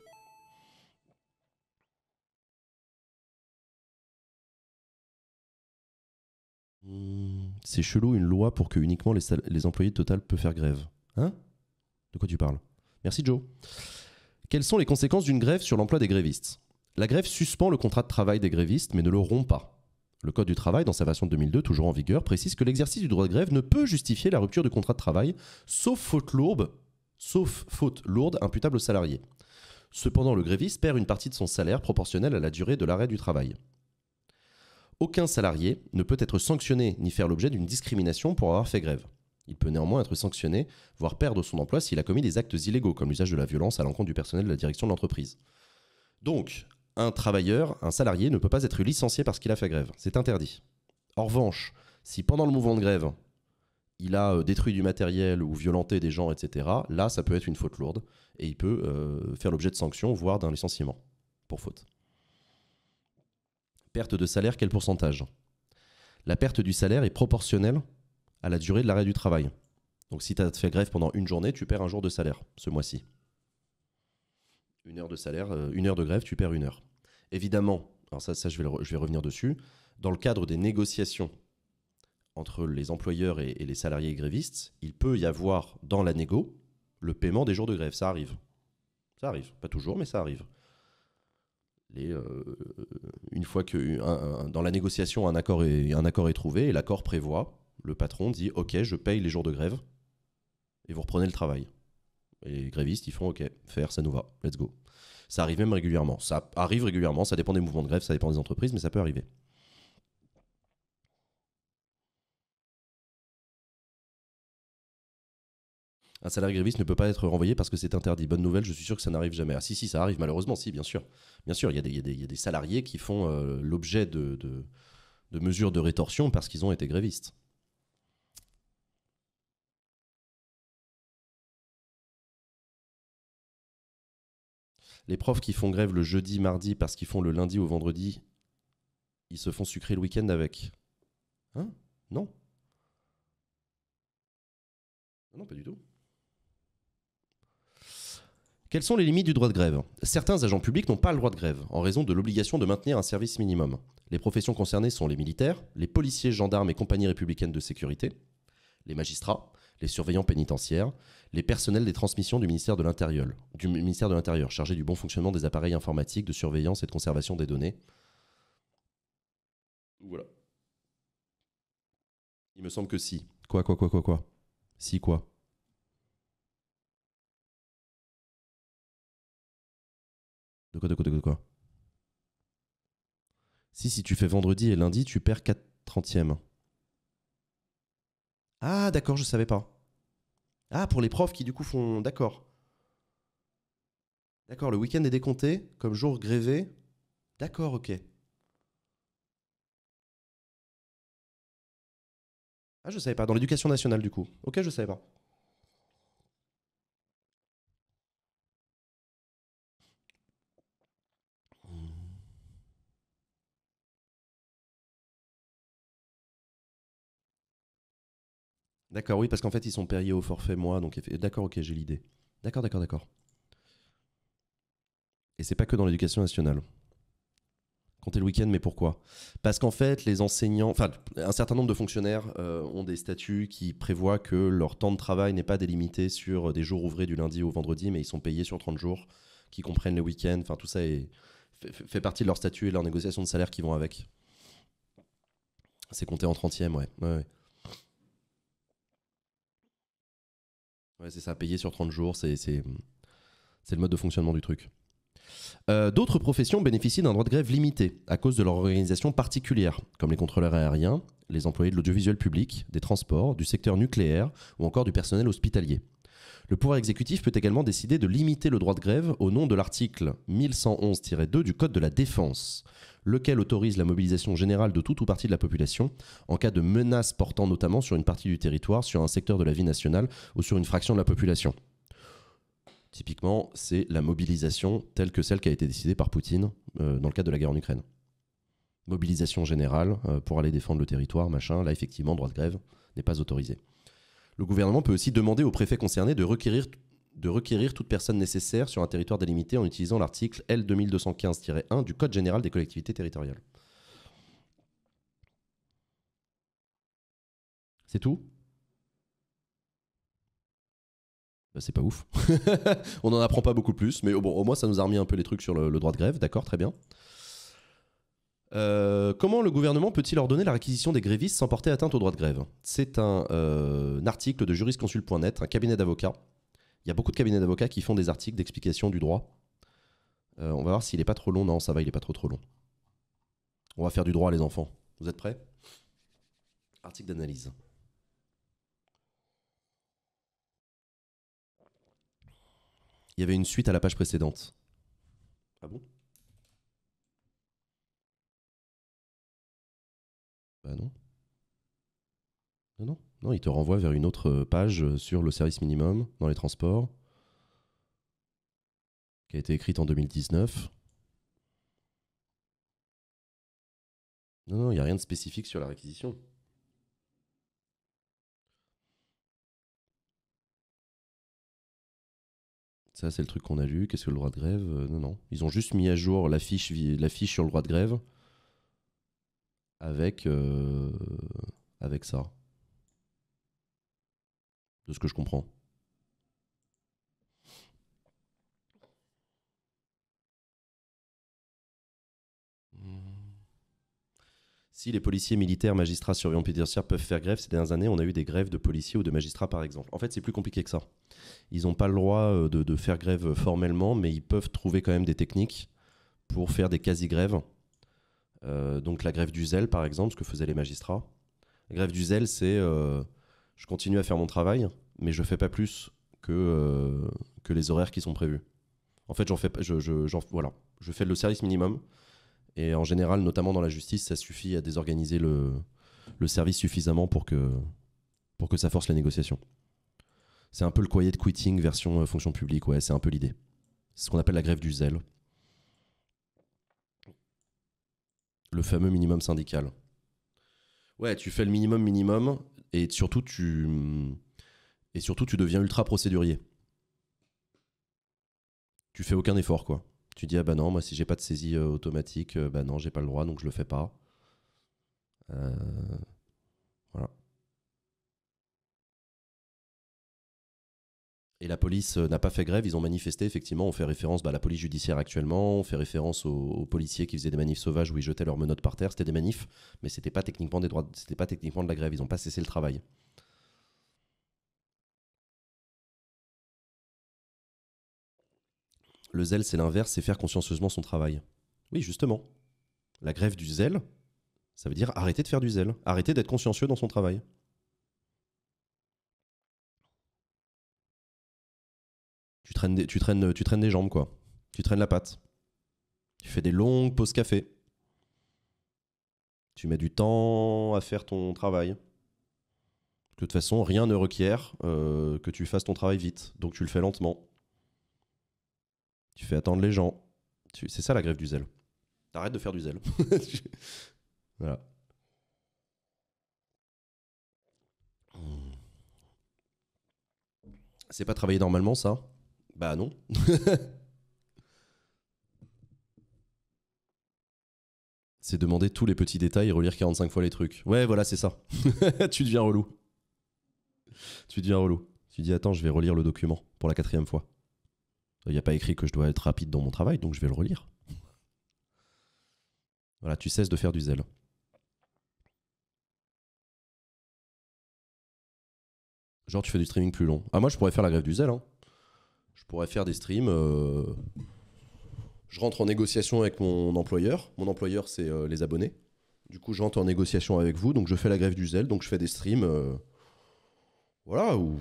C'est chelou une loi pour que uniquement les, les employés de Total peuvent faire grève. Hein De quoi tu parles Merci Joe. Quelles sont les conséquences d'une grève sur l'emploi des grévistes La grève suspend le contrat de travail des grévistes mais ne le rompt pas. Le Code du travail, dans sa version de 2002, toujours en vigueur, précise que l'exercice du droit de grève ne peut justifier la rupture du contrat de travail, sauf faute lourde, sauf faute lourde imputable au salarié. Cependant, le gréviste perd une partie de son salaire proportionnelle à la durée de l'arrêt du travail. Aucun salarié ne peut être sanctionné ni faire l'objet d'une discrimination pour avoir fait grève. Il peut néanmoins être sanctionné, voire perdre son emploi s'il a commis des actes illégaux, comme l'usage de la violence à l'encontre du personnel de la direction de l'entreprise. Donc, un travailleur, un salarié, ne peut pas être licencié parce qu'il a fait grève. C'est interdit. En revanche, si pendant le mouvement de grève, il a euh, détruit du matériel ou violenté des gens, etc., là, ça peut être une faute lourde et il peut euh, faire l'objet de sanctions, voire d'un licenciement pour faute. Perte de salaire, quel pourcentage La perte du salaire est proportionnelle à la durée de l'arrêt du travail. Donc si tu as fait grève pendant une journée, tu perds un jour de salaire ce mois-ci. Une heure de salaire, euh, une heure de grève, tu perds une heure. Évidemment, alors ça, ça je, vais je vais revenir dessus, dans le cadre des négociations entre les employeurs et, les salariés grévistes, il peut y avoir dans la négo le paiement des jours de grève. Ça arrive. Ça arrive. Pas toujours, mais ça arrive. Euh, une fois que dans la négociation un accord est, un accord est trouvé et l'accord prévoit le patron dit Ok, je paye les jours de grève et vous reprenez le travail. Et les grévistes, ils font Ok, faire, ça nous va, let's go. Ça arrive même régulièrement. Ça arrive régulièrement, ça dépend des mouvements de grève, ça dépend des entreprises, mais ça peut arriver. Un salarié gréviste ne peut pas être renvoyé parce que c'est interdit. Bonne nouvelle, je suis sûr que ça n'arrive jamais. Ah si, si, ça arrive, malheureusement, si, bien sûr. Bien sûr, il y, a des salariés qui font euh, l'objet de mesures de rétorsion parce qu'ils ont été grévistes. Les profs qui font grève le jeudi, mardi parce qu'ils font le lundi au vendredi, ils se font sucrer le week-end avec. Hein Non. Non, pas du tout. Quelles sont les limites du droit de grève Certains agents publics n'ont pas le droit de grève en raison de l'obligation de maintenir un service minimum. Les professions concernées sont les militaires, les policiers, gendarmes et compagnies républicaines de sécurité, les magistrats, les surveillants pénitentiaires, les personnels des transmissions du ministère de l'Intérieur, du ministère de l'Intérieur, chargé du bon fonctionnement des appareils informatiques, de surveillance et de conservation des données. Voilà. Il me semble que si. Quoi, quoi, quoi, quoi, quoi Si, quoi De quoi, de quoi, de quoi, de quoi Si, si tu fais vendredi et lundi, tu perds 4 trentièmes. Ah, d'accord, je savais pas. Ah, pour les profs qui du coup font. D'accord. D'accord, le week-end est décompté comme jour grévé. D'accord, ok. Ah, je savais pas. Dans l'éducation nationale, du coup. Ok, je savais pas. D'accord, oui, parce qu'en fait, ils sont payés au forfait moi Donc, d'accord, ok, j'ai l'idée. D'accord, d'accord, d'accord. Et c'est pas que dans l'éducation nationale. Comptez le week-end, mais pourquoi Parce qu'en fait, les enseignants, enfin, un certain nombre de fonctionnaires euh, ont des statuts qui prévoient que leur temps de travail n'est pas délimité sur euh, des jours ouvrés du lundi au vendredi, mais ils sont payés sur 30 jours, qui comprennent les week-ends. Enfin, tout ça fait, partie de leur statut et de leur négociations de salaire qui vont avec. C'est compté en 30e, ouais, ouais. c'est ça, payer sur 30 jours, c'est le mode de fonctionnement du truc. Euh, d'autres professions bénéficient d'un droit de grève limité à cause de leur organisation particulière, comme les contrôleurs aériens, les employés de l'audiovisuel public, des transports, du secteur nucléaire ou encore du personnel hospitalier. Le pouvoir exécutif peut également décider de limiter le droit de grève au nom de l'article 1111-2 du Code de la Défense, lequel autorise la mobilisation générale de toute ou partie de la population en cas de menace portant notamment sur une partie du territoire, sur un secteur de la vie nationale ou sur une fraction de la population. Typiquement, c'est la mobilisation telle que celle qui a été décidée par Poutine euh, dans le cadre de la guerre en Ukraine. Mobilisation générale euh, pour aller défendre le territoire, machin, là effectivement, droit de grève n'est pas autorisé. Le gouvernement peut aussi demander au préfet concernés de requérir, de requérir toute personne nécessaire sur un territoire délimité en utilisant l'article L2215-1 du Code général des collectivités territoriales. C'est tout bah, C'est pas ouf. (laughs) On n'en apprend pas beaucoup plus, mais au moins ça nous a remis un peu les trucs sur le droit de grève, d'accord, très bien. Euh, comment le gouvernement peut-il ordonner la réquisition des grévistes sans porter atteinte au droit de grève C'est un, euh, article de jurisconsulte.net, un cabinet d'avocats. Il y a beaucoup de cabinets d'avocats qui font des articles d'explication du droit. Euh, on va voir s'il n'est pas trop long. Non, ça va, il n'est pas trop trop long. On va faire du droit, les enfants. Vous êtes prêts Article d'analyse. Il y avait une suite à la page précédente. Ah bon Bah, non. Non, non. il te renvoie vers une autre euh, page euh, sur le service minimum dans les transports, qui a été écrite en 2019. Non, non, il n'y a rien de spécifique sur la réquisition. Ça, c'est le truc qu'on a lu. Qu'est-ce que le droit de grève euh, Non, non. Ils ont juste mis à jour l'affiche, sur le droit de grève avec, euh, avec ça. De ce que je comprends. Si les policiers, militaires, magistrats, surveillants pédiciaires peuvent faire grève, ces dernières années, on a eu des grèves de policiers ou de magistrats, par exemple. En fait, c'est plus compliqué que ça. Ils n'ont pas le droit euh, de, faire grève euh, formellement, mais ils peuvent trouver quand même des techniques pour faire des quasi-grèves euh, donc la grève du zèle, par exemple, ce que faisaient les magistrats. La grève du zèle, c'est euh, je continue à faire mon travail, mais je ne fais pas plus euh, que, les horaires qui sont prévus. En fait, j'en fais, je, voilà, je fais le service minimum. Et en général, notamment dans la justice, ça suffit à désorganiser le, service suffisamment pour que, pour que ça force la négociation. C'est un peu le de quitting version fonction publique, ouais, c'est un peu l'idée. C'est ce qu'on appelle la grève du zèle. le fameux minimum syndical. Ouais, tu fais le minimum minimum et surtout tu et surtout tu deviens ultra procédurier. Tu fais aucun effort quoi. Tu dis ah bah non, moi si j'ai pas de saisie euh, automatique, euh, bah non, j'ai pas le droit donc je le fais pas. Euh Et la police euh, n'a pas fait grève, ils ont manifesté, effectivement, on fait référence bah, à la police judiciaire actuellement, on fait référence aux, policiers qui faisaient des manifs sauvages où ils jetaient leurs menottes par terre, c'était des manifs, mais c'était pas techniquement des droits, c'était pas techniquement de la grève, ils n'ont pas cessé le travail. Le zèle, c'est l'inverse, c'est faire consciencieusement son travail. Oui, justement. La grève du zèle, ça veut dire arrêter de faire du zèle, arrêter d'être consciencieux dans son travail. tu traînes, des, tu, traînes, tu traînes des jambes, quoi. Tu traînes la patte. Tu fais des longues pauses café. Tu mets du temps à faire ton travail. De toute façon, rien ne requiert euh, que tu fasses ton travail vite. Donc tu le fais lentement. Tu fais attendre les gens. Tu... C'est ça la grève du zèle. T'arrêtes de faire du zèle. (laughs) voilà. C'est pas travailler normalement, ça bah non. (laughs) c'est demander tous les petits détails et relire 45 fois les trucs. Ouais, voilà, c'est ça. (laughs) tu deviens relou. Tu deviens relou. Tu dis, attends, je vais relire le document pour la quatrième fois. Il n'y a pas écrit que je dois être rapide dans mon travail, donc je vais le relire. (laughs) Voilà, tu cesses de faire du zèle. Genre, tu fais du streaming plus long. Ah, moi, je pourrais faire la grève du zèle. Hein je pourrais faire des streams. Euh, je rentre en négociation avec mon employeur. Mon employeur, c'est euh, les abonnés. Du coup, je en négociation avec vous. Donc, je fais la grève du zèle. Donc, je fais des streams. Euh, voilà, où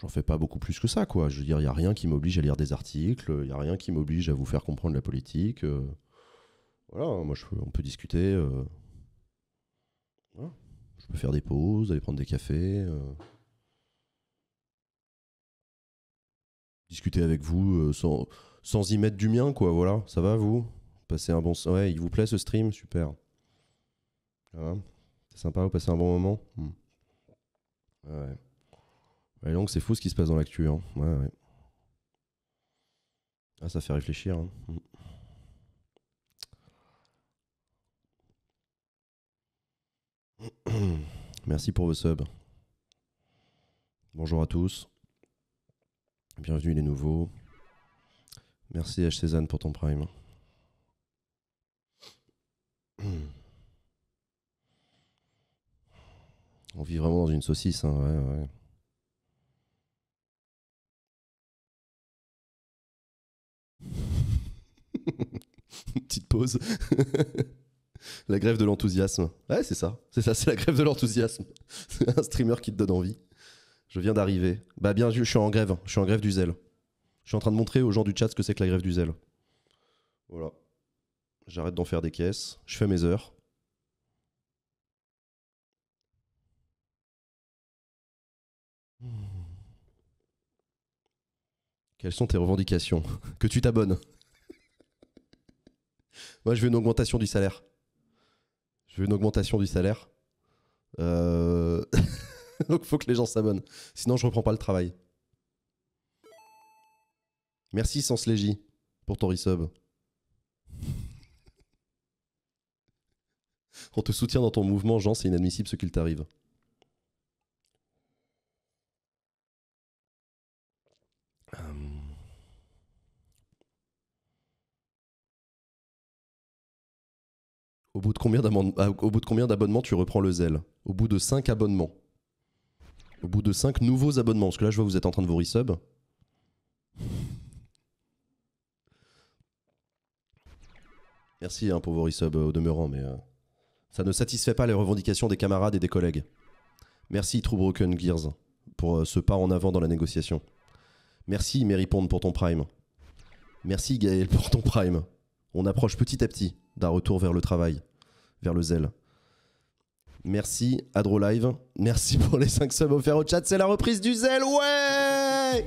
j'en fais pas beaucoup plus que ça, quoi. Je veux dire, il n'y a rien qui m'oblige à lire des articles. Il n'y a rien qui m'oblige à vous faire comprendre la politique. voilà, moi, on peut discuter. Je peux faire des pauses, aller prendre des cafés. discuter avec vous euh, sans, sans y mettre du mien, quoi. Voilà, ça va vous Passez un bon. Ouais, il vous plaît ce stream Super. C'est sympa, vous passez un bon moment hmm. Ouais. donc c'est fou ce qui se passe dans l'actu. Hein. Ouais, ouais. Ah, ça fait réfléchir. Hein. Hmm. (clears throat) Merci pour vos subs. Bonjour à tous. Bienvenue les nouveaux. Merci H. Cézanne pour ton prime. On vit vraiment dans une saucisse, hein, (laughs) Petite pause. (laughs) la grève de l'enthousiasme. Ouais, c'est ça. C'est ça, c'est la grève de l'enthousiasme. (laughs) C'est un streamer qui te donne envie. Je viens d'arriver. Bah bien, je suis en grève. Je suis en grève du zèle. Je suis en train de montrer aux gens du chat ce que c'est que la grève du zèle. Voilà. J'arrête d'en faire des caisses. Je fais mes heures. Quelles sont tes revendications Que tu t'abonnes. Moi, je veux une augmentation du salaire. Je veux une augmentation du salaire. Euh... (laughs) (laughs) Donc faut que les gens s'abonnent. Sinon, je reprends pas le travail. Merci Sans légi pour ton resub. (laughs) On te soutient dans ton mouvement, Jean, c'est inadmissible ce qu'il t'arrive. Hum. Ah, au bout de combien d'abonnements tu reprends le zèle Au bout de 5 abonnements au bout de 5 nouveaux abonnements Parce que là, je vois que vous êtes en train de vous resub. Merci hein, pour vos resubs euh, au demeurant, mais euh, ça ne satisfait pas les revendications des camarades et des collègues. Merci True Broken Gears pour euh, ce pas en avant dans la négociation. Merci Mary Pond pour ton prime. Merci Gaël pour ton prime. On approche petit à petit d'un retour vers le travail, vers le zèle. Merci Adro Live. Merci pour les 5 subs offerts au chat. C'est la reprise du zèle, Ouais,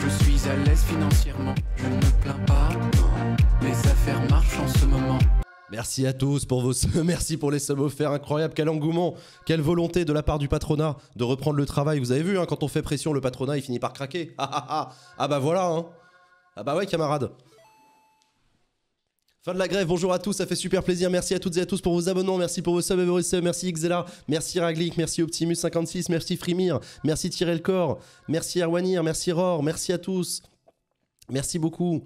Je suis à l'aise financièrement. Je ne me plains pas. Mes affaires marchent en ce moment. Merci à tous pour vos merci pour les subs offerts, incroyable, quel engouement, quelle volonté de la part du patronat de reprendre le travail. Vous avez vu, hein, quand on fait pression, le patronat il finit par craquer. Ah ah, ah. ah bah voilà, hein. ah bah ouais camarade. Fin de la grève, bonjour à tous, ça fait super plaisir. Merci à toutes et à tous pour vos abonnements, merci pour vos subs merci Xela. merci Raglik, merci Optimus56, merci Frimir, merci Tirelcor, le merci Erwanir, merci Ror, merci à tous. Merci beaucoup.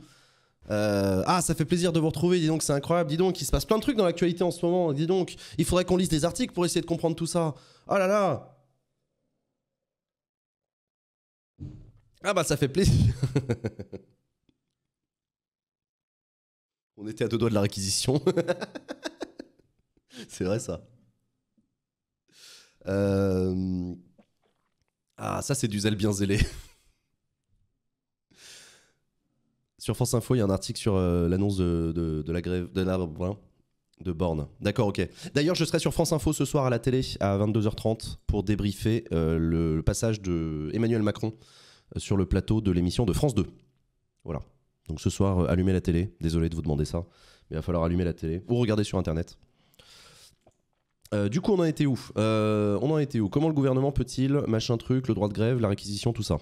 Euh, ah, ça fait plaisir de vous retrouver, dis donc, c'est incroyable. Dis donc, il se passe plein de trucs dans l'actualité en ce moment. Dis donc, il faudrait qu'on lise des articles pour essayer de comprendre tout ça. Oh là là Ah bah, ça fait plaisir (laughs) On était à deux doigts de la réquisition. (laughs) c'est vrai ça. Euh, ah, ça c'est du zèle bien zélé. (laughs) sur France Info, il y a un article sur euh, l'annonce de, la grève de la de Borne. D'accord, ok. D'ailleurs, je serai sur France Info ce soir à la télé à 22h30 pour débriefer euh, le, passage de Emmanuel Macron sur le plateau de l'émission de France 2. Voilà. Donc ce soir, euh, allumez la télé. Désolé de vous demander ça, mais il va falloir allumer la télé ou regarder sur internet. Euh, du coup, on en était où euh, On en était où Comment le gouvernement peut-il machin truc, le droit de grève, la réquisition, tout ça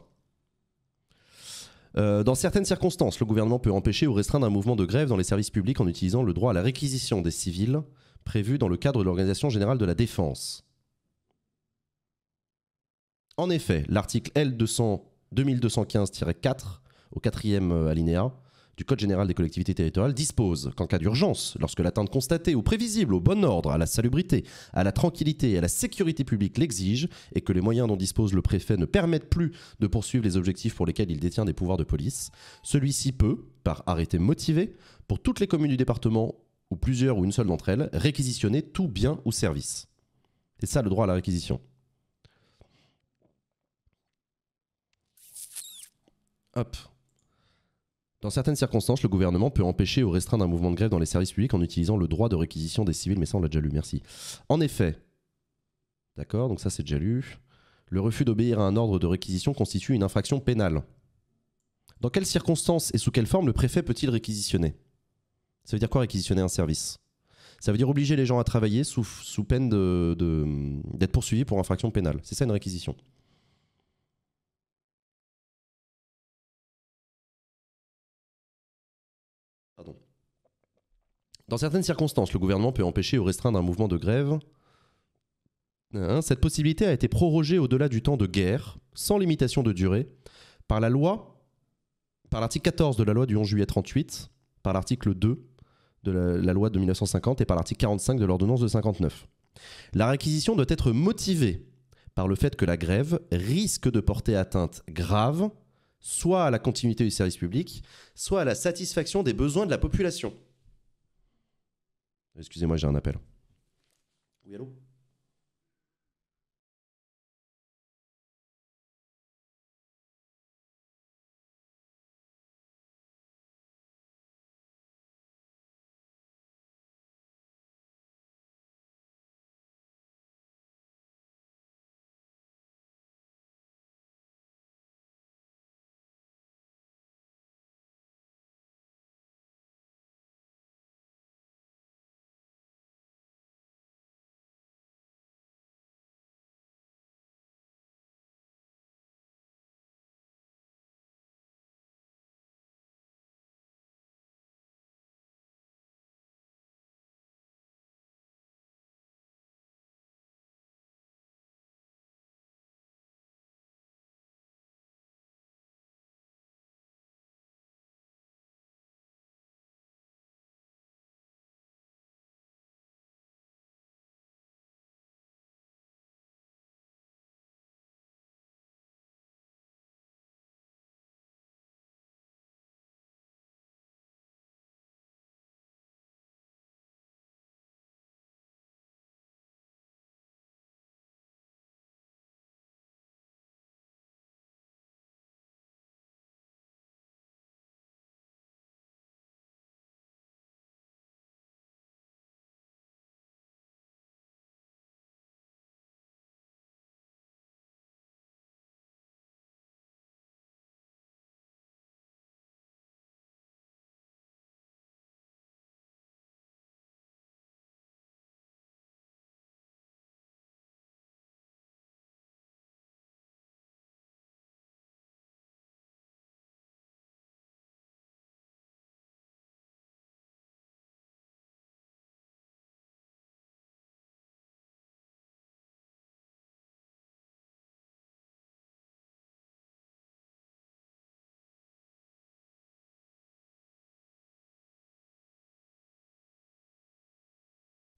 dans certaines circonstances, le gouvernement peut empêcher ou restreindre un mouvement de grève dans les services publics en utilisant le droit à la réquisition des civils prévu dans le cadre de l'Organisation générale de la défense. En effet, l'article L 2215-4 au quatrième euh, alinéa du Code général des collectivités territoriales dispose qu'en cas d'urgence, lorsque l'atteinte constatée ou prévisible au bon ordre, à la salubrité, à la tranquillité et à la sécurité publique l'exige, et que les moyens dont dispose le préfet ne permettent plus de poursuivre les objectifs pour lesquels il détient des pouvoirs de police, celui-ci peut, par arrêté motivé, pour toutes les communes du département, ou plusieurs ou une seule d'entre elles, réquisitionner tout bien ou service. C'est ça le droit à la réquisition. Hop, dans certaines circonstances, le gouvernement peut empêcher ou restreindre un mouvement de grève dans les services publics en utilisant le droit de réquisition des civils, mais ça on l'a déjà lu, merci. En effet, d'accord, donc ça c'est déjà lu, le refus d'obéir à un ordre de réquisition constitue une infraction pénale. Dans quelles circonstances et sous quelle forme le préfet peut-il réquisitionner Ça veut dire quoi réquisitionner un service Ça veut dire obliger les gens à travailler sous, peine d'être de, poursuivis pour infraction pénale. C'est ça une réquisition. Dans certaines circonstances, le gouvernement peut empêcher ou restreindre un mouvement de grève. Hein, cette possibilité a été prorogée au-delà du temps de guerre, sans limitation de durée, par la loi, par l'article 14 de la loi du 11 juillet 38, par l'article 2 de la, la, loi de 1950 et par l'article 45 de l'ordonnance de 59. La réquisition doit être motivée par le fait que la grève risque de porter atteinte grave soit à la continuité du service public, soit à la satisfaction des besoins de la population. Excusez-moi, j'ai un appel. Oui, allô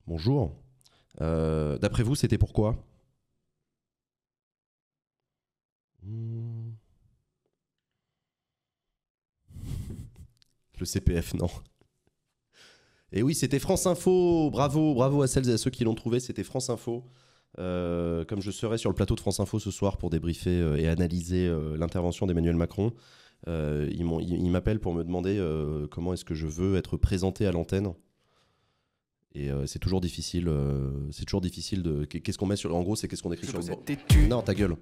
Bonjour. Euh, d'après vous, c'était pourquoi hmm. Le CPF, non. Et eh oui, c'était France Info. Bravo, bravo à celles et à ceux qui l'ont trouvé. C'était France Info. Euh, comme je serai sur le plateau de France Info ce soir pour débriefer euh, et analyser l'intervention d'Emmanuel Macron, il m'appelle pour me demander comment est-ce que je veux être présenté à l'antenne et euh, c'est toujours difficile. Euh, c'est toujours difficile de. Qu'est-ce qu'on met sur. En gros, c'est qu'est-ce qu'on écrit sur le bandeau. Non, ta gueule.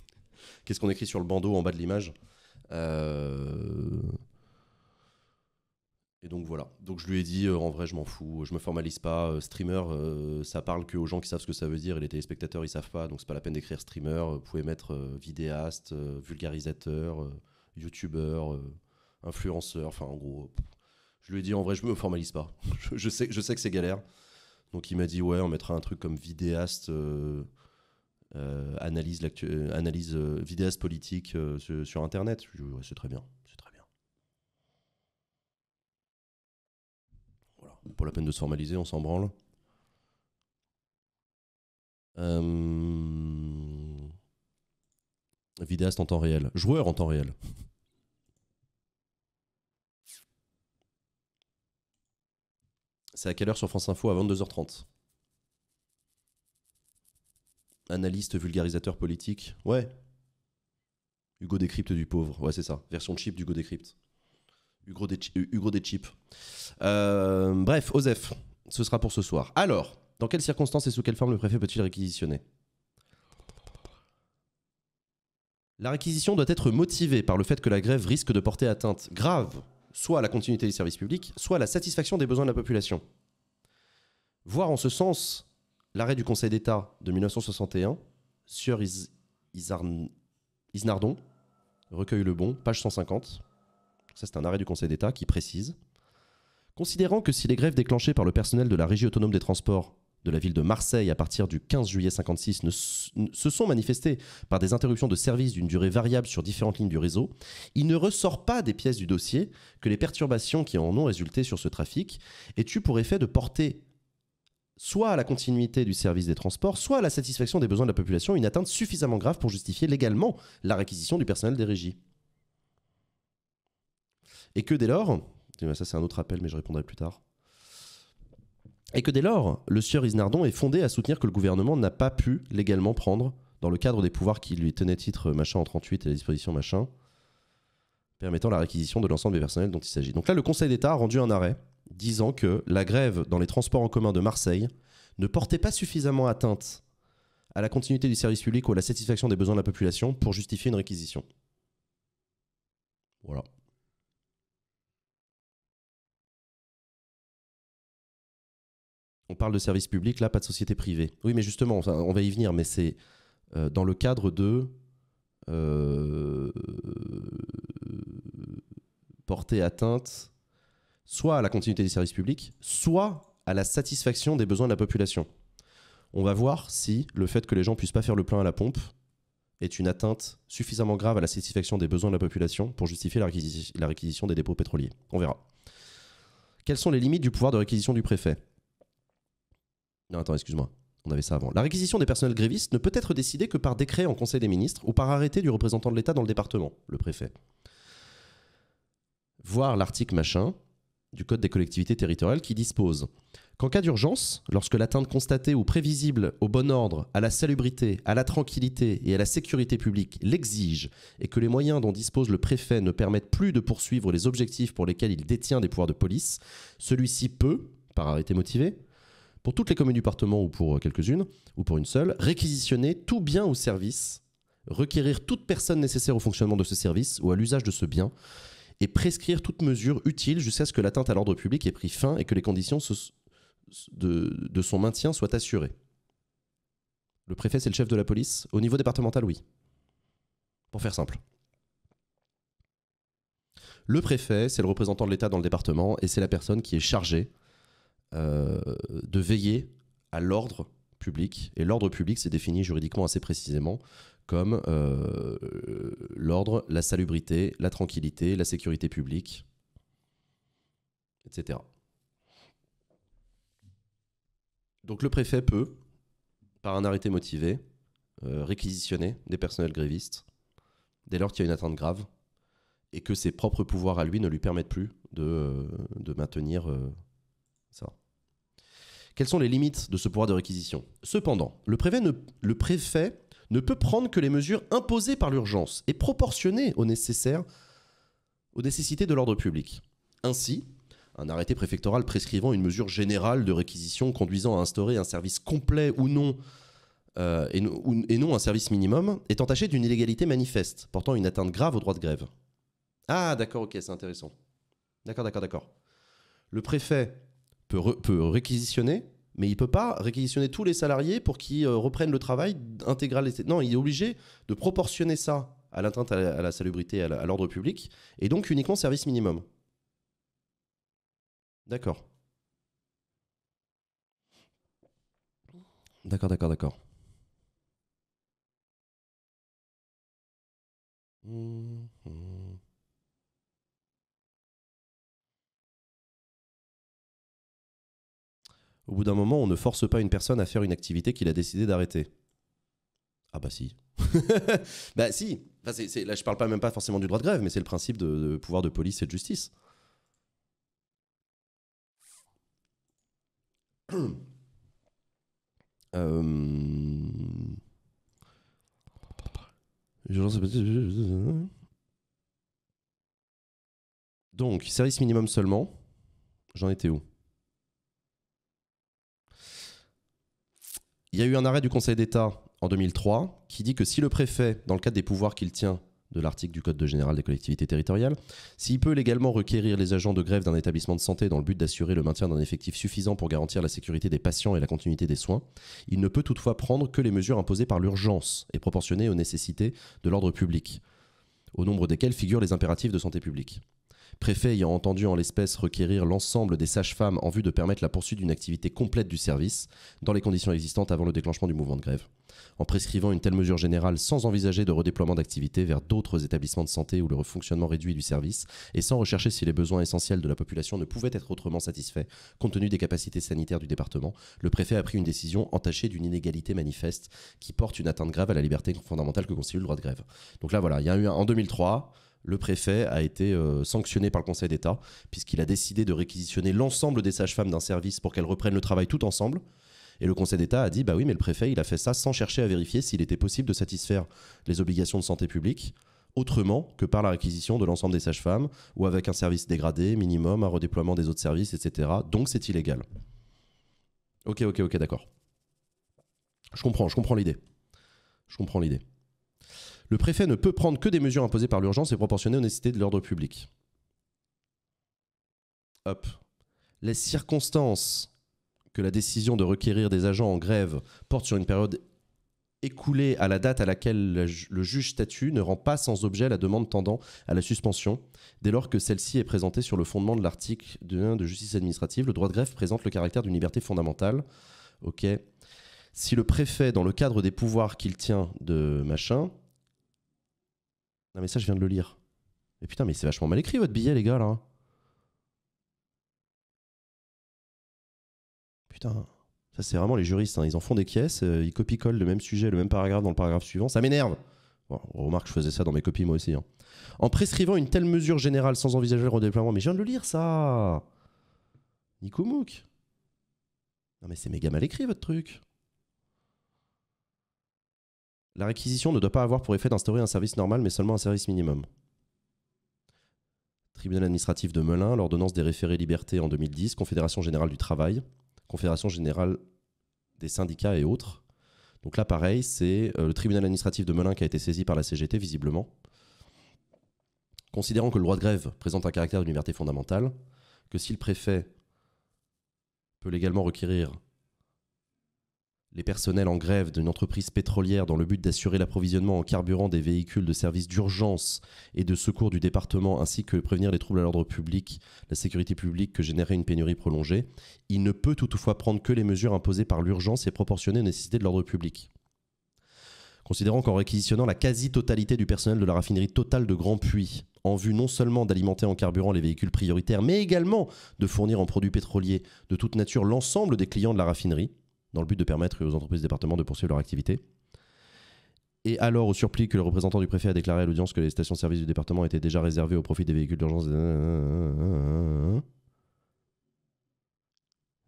(laughs) qu'est-ce qu'on écrit sur le bandeau en bas de l'image euh, Et donc voilà. Donc je lui ai dit, en vrai, je m'en fous, je me formalise pas. streamer, ça parle que aux gens qui savent ce que ça veut dire et les téléspectateurs, ils savent pas. Donc c'est pas la peine d'écrire streamer. Vous pouvez mettre vidéaste, vulgarisateur, youtubeur, influenceur. Enfin, en gros, je lui ai dit en vrai, je me formalise pas. (laughs) je, sais, je sais que c'est galère. Donc il m'a dit ouais, on mettra un truc comme vidéaste, euh, euh, analyse, euh, vidéaste politique sur, Internet. Je lui ai c'est très bien, c'est très bien. Voilà, pas la peine de se formaliser, on s'en branle. Vidéaste en temps réel, joueur en temps réel. C'est à quelle heure sur France Info à 22h30 Analyste, vulgarisateur politique. Ouais. Hugo Décrypte du pauvre. Ouais, c'est ça. Version cheap d'Hugo Décrypte. Hugo, des euh, bref, Osef, ce sera pour ce soir. Alors, dans quelles circonstances et sous quelle forme le préfet peut-il réquisitionner La réquisition doit être motivée par le fait que la grève risque de porter atteinte grave soit la continuité des services publics, soit la satisfaction des besoins de la population. Voir en ce sens l'arrêt du Conseil d'État de 1961 sur Isnardon, recueil le bon, page 150. Ça, c'est un arrêt du Conseil d'État qui précise. Considérant que si les grèves déclenchées par le personnel de la Régie autonome des transports de la ville de Marseille à partir du 15 juillet 56 se sont manifestés par des interruptions de service d'une durée variable sur différentes lignes du réseau, il ne ressort pas des pièces du dossier que les perturbations qui en ont résulté sur ce trafic aient eu pour effet de porter soit à la continuité du service des transports, soit à la satisfaction des besoins de la population une atteinte suffisamment grave pour justifier légalement la réquisition du personnel des régies. Et que dès lors, eh ça c'est un autre appel mais je répondrai plus tard, et que dès lors, le sieur Isnardon est fondé à soutenir que le gouvernement n'a pas pu légalement prendre, dans le cadre des pouvoirs qui lui tenaient titre machin en 38 et la disposition machin, permettant la réquisition de l'ensemble des personnels dont il s'agit. Donc là, le Conseil d'État a rendu un arrêt disant que la grève dans les transports en commun de Marseille ne portait pas suffisamment atteinte à la continuité du service public ou à la satisfaction des besoins de la population pour justifier une réquisition. Voilà. on parle de service public, là, pas de société privée. Oui, mais justement, on va y venir, mais c'est euh, dans le cadre de euh, porter atteinte soit à la continuité des services publics, soit à la satisfaction des besoins de la population. On va voir si le fait que les gens puissent pas faire le plein à la pompe est une atteinte suffisamment grave à la satisfaction des besoins de la population pour justifier la réquisition des dépôts pétroliers. On verra. Quelles sont les limites du pouvoir de réquisition du préfet non, attends, excuse-moi. On avait ça avant. La réquisition des personnels grévistes ne peut être décidée que par décret en Conseil des ministres ou par arrêté du représentant de l'État dans le département, le préfet. Voir l'article machin du Code des collectivités territoriales qui dispose qu'en cas d'urgence, lorsque l'atteinte constatée ou prévisible au bon ordre, à la salubrité, à la tranquillité et à la sécurité publique l'exige, et que les moyens dont dispose le préfet ne permettent plus de poursuivre les objectifs pour lesquels il détient des pouvoirs de police, celui-ci peut, par arrêté motivé, pour toutes les communes du département ou pour euh, quelques-unes, ou pour une seule, réquisitionner tout bien ou service, requérir toute personne nécessaire au fonctionnement de ce service ou à l'usage de ce bien, et prescrire toute mesure utile jusqu'à ce que l'atteinte à l'ordre public ait pris fin et que les conditions de son maintien soient assurées. Le préfet, c'est le chef de la police. Au niveau départemental, oui. Pour faire simple. Le préfet, c'est le représentant de l'État dans le département et c'est la personne qui est chargée euh, de veiller à l'ordre public. Et l'ordre public, c'est défini juridiquement assez précisément comme euh, l'ordre, la salubrité, la tranquillité, la sécurité publique, etc. Donc le préfet peut, par un arrêté motivé, euh, réquisitionner des personnels grévistes dès lors qu'il y a une atteinte grave et que ses propres pouvoirs à lui ne lui permettent plus de, maintenir... Ça. Quelles sont les limites de ce pouvoir de réquisition Cependant, le préfet, ne, peut prendre que les mesures imposées par l'urgence et proportionnées aux, aux nécessités de l'ordre public. Ainsi, un arrêté préfectoral prescrivant une mesure générale de réquisition conduisant à instaurer un service complet ou non euh, et, et, non un service minimum est entaché d'une illégalité manifeste, portant une atteinte grave au droit de grève. Ah d'accord, ok, c'est intéressant. D'accord, d'accord, d'accord. Le préfet peut, réquisitionner, mais il ne peut pas réquisitionner tous les salariés pour qu'ils euh, reprennent le travail intégral. Non, il est obligé de proportionner ça à l'atteinte à, la, salubrité, à l'ordre public, et donc uniquement service minimum. D'accord. D'accord, d'accord, d'accord. Mmh. Au bout d'un moment, on ne force pas une personne à faire une activité qu'il a décidé d'arrêter. Ah bah si. (laughs) bah si. là, je ne parle pas même pas forcément du droit de grève, mais c'est le principe de, pouvoir de police et de justice. (coughs) Euh, Donc, service minimum seulement. J'en étais où il y a eu un arrêt du Conseil d'État en 2003 qui dit que si le préfet, dans le cadre des pouvoirs qu'il tient de l'article du Code de général des collectivités territoriales, s'il peut légalement requérir les agents de grève d'un établissement de santé dans le but d'assurer le maintien d'un effectif suffisant pour garantir la sécurité des patients et la continuité des soins, il ne peut toutefois prendre que les mesures imposées par l'urgence et proportionnées aux nécessités de l'ordre public, au nombre desquelles figurent les impératifs de santé publique préfet ayant entendu en l'espèce requérir l'ensemble des sages-femmes en vue de permettre la poursuite d'une activité complète du service dans les conditions existantes avant le déclenchement du mouvement de grève, en prescrivant une telle mesure générale sans envisager de redéploiement d'activité vers d'autres établissements de santé ou le refonctionnement réduit du service, et sans rechercher si les besoins essentiels de la population ne pouvaient être autrement satisfaits compte tenu des capacités sanitaires du département, le préfet a pris une décision entachée d'une inégalité manifeste qui porte une atteinte grave à la liberté fondamentale que constitue le droit de grève. Donc là voilà, il y a eu un, en 2003 le préfet a été euh, sanctionné par le Conseil d'État, puisqu'il a décidé de réquisitionner l'ensemble des sages-femmes d'un service pour qu'elles reprennent le travail tout ensemble. Et le Conseil d'État a dit, bah oui, mais le préfet, il a fait ça sans chercher à vérifier s'il était possible de satisfaire les obligations de santé publique autrement que par la réquisition de l'ensemble des sages-femmes, ou avec un service dégradé, minimum, un redéploiement des autres services, etc. Donc c'est illégal. Ok, ok, ok, d'accord. Je comprends, je comprends l'idée. Je comprends l'idée. Le préfet ne peut prendre que des mesures imposées par l'urgence et proportionnées aux nécessités de l'ordre public. Hop. Les circonstances que la décision de requérir des agents en grève porte sur une période écoulée à la date à laquelle le juge statue ne rend pas sans objet la demande tendant à la suspension, dès lors que celle-ci est présentée sur le fondement de l'article 1 de justice administrative. Le droit de grève présente le caractère d'une liberté fondamentale. Ok. Si le préfet, dans le cadre des pouvoirs qu'il tient de machin, non, mais ça, je viens de le lire. Mais putain, mais c'est vachement mal écrit votre billet, les gars, là. Hein. Putain. Ça, c'est vraiment les juristes. Hein. Ils en font des pièces, euh, ils copient-collent le même sujet, le même paragraphe dans le paragraphe suivant. Ça m'énerve. Bon, remarque, je faisais ça dans mes copies, moi aussi. Hein. En prescrivant une telle mesure générale sans envisager le redéploiement. Mais je viens de le lire, ça Nikumuk Non, mais c'est méga mal écrit, votre truc. La réquisition ne doit pas avoir pour effet d'instaurer un service normal, mais seulement un service minimum. Tribunal administratif de Melun, l'ordonnance des référés liberté en 2010, Confédération générale du travail, Confédération générale des syndicats et autres. Donc là, pareil, c'est euh, le tribunal administratif de Melun qui a été saisi par la CGT, visiblement. Considérant que le droit de grève présente un caractère de liberté fondamentale, que si le préfet peut légalement requérir les personnels en grève d'une entreprise pétrolière dans le but d'assurer l'approvisionnement en carburant des véhicules de services d'urgence et de secours du département ainsi que prévenir les troubles à l'ordre public, la sécurité publique que générait une pénurie prolongée, il ne peut toutefois prendre que les mesures imposées par l'urgence et proportionnées aux nécessités de l'ordre public considérant qu'en réquisitionnant la quasi-totalité du personnel de la raffinerie totale de Grand Puy, en vue non seulement d'alimenter en carburant les véhicules prioritaires, mais également de fournir en produits pétroliers de toute nature l'ensemble des clients de la raffinerie, dans le but de permettre aux entreprises département de poursuivre leur activité. Et alors, au surplis que le représentant du préfet a déclaré à l'audience que les stations-service du département étaient déjà réservées au profit des véhicules d'urgence.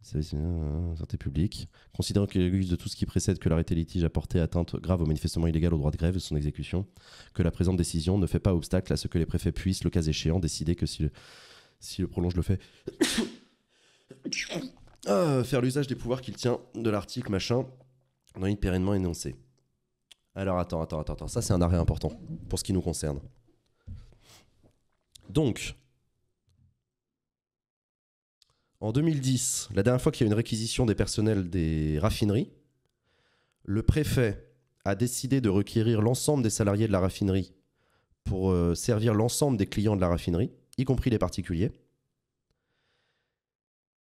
Santé publique. Considérant qu'il existe de tout ce qui précède que l'arrêté litige a porté atteinte grave au manifestement illégal au droit de grève de son exécution, que la présente décision ne fait pas obstacle à ce que les préfets puissent, le cas échéant, décider que si le, si le prolonge le fait. Ah, faire l'usage des pouvoirs qu'il tient de l'article machin dans une pérennement énoncée. Alors attends, attends, attends, attends. ça c'est un arrêt important pour ce qui nous concerne. Donc, en 2010, la dernière fois qu'il y a eu une réquisition des personnels des raffineries, le préfet a décidé de requérir l'ensemble des salariés de la raffinerie pour euh, servir l'ensemble des clients de la raffinerie, y compris les particuliers.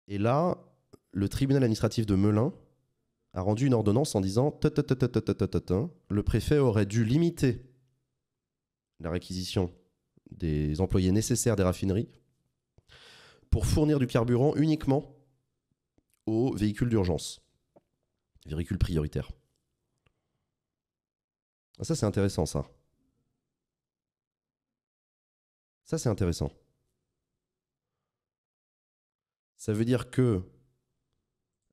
Et là, le tribunal administratif de Melun a rendu une ordonnance en disant le préfet aurait dû limiter la réquisition des employés nécessaires des raffineries pour fournir du carburant uniquement aux véhicules d'urgence, véhicules prioritaires. Ah, ça, c'est intéressant, ça. Ça, c'est intéressant. Ça veut dire que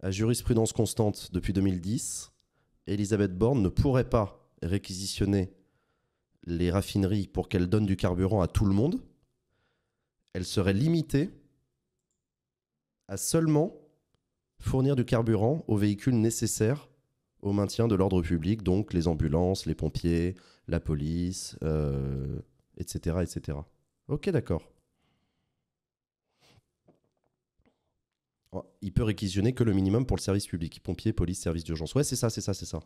à jurisprudence constante depuis 2010, Elisabeth Borne ne pourrait pas réquisitionner les raffineries pour qu'elle donne du carburant à tout le monde. Elle serait limitée à seulement fournir du carburant aux véhicules nécessaires au maintien de l'ordre public, donc les ambulances, les pompiers, la police, etc., euh, etc. Ok, d'accord. Oh, il peut réquisitionner que le minimum pour le service public. pompier, police, service d'urgence. Ouais, c'est ça, c'est ça, c'est ça.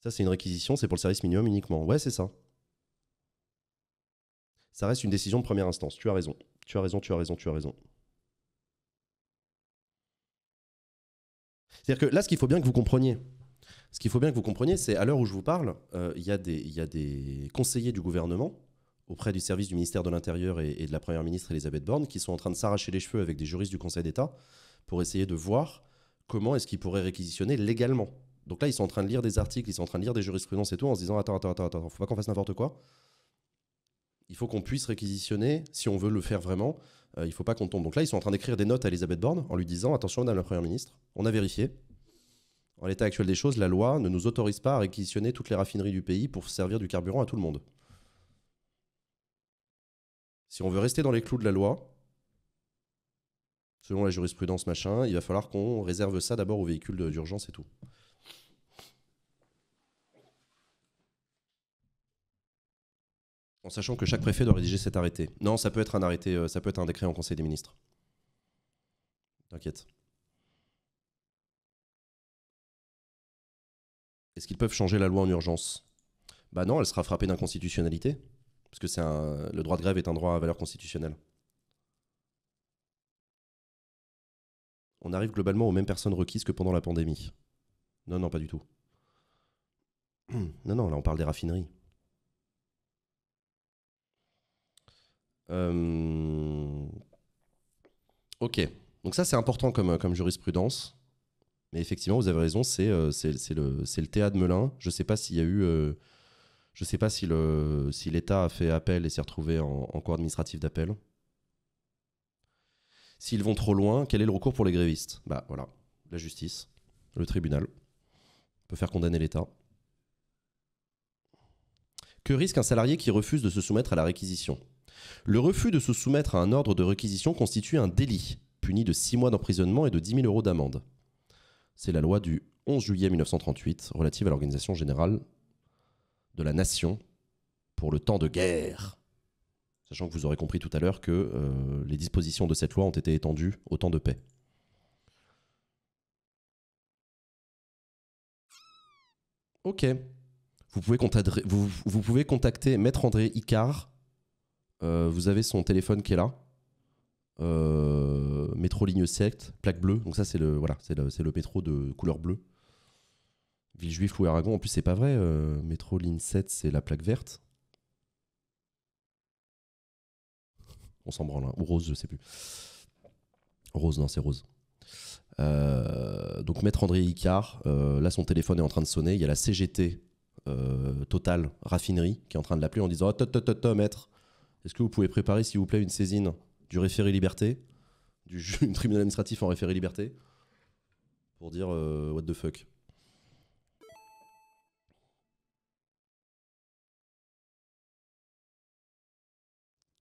Ça, c'est une réquisition, c'est pour le service minimum uniquement. Ouais, c'est ça. Ça reste une décision de première instance. Tu as raison. Tu as raison, tu as raison, tu as raison. C'est-à-dire que là, ce qu'il faut bien que vous compreniez, ce qu'il faut bien que vous compreniez, c'est à l'heure où je vous parle, euh, il y, a des conseillers du gouvernement auprès du service du ministère de l'Intérieur et, de la Première ministre Elisabeth Borne, qui sont en train de s'arracher les cheveux avec des juristes du Conseil d'État pour essayer de voir comment est-ce qu'ils pourraient réquisitionner légalement. Donc là, ils sont en train de lire des articles, ils sont en train de lire des jurisprudences et tout, en se disant attends, attends, attends, attends, faut pas qu'on fasse n'importe quoi. Il faut qu'on puisse réquisitionner si on veut le faire vraiment. Il euh, il faut pas qu'on tombe. Donc là, ils sont en train d'écrire des notes à Elisabeth Borne en lui disant attention, Madame la Première ministre, on a vérifié, en l'état actuel des choses, la loi ne nous autorise pas à réquisitionner toutes les raffineries du pays pour servir du carburant à tout le monde si on veut rester dans les clous de la loi, selon la jurisprudence machin, il va falloir qu'on réserve ça d'abord aux véhicules d'urgence et tout. En sachant que chaque préfet doit rédiger cet arrêté. Non, ça peut être un arrêté, euh, ça peut être un décret en Conseil des ministres. T'inquiète. Est-ce qu'ils peuvent changer la loi en urgence Bah non, elle sera frappée d'inconstitutionnalité. Parce que c'est le droit de grève est un droit à valeur constitutionnelle. On arrive globalement aux mêmes personnes requises que pendant la pandémie. Non, non, pas du tout. (clears throat) Non, non, là on parle des raffineries. Euh, ok. Donc ça c'est important comme, comme jurisprudence. Mais effectivement, vous avez raison, c'est euh, le, le, théâtre de Melun. Je ne sais pas s'il y a eu... Euh, je ne sais pas si l'État a fait appel et s'est retrouvé en, cours administratif d'appel. S'ils vont trop loin, quel est le recours pour les grévistes Bah voilà, la justice, le tribunal peut faire condamner l'État. Que risque un salarié qui refuse de se soumettre à la réquisition Le refus de se soumettre à un ordre de réquisition constitue un délit, puni de 6 mois d'emprisonnement et de 10 000 euros d'amende. C'est la loi du 11 juillet 1938 relative à l'organisation générale de la nation pour le temps de guerre. Sachant que vous aurez compris tout à l'heure que euh, les dispositions de cette loi ont été étendues au temps de paix. Ok. Vous pouvez, contacter, vous, pouvez contacter Maître André Icard. Euh, vous avez son téléphone qui est là. Euh, métro ligne 7, plaque bleue. Donc ça c'est le voilà, c'est le, le, métro de couleur bleue. Villejuif ou Aragon. En plus, c'est pas vrai. Euh, métro ligne 7, c'est la plaque verte. On s'en branle. Hein. Ou rose, je sais plus. Rose, non, c'est rose. Euh, donc, maître André Icard, euh, là, son téléphone est en train de sonner. Il y a la CGT Total Raffinerie qui est en train de l'appeler en disant oh, maître, est-ce que vous pouvez préparer, s'il vous plaît, une saisine du référé liberté, du (laughs) tribunal administratif en référé liberté, pour dire what the fuck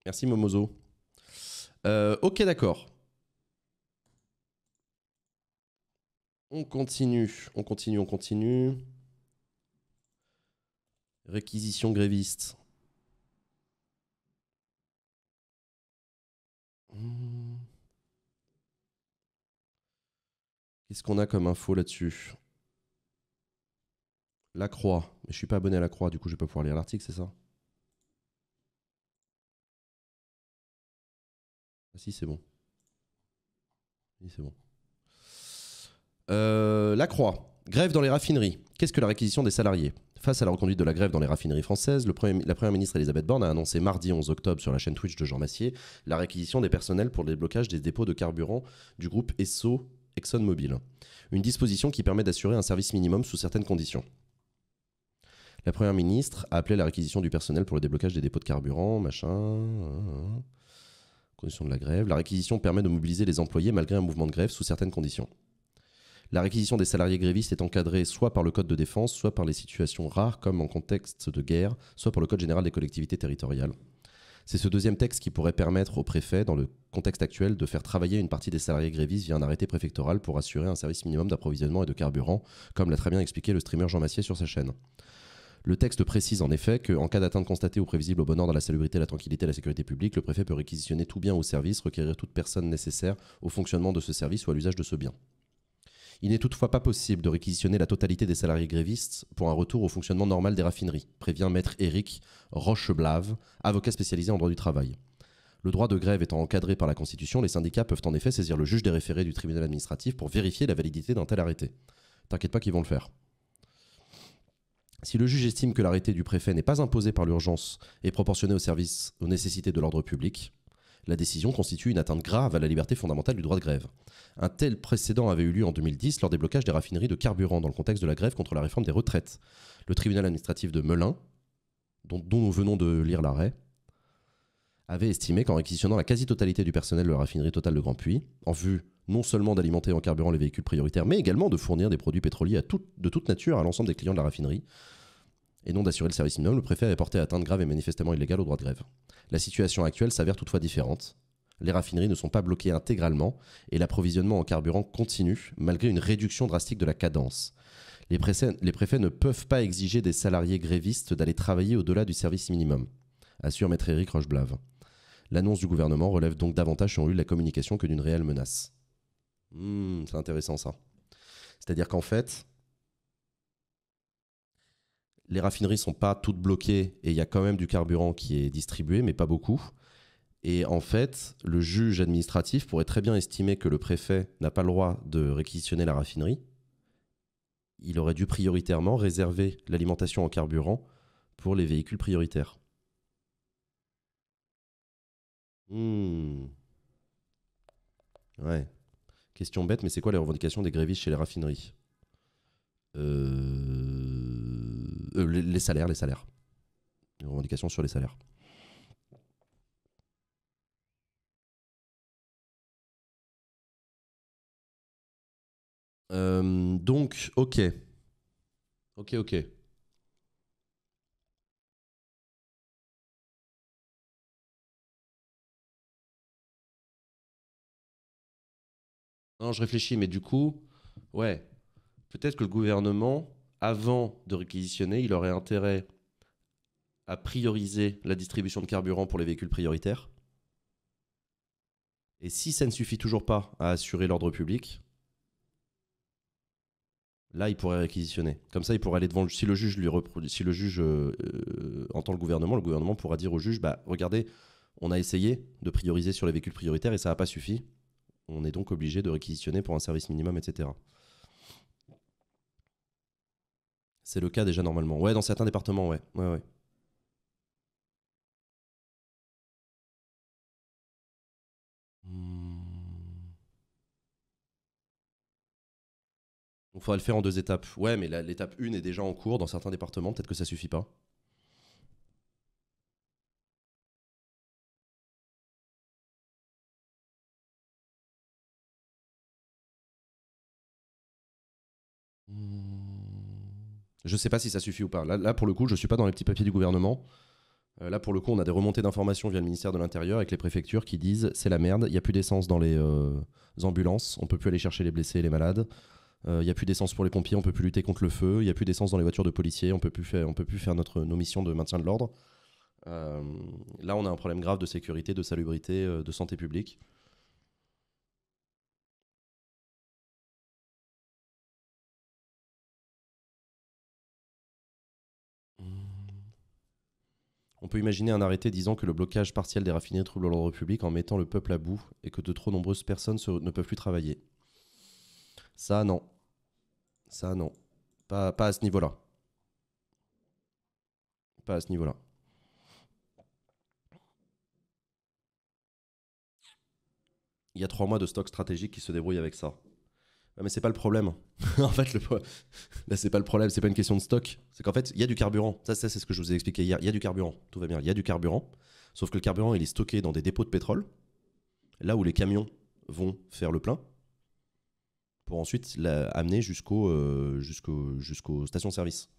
Merci Momozo. Euh, ok, d'accord. On continue, on continue, on continue. Réquisition gréviste. Qu'est-ce qu'on a comme info là-dessus La Croix. Mais je suis pas abonné à La Croix, du coup je vais pas pouvoir lire l'article, c'est ça Si, c'est bon. c'est bon. Euh, la Croix. Grève dans les raffineries. Qu'est-ce que la réquisition des salariés Face à la reconduite de la grève dans les raffineries françaises, la Première ministre Elisabeth Borne a annoncé mardi 11 octobre sur la chaîne Twitch de Jean Massier la réquisition des personnels pour le déblocage des dépôts de carburant du groupe Esso ExxonMobil. Une disposition qui permet d'assurer un service minimum sous certaines conditions. La Première ministre a appelé la réquisition du personnel pour le déblocage des dépôts de carburant, machin. Hein, hein, hein la grève. La réquisition permet de mobiliser les employés malgré un mouvement de grève sous certaines conditions. La réquisition des salariés grévistes est encadrée soit par le Code de défense, soit par les situations rares comme en contexte de guerre, soit par le Code général des collectivités territoriales. C'est ce deuxième texte qui pourrait permettre au préfet, dans le contexte actuel, de faire travailler une partie des salariés grévistes via un arrêté préfectoral pour assurer un service minimum d'approvisionnement et de carburant, comme l'a très bien expliqué le streamer Jean Massier sur sa chaîne. Le texte précise en effet qu'en cas d'atteinte constatée ou prévisible au bon ordre, à la salubrité, la tranquillité et la sécurité publique, le préfet peut réquisitionner tout bien ou service, requérir toute personne nécessaire au fonctionnement de ce service ou à l'usage de ce bien. Il n'est toutefois pas possible de réquisitionner la totalité des salariés grévistes pour un retour au fonctionnement normal des raffineries, prévient maître Eric Rocheblave, avocat spécialisé en droit du travail. Le droit de grève étant encadré par la Constitution, les syndicats peuvent en effet saisir le juge des référés du tribunal administratif pour vérifier la validité d'un tel arrêté. T'inquiète pas qu'ils vont le faire. Si le juge estime que l'arrêté du préfet n'est pas imposé par l'urgence et proportionné au service aux nécessités de l'ordre public, la décision constitue une atteinte grave à la liberté fondamentale du droit de grève. Un tel précédent avait eu lieu en 2010 lors des blocages des raffineries de carburant dans le contexte de la grève contre la réforme des retraites. Le tribunal administratif de Melun, dont, nous venons de lire l'arrêt, avait estimé qu'en réquisitionnant la quasi-totalité du personnel de la raffinerie totale de Grand en vue non seulement d'alimenter en carburant les véhicules prioritaires, mais également de fournir des produits pétroliers de toute nature à l'ensemble des clients de la raffinerie. Et non d'assurer le service minimum, le préfet avait porté atteinte grave et manifestement illégale au droit de grève. La situation actuelle s'avère toutefois différente. Les raffineries ne sont pas bloquées intégralement et l'approvisionnement en carburant continue malgré une réduction drastique de la cadence. Les, préfets, ne peuvent pas exiger des salariés grévistes d'aller travailler au-delà du service minimum, assure maître Éric Rocheblave. L'annonce du gouvernement relève donc davantage sur lui de la communication que d'une réelle menace. Hmm, c'est intéressant ça. C'est-à-dire qu'en fait, les raffineries sont pas toutes bloquées et il y a quand même du carburant qui est distribué, mais pas beaucoup. Et en fait, le juge administratif pourrait très bien estimer que le préfet n'a pas le droit de réquisitionner la raffinerie. Il aurait dû prioritairement réserver l'alimentation en carburant pour les véhicules prioritaires. Hmm. Ouais. Question bête, mais c'est quoi les revendications des grévistes chez les raffineries euh, euh, les, salaires, les salaires. Les revendications sur les salaires. Euh, donc, ok. Ok, ok. Non, je réfléchis, mais du coup, ouais, peut-être que le gouvernement, avant de réquisitionner, il aurait intérêt à prioriser la distribution de carburant pour les véhicules prioritaires. Et si ça ne suffit toujours pas à assurer l'ordre public, là, il pourrait réquisitionner. Comme ça, il pourrait aller devant le... Si le juge, lui si le juge euh, entend le gouvernement, le gouvernement pourra dire au juge, bah, regardez, on a essayé de prioriser sur les véhicules prioritaires et ça n'a pas suffi on est donc obligé de réquisitionner pour un service minimum, etc. C'est le cas déjà normalement. Ouais, dans certains départements, ouais. Ouais, ouais. Il hmm. faudra le faire en deux étapes. Ouais, mais l'étape 1 est déjà en cours dans certains départements, peut-être que ça suffit pas. Je ne sais pas si ça suffit ou pas. Là, pour le coup, je ne suis pas dans les petits papiers du gouvernement. Euh, là, pour le coup, on a des remontées d'informations via le ministère de l'Intérieur avec les préfectures qui disent c'est la merde, il n'y a plus d'essence dans les euh, ambulances, on peut plus aller chercher les blessés et les malades, euh, il y n'y a plus d'essence pour les pompiers, on peut plus lutter contre le feu, il n'y a plus d'essence dans les voitures de policiers, on peut plus faire, peut plus faire notre, nos missions de maintien de l'ordre. là, on a un problème grave de sécurité, de salubrité, de santé publique. On peut imaginer un arrêté disant que le blocage partiel des raffineries trouble l'ordre public en mettant le peuple à bout et que de trop nombreuses personnes ne peuvent plus travailler. Ça, non. Ça, non. Pas, pas à ce niveau-là. Pas à ce niveau-là. Il y a trois mois de stock stratégique qui se débrouille avec ça. Ah, mais c'est pas le problème. (laughs) en fait, le, c'est pas le problème, c'est pas une question de stock. C'est qu'en fait, il y a du carburant. Ça, c'est ce que je vous ai expliqué hier. Il y a du carburant, tout va bien. Il y a du carburant. Sauf que le carburant, il est stocké dans des dépôts de pétrole, là où les camions vont faire le plein, pour ensuite l'amener jusqu'aux euh, jusqu'au, jusqu'aux stations-service.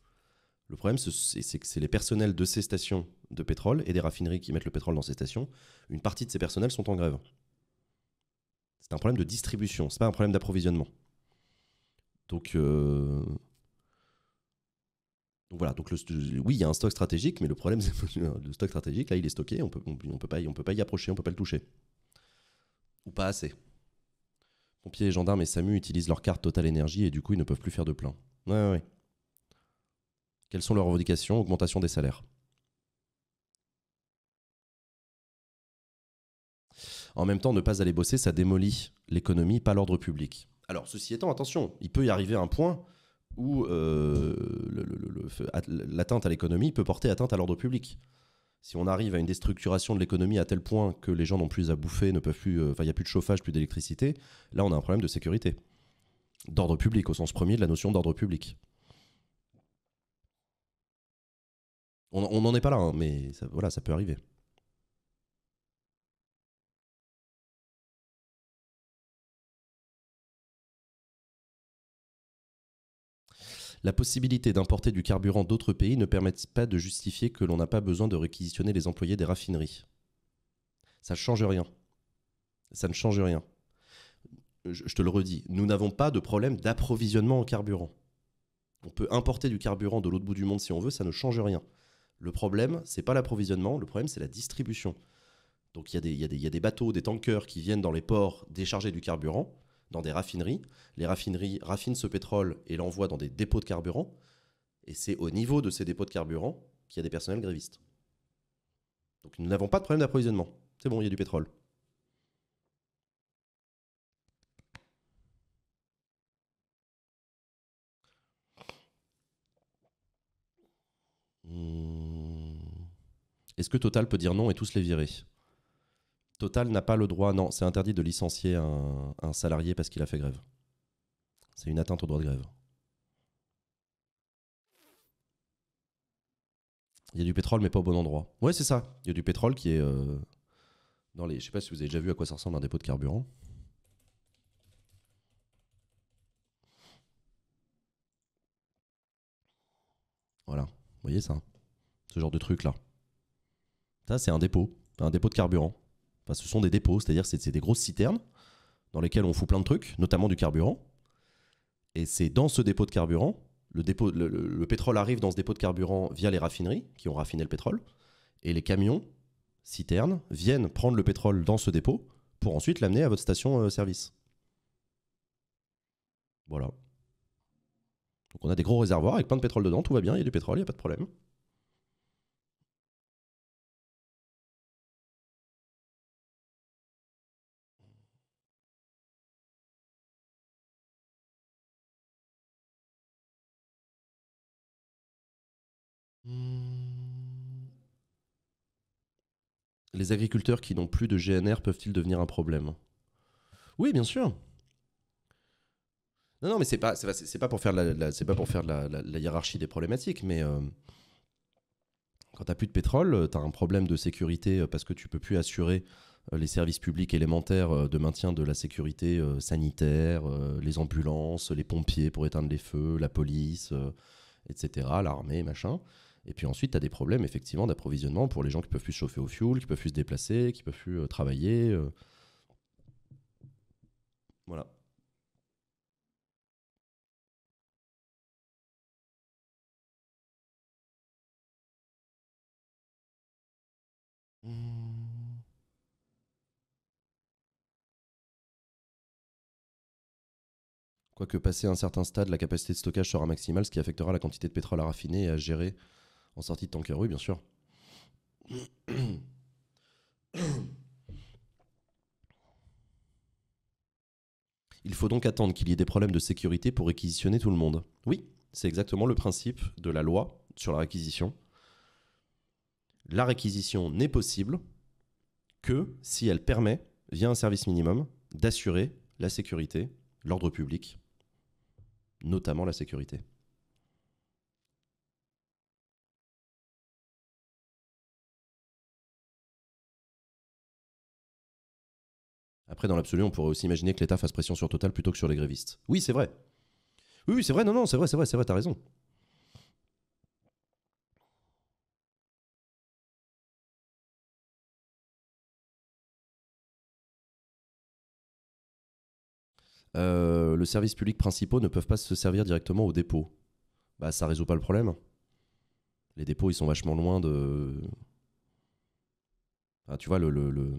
Le problème, c'est que c'est les personnels de ces stations de pétrole et des raffineries qui mettent le pétrole dans ces stations. Une partie de ces personnels sont en grève. C'est un problème de distribution, ce n'est pas un problème d'approvisionnement. Donc, euh, donc voilà, donc oui, il y a un stock stratégique, mais le problème, (laughs) c'est que le stock stratégique, là, il est stocké, on ne on, peut, pas, on peut pas y approcher, on peut pas le toucher. Ou pas assez. Pompiers, gendarmes et SAMU utilisent leur carte Total Énergie et du coup, ils ne peuvent plus faire de plein. oui, Quelles sont leurs revendications Augmentation des salaires. En même temps, ne pas aller bosser, ça démolit l'économie, pas l'ordre public. Alors, ceci étant, attention, il peut y arriver un point où euh, l'atteinte à l'économie peut porter atteinte à l'ordre public. Si on arrive à une déstructuration de l'économie à tel point que les gens n'ont plus à bouffer, ne peuvent plus, euh, il n'y a plus de chauffage, plus d'électricité, là, on a un problème de sécurité. D'ordre public, au sens premier de la notion d'ordre public. On n'en est pas là, hein, mais voilà, ça peut arriver. la possibilité d'importer du carburant d'autres pays ne permet pas de justifier que l'on n'a pas besoin de réquisitionner les employés des raffineries. Ça ne change rien. Ça ne change rien. Je, te le redis, nous n'avons pas de problème d'approvisionnement en carburant. On peut importer du carburant de l'autre bout du monde si on veut, ça ne change rien. Le problème, c'est pas l'approvisionnement, le problème, c'est la distribution. Donc il y, y, a des bateaux, des tankers qui viennent dans les ports décharger du carburant dans des raffineries. Les raffineries raffinent ce pétrole et l'envoient dans des dépôts de carburant. Et c'est au niveau de ces dépôts de carburant qu'il y a des personnels grévistes. Donc nous n'avons pas de problème d'approvisionnement. C'est bon, il y a du pétrole. Hmm. Est-ce que Total peut dire non et tous les virer Total n'a pas le droit, non, c'est interdit de licencier un, salarié parce qu'il a fait grève. C'est une atteinte au droit de grève. Il y a du pétrole, mais pas au bon endroit. Oui, c'est ça. Il y a du pétrole qui est euh, dans les. Je sais pas si vous avez déjà vu à quoi ça ressemble un dépôt de carburant. Voilà. Vous voyez ça Ce genre de truc là. Ça, c'est un dépôt. Un dépôt de carburant ce sont des dépôts, c'est-à-dire c'est des grosses citernes dans lesquelles on fout plein de trucs, notamment du carburant. Et c'est dans ce dépôt de carburant, le, dépôt, le, le, pétrole arrive dans ce dépôt de carburant via les raffineries qui ont raffiné le pétrole, et les camions, citernes, viennent prendre le pétrole dans ce dépôt pour ensuite l'amener à votre station-service. Euh, voilà. Donc on a des gros réservoirs avec plein de pétrole dedans, tout va bien, il y a du pétrole, il n'y a pas de problème. Hmm. Les agriculteurs qui n'ont plus de GNR peuvent-ils devenir un problème Oui, bien sûr. Non, non, mais c'est pas, pas pour faire la, c'est pas pour faire la, hiérarchie des problématiques, mais euh, quand tu t'as plus de pétrole, euh, tu as un problème de sécurité euh, parce que tu peux plus assurer les services publics élémentaires de maintien de la sécurité sanitaire, les ambulances, les pompiers pour éteindre les feux, la police, etc., l'armée, machin. Et puis ensuite, tu as des problèmes effectivement d'approvisionnement pour les gens qui peuvent plus se chauffer au fuel, qui peuvent plus se déplacer, qui peuvent plus euh, travailler. Euh. Voilà. Quoique passé un certain stade, la capacité de stockage sera maximale, ce qui affectera la quantité de pétrole à raffiner et à gérer en sortie de oui, bien sûr. Il faut donc attendre qu'il y ait des problèmes de sécurité pour réquisitionner tout le monde. Oui, c'est exactement le principe de la loi sur la réquisition. La réquisition n'est possible que si elle permet, via un service minimum, d'assurer la sécurité, l'ordre public, notamment la sécurité. Après, dans l'absolu, on pourrait aussi imaginer que l'État fasse pression sur Total plutôt que sur les grévistes. Oui, c'est vrai. Oui, oui c'est vrai, non, non, c'est vrai, c'est vrai, c'est vrai, t'as raison. Euh, le service public principaux ne peuvent pas se servir directement aux dépôts. Bah, ça résout pas le problème. Les dépôts, ils sont vachement loin de. Ah, tu vois, le, le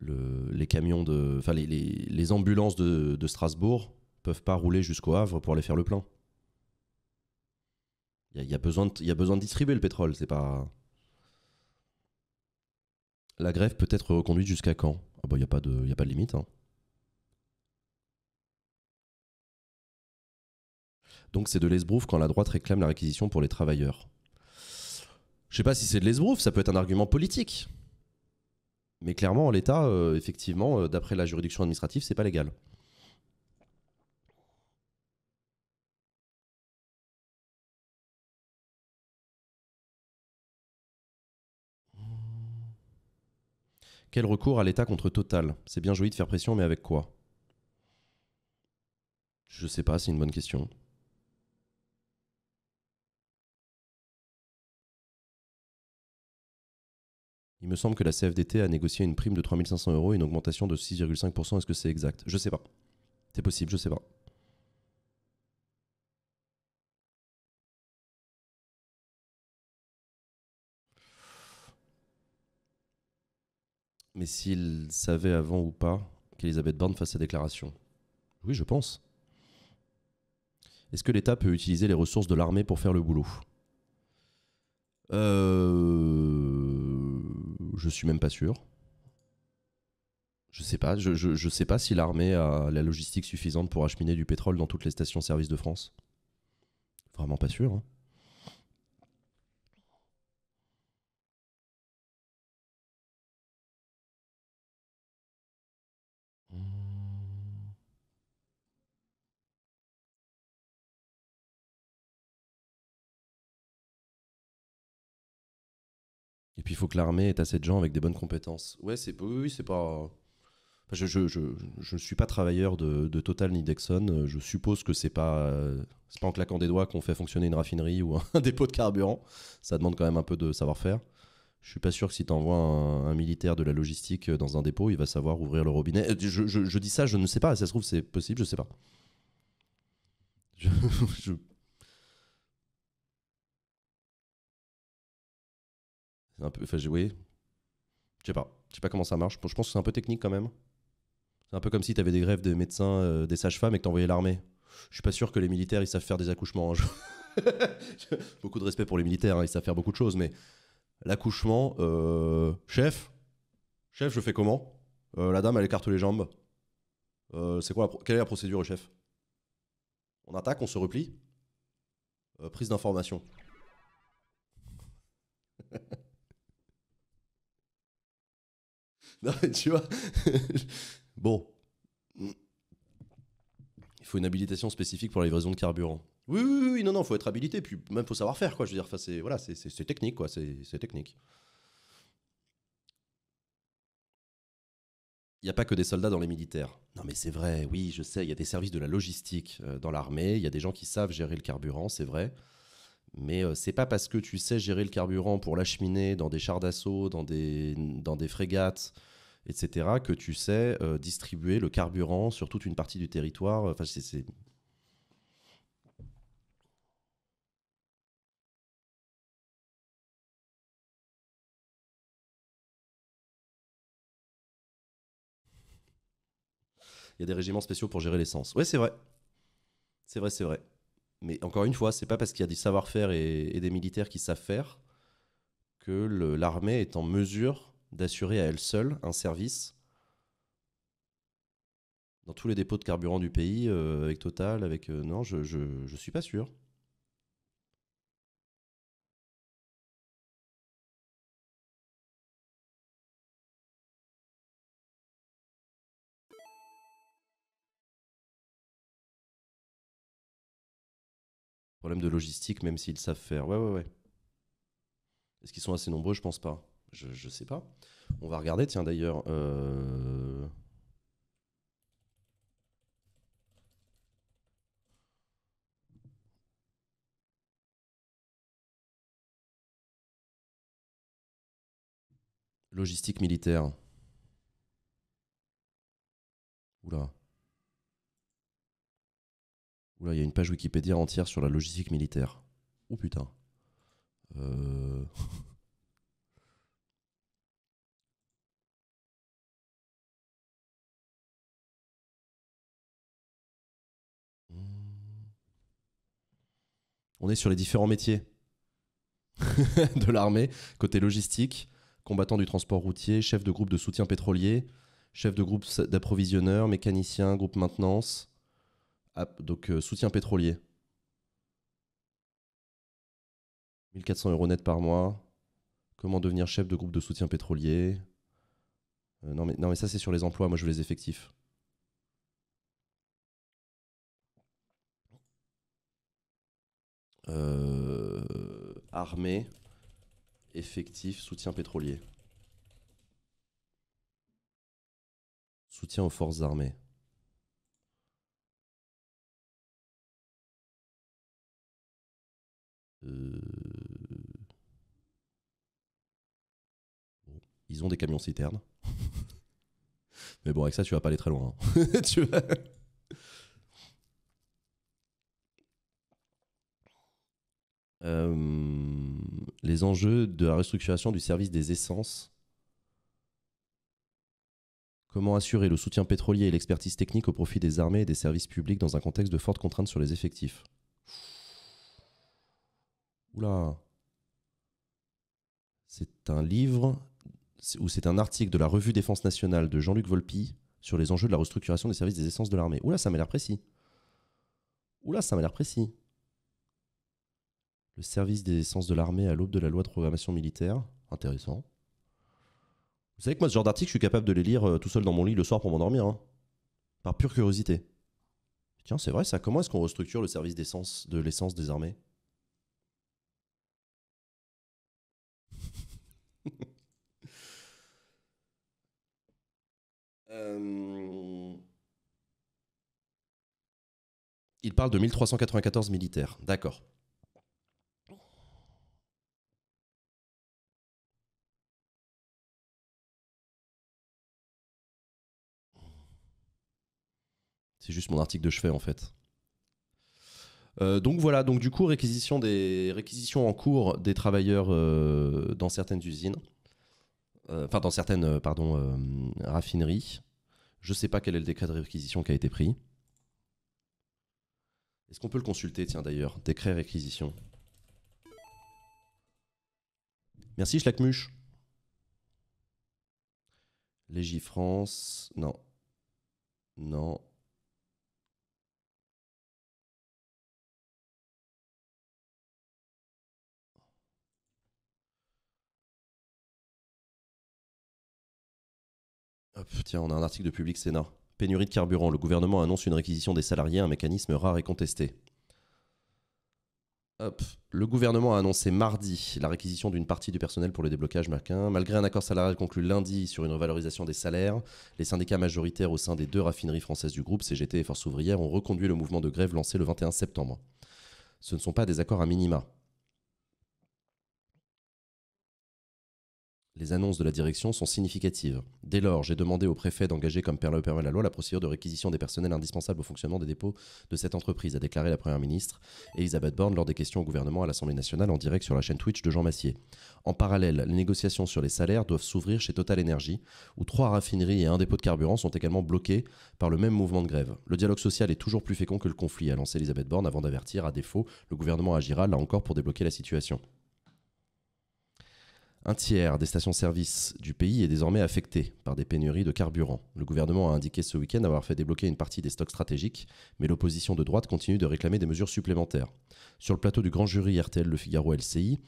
les camions de, enfin les, ambulances de, Strasbourg peuvent pas rouler jusqu'au Havre pour aller faire le plein. Il y, a besoin de, distribuer le pétrole, c'est pas. La grève peut être reconduite jusqu'à quand Ah bah il y a pas de, y pas de limite. Hein. Donc c'est de l'esbrouf quand la droite réclame la réquisition pour les travailleurs. Je sais pas si c'est de l'esbrouf, ça peut être un argument politique. Mais clairement, l'état, euh, effectivement, euh, d'après la juridiction administrative, c'est pas légal. Quel recours à l'État contre Total C'est bien joli de faire pression, mais avec quoi Je sais pas, c'est une bonne question. Il me semble que la CFDT a négocié une prime de 3500 euros et une augmentation de 6,5%. Est-ce que c'est exact Je sais pas. C'est possible, je sais pas. Mais s'il savait avant ou pas qu'Elisabeth Borne fasse sa déclaration Oui, je pense. Est-ce que l'État peut utiliser les ressources de l'armée pour faire le boulot euh je suis même pas sûr. Je sais pas, je, sais pas si l'armée a la logistique suffisante pour acheminer du pétrole dans toutes les stations-service de France. Vraiment pas sûr. Hein. puis il faut que l'armée ait assez de gens avec des bonnes compétences. Ouais, c'est oui, c'est pas. je, ne suis pas travailleur de, Total ni d'Exxon. Je suppose que c'est pas euh, pas en claquant des doigts qu'on fait fonctionner une raffinerie ou un (laughs) dépôt de carburant. Ça demande quand même un peu de savoir-faire. Je suis pas sûr que si tu envoies un, militaire de la logistique dans un dépôt, il va savoir ouvrir le robinet. Euh, je, je dis ça, je ne sais pas. Ça se trouve, c'est possible, je sais pas. Je, (laughs) C'est un peu. Enfin, oui. Je sais pas. Je sais pas comment ça marche. Je pense que c'est un peu technique quand même. C'est un peu comme si tu avais des grèves des médecins, euh, des sages-femmes et que t'envoyais l'armée. Je suis pas sûr que les militaires ils savent faire des accouchements. Hein. (laughs) beaucoup de respect pour les militaires, hein. ils savent faire beaucoup de choses, mais l'accouchement, euh, chef, chef, je fais comment euh, La dame elle écarte les jambes. c'est quoi Quelle est la procédure chef On attaque, on se replie. prise d'information. (laughs) Non, tu vois. (laughs) bon. Il faut une habilitation spécifique pour la livraison de carburant. Oui, oui, oui, non, non, faut être habilité, puis même faut savoir faire, quoi. Je veux dire, c'est voilà, technique, quoi. C'est technique. Il n'y a pas que des soldats dans les militaires. Non mais c'est vrai, oui, je sais, il y a des services de la logistique euh, dans l'armée, il y a des gens qui savent gérer le carburant, c'est vrai. Mais euh, c'est pas parce que tu sais gérer le carburant pour l'acheminer dans des chars d'assaut, dans des, dans des frégates, etc., que tu sais euh, distribuer le carburant sur toute une partie du territoire. Euh, enfin, c'est. Il y a des régiments spéciaux pour gérer l'essence. Oui, c'est vrai. C'est vrai, c'est vrai. Mais encore une fois, c'est pas parce qu'il y a des savoir-faire et, et, des militaires qui savent faire que l'armée est en mesure d'assurer à elle seule un service dans tous les dépôts de carburant du pays, euh, avec Total, avec... Euh, non, je, je, je, suis pas sûr. Problème de logistique, même s'ils savent faire. Ouais, ouais, ouais. Est-ce qu'ils sont assez nombreux Je pense pas. Je, ne sais pas. On va regarder, tiens d'ailleurs. Euh, logistique militaire. Oula. Oula, il y a une page Wikipédia entière sur la logistique militaire. Oh putain. Euh... (laughs) on est sur les différents métiers (laughs) de l'armée, côté logistique, combattant du transport routier, chef de groupe de soutien pétrolier, chef de groupe d'approvisionneur, mécanicien, groupe maintenance, donc euh, soutien pétrolier. 1400 euros net par mois. Comment devenir chef de groupe de soutien pétrolier euh, non, mais, non mais ça c'est sur les emplois, moi je veux les effectifs. Euh, armée, effectif, soutien pétrolier. Soutien aux forces armées. Euh, ils ont des camions citernes. (laughs) Mais bon, avec ça, tu vas pas aller très loin. Hein. (laughs) tu vas... Euh, les enjeux de la restructuration du service des essences. Comment assurer le soutien pétrolier et l'expertise technique au profit des armées et des services publics dans un contexte de fortes contraintes sur les effectifs Oula C'est un livre ou c'est un article de la revue Défense nationale de Jean-Luc Volpi sur les enjeux de la restructuration des services des essences de l'armée. Oula, ça m'a l'air précis. Oula, ça m'a l'air précis le service des essences de l'armée à l'aube de la loi de programmation militaire. Intéressant. Vous savez que moi, ce genre d'article, je suis capable de les lire euh, tout seul dans mon lit le soir pour m'endormir. Hein. Par pure curiosité. Tiens, c'est vrai ça. Comment est-ce qu'on restructure le service d'essence, de l'essence des armées (laughs) euh, Il parle de 1394 militaires. D'accord. C'est juste mon article de chevet en fait. Euh, donc voilà, donc du coup, réquisition, des, réquisitions en cours des travailleurs euh, dans certaines usines, euh, enfin dans certaines, pardon, raffineries. Je ne sais pas quel est le décret de réquisition qui a été pris. Est-ce qu'on peut le consulter, tiens d'ailleurs, décret réquisition Merci, Schlackmuche. Légifrance, non. Non. Ah, tiens, on a un article de Public Sénat. Pénurie de carburant. Le gouvernement annonce une réquisition des salariés, un mécanisme rare et contesté. Ah, le gouvernement a annoncé mardi la réquisition d'une partie du personnel pour le déblocage marquin. Malgré un accord salarial conclu lundi sur une revalorisation des salaires, les syndicats majoritaires au sein des deux raffineries françaises du groupe, CGT et Force ouvrière, ont reconduit le mouvement de grève lancé le 21 septembre. Ce ne sont pas des accords à minima. Les annonces de la direction sont significatives. Dès lors, j'ai demandé au préfet d'engager comme permet la loi la procédure de réquisition des personnels indispensables au fonctionnement des dépôts de cette entreprise, a déclaré la Première ministre Elisabeth Borne lors des questions au gouvernement à l'Assemblée nationale en direct sur la chaîne Twitch de Jean Massier. En parallèle, les négociations sur les salaires doivent s'ouvrir chez Total Energy, où trois raffineries et un dépôt de carburant sont également bloqués par le même mouvement de grève. Le dialogue social est toujours plus fécond que le conflit, a lancé Elisabeth Borne avant d'avertir, à défaut, le gouvernement agira là encore pour débloquer la situation. Un tiers des stations-service du pays est désormais affecté par des pénuries de carburant. Le gouvernement a indiqué ce week-end avoir fait débloquer une partie des stocks stratégiques, mais l'opposition de droite continue de réclamer des mesures supplémentaires. Sur le plateau du grand jury RTL Le Figaro LCI,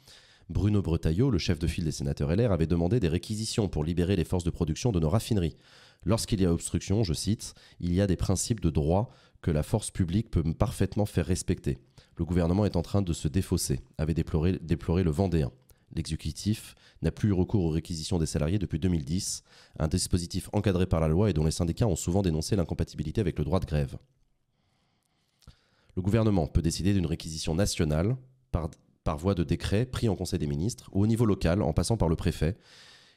Bruno Bretaillot, le chef de file des sénateurs LR, avait demandé des réquisitions pour libérer les forces de production de nos raffineries. Lorsqu'il y a obstruction, je cite, il y a des principes de droit que la force publique peut parfaitement faire respecter. Le gouvernement est en train de se défausser, avait déploré le Vendéen l'exécutif n'a plus eu recours aux réquisitions des salariés depuis 2010, un dispositif encadré par la loi et dont les syndicats ont souvent dénoncé l'incompatibilité avec le droit de grève. Le gouvernement peut décider d'une réquisition nationale par, par voie de décret pris en Conseil des ministres ou au niveau local en passant par le préfet,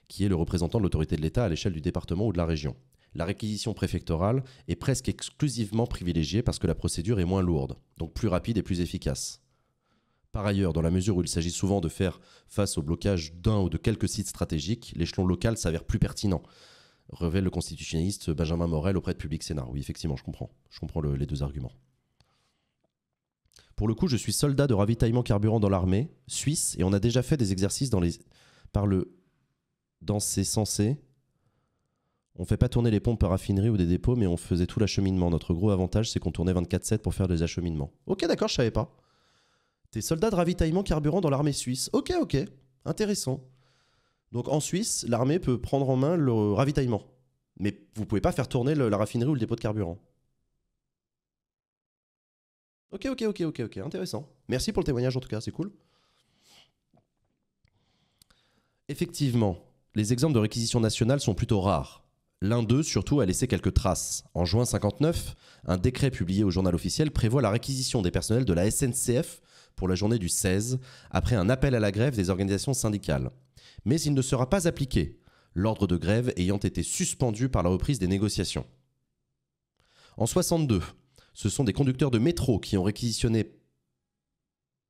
qui est le représentant de l'autorité de l'État à l'échelle du département ou de la région. La réquisition préfectorale est presque exclusivement privilégiée parce que la procédure est moins lourde, donc plus rapide et plus efficace. Par ailleurs, dans la mesure où il s'agit souvent de faire face au blocage d'un ou de quelques sites stratégiques, l'échelon local s'avère plus pertinent, révèle le constitutionnaliste Benjamin Morel auprès de Public Sénat. Oui, effectivement, je comprends. Je comprends les deux arguments. Pour le coup, je suis soldat de ravitaillement carburant dans l'armée suisse et on a déjà fait des exercices dans les... par le... dans ces sensés. On fait pas tourner les pompes par raffinerie ou des dépôts, mais on faisait tout l'acheminement. Notre gros avantage, c'est qu'on tournait 24-7 pour faire des acheminements. Ok, d'accord, je savais pas. T'es soldats de ravitaillement carburant dans l'armée suisse. Ok, ok, intéressant. Donc en Suisse, l'armée peut prendre en main le ravitaillement. Mais vous ne pouvez pas faire tourner la raffinerie ou le dépôt de carburant. Ok, ok, ok, ok, ok, intéressant. Merci pour le témoignage en tout cas, c'est cool. Effectivement, les exemples de réquisition nationale sont plutôt rares. L'un d'eux, surtout, a laissé quelques traces. En juin 59, un décret publié au journal officiel prévoit la réquisition des personnels de la SNCF pour la journée du 16, après un appel à la grève des organisations syndicales. Mais il ne sera pas appliqué, l'ordre de grève ayant été suspendu par la reprise des négociations. En 62, ce sont des conducteurs de métro qui ont réquisitionné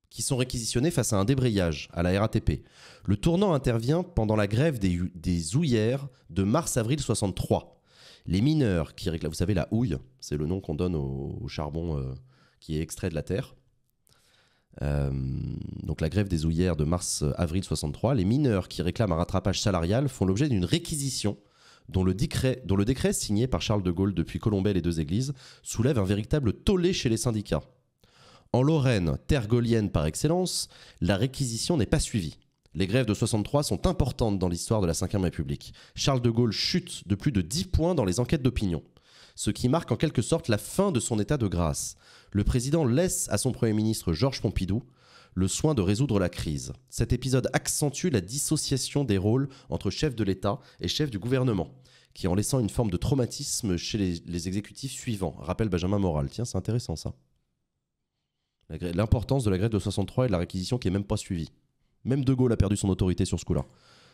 qui sont réquisitionnés face à un débrayage à la RATP. Le tournant intervient pendant la grève des, des houillères de mars-avril 63. Les mineurs qui réclament, vous savez, la houille, c'est le nom qu'on donne au, charbon euh, qui est extrait de la terre, euh, donc la grève des ouillères de mars-avril euh, 63, les mineurs qui réclament un rattrapage salarial font l'objet d'une réquisition dont le, décret, dont le décret signé par Charles de Gaulle depuis Colombey les deux églises soulève un véritable tollé chez les syndicats. En Lorraine, terre gaulienne par excellence, la réquisition n'est pas suivie. Les grèves de 63 sont importantes dans l'histoire de la Ve République. Charles de Gaulle chute de plus de 10 points dans les enquêtes d'opinion ce qui marque en quelque sorte la fin de son état de grâce. Le président laisse à son Premier ministre Georges Pompidou le soin de résoudre la crise. Cet épisode accentue la dissociation des rôles entre chef de l'État et chef du gouvernement, qui en laissant une forme de traumatisme chez les, exécutifs suivants, rappelle Benjamin Moral. Tiens, c'est intéressant ça. L'importance de la grève de 63 et de la réquisition qui est même pas suivie. Même De Gaulle a perdu son autorité sur ce coup-là.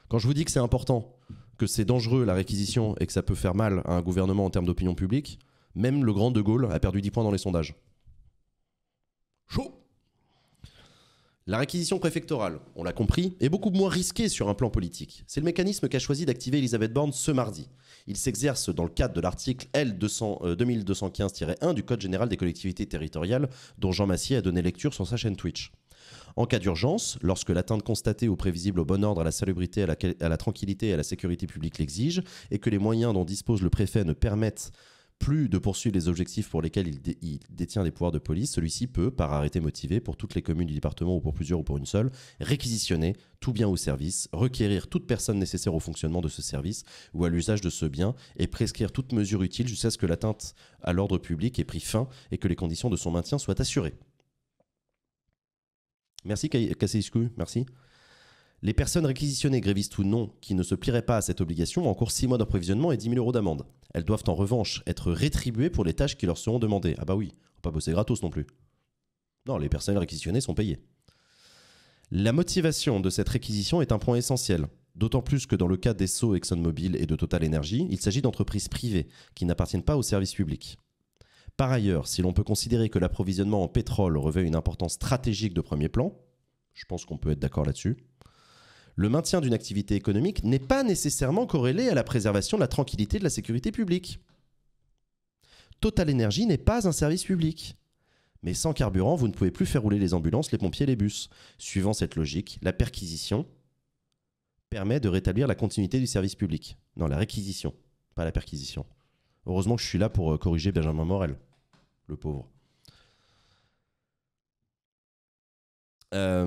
Quand je vous dis que c'est important, que c'est dangereux la réquisition et que ça peut faire mal à un gouvernement en termes d'opinion publique, même le grand De Gaulle a perdu 10 points dans les sondages. Chaud La réquisition préfectorale, on l'a compris, est beaucoup moins risquée sur un plan politique. C'est le mécanisme qu'a choisi d'activer Elisabeth Borne ce mardi. Il s'exerce dans le cadre de l'article L 2215-1 euh, du Code général des collectivités territoriales, dont Jean Massier a donné lecture sur sa chaîne Twitch. En cas d'urgence, lorsque l'atteinte constatée ou prévisible au bon ordre, à la salubrité, à la, tranquillité et à la sécurité publique l'exige, et que les moyens dont dispose le préfet ne permettent plus de poursuivre les objectifs pour lesquels il, détient les pouvoirs de police, celui-ci peut, par arrêté motivé, pour toutes les communes du département ou pour plusieurs ou pour une seule, réquisitionner tout bien ou service, requérir toute personne nécessaire au fonctionnement de ce service ou à l'usage de ce bien et prescrire toute mesure utile jusqu'à ce que l'atteinte à l'ordre public ait pris fin et que les conditions de son maintien soient assurées. Merci Kassisku, merci. Les personnes réquisitionnées, grévistes ou non, qui ne se plieraient pas à cette obligation ont encore 6 mois d'approvisionnement et 10 000 euros d'amende. Elles doivent en revanche être rétribuées pour les tâches qui leur seront demandées. Ah bah oui, on pas bosser gratos non plus. Non, les personnes réquisitionnées sont payées. La motivation de cette réquisition est un point essentiel, d'autant plus que dans le cas des SO ExxonMobil et de Total Energy, il s'agit d'entreprises privées qui n'appartiennent pas au service public. Par ailleurs, si l'on peut considérer que l'approvisionnement en pétrole revêt une importance stratégique de premier plan, je pense qu'on peut être d'accord là-dessus, le maintien d'une activité économique n'est pas nécessairement corrélé à la préservation de la tranquillité de la sécurité publique. Total Énergie n'est pas un service public. Mais sans carburant, vous ne pouvez plus faire rouler les ambulances, les pompiers, les bus. Suivant cette logique, la perquisition permet de rétablir la continuité du service public. Non, la réquisition, pas la perquisition. Heureusement que je suis là pour euh, corriger Benjamin Morel, le pauvre. Euh,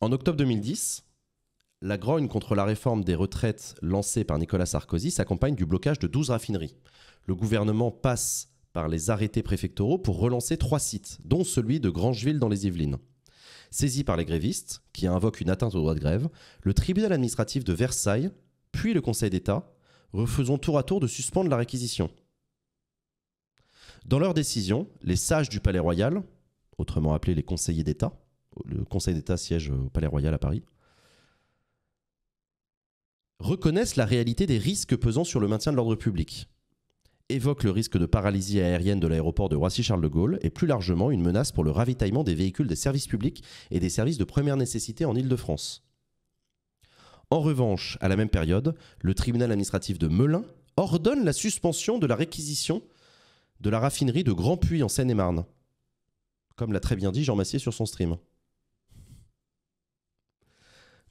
en octobre 2010, la grogne contre la réforme des retraites lancée par Nicolas Sarkozy s'accompagne du blocage de 12 raffineries. Le gouvernement passe par les arrêtés préfectoraux pour relancer trois sites, dont celui de Grangeville dans les Yvelines. Saisi par les grévistes, qui invoquent une atteinte au droit de grève, le tribunal administratif de Versailles, puis le Conseil d'État, refaisons tour à tour de suspendre la réquisition. Dans leur décision, les sages du Palais Royal, autrement appelés les conseillers d'État, le Conseil d'État siège au Palais Royal à Paris, reconnaissent la réalité des risques pesant sur le maintien de l'ordre public, évoquent le risque de paralysie aérienne de l'aéroport de Roissy-Charles de Gaulle et plus largement une menace pour le ravitaillement des véhicules des services publics et des services de première nécessité en ile de france en revanche, à la même période, le tribunal administratif de Melun ordonne la suspension de la réquisition de la raffinerie de Grand Puy en Seine-et-Marne. Comme l'a très bien dit Jean Massier sur son stream.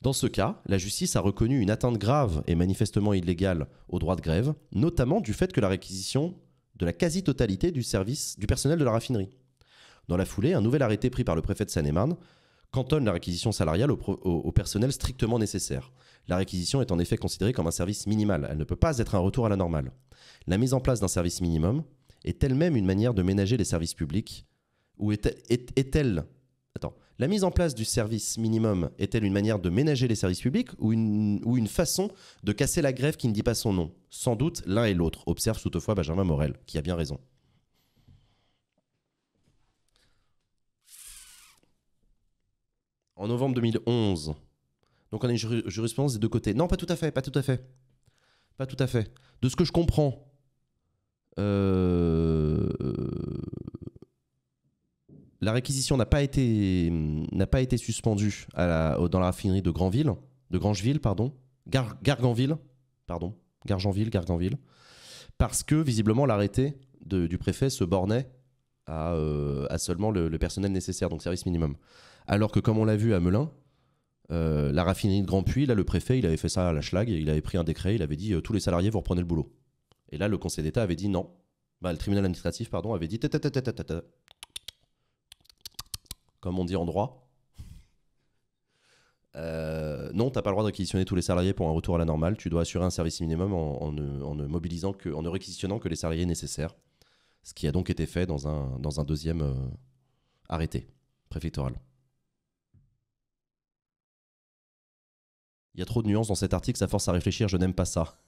Dans ce cas, la justice a reconnu une atteinte grave et manifestement illégale au droit de grève, notamment du fait que la réquisition de la quasi-totalité du service du personnel de la raffinerie. Dans la foulée, un nouvel arrêté pris par le préfet de Seine-et-Marne cantonne la réquisition salariale au, personnel strictement nécessaire. La réquisition est en effet considérée comme un service minimal, elle ne peut pas être un retour à la normale. La mise en place d'un service minimum est elle-même une manière de ménager les services publics ou est-elle... attends, la mise en place du service minimum est-elle une manière de ménager les services publics ou une, ou une façon de casser la grève qui ne dit pas son nom Sans doute l'un et l'autre, observe toutefois Benjamin Morel, qui a bien raison. en novembre 2011. Donc on a une jurisprudence des deux côtés. Non, pas tout à fait, pas tout à fait. Pas tout à fait. De ce que je comprends, euh, la réquisition n'a pas été pas été suspendue dans la raffinerie de Grandville, de Grangeville, pardon, Garganville, pardon, Gargenville, Garganville, parce que visiblement l'arrêté du préfet se bornait à, euh, seulement le, personnel nécessaire, donc service minimum. Alors que, comme on l'a vu à Melun, euh, la raffinerie de Grand là, le préfet, il avait fait ça à la schlag, il avait pris un décret, il avait dit euh, tous les salariés, vous reprenez le boulot. Et là, le Conseil d'État avait dit non. Bah, le tribunal administratif, pardon, avait dit comme on dit en droit. Non, euh, non, t'as pas le droit de réquisitionner tous les salariés pour un retour à la normale. Tu dois assurer un service minimum en, ne, mobilisant que, en réquisitionnant que les salariés nécessaires. Ce qui a donc été fait dans un deuxième arrêté préfectoral. Il y a trop de nuances dans cet article, ça force à réfléchir, je n'aime pas ça.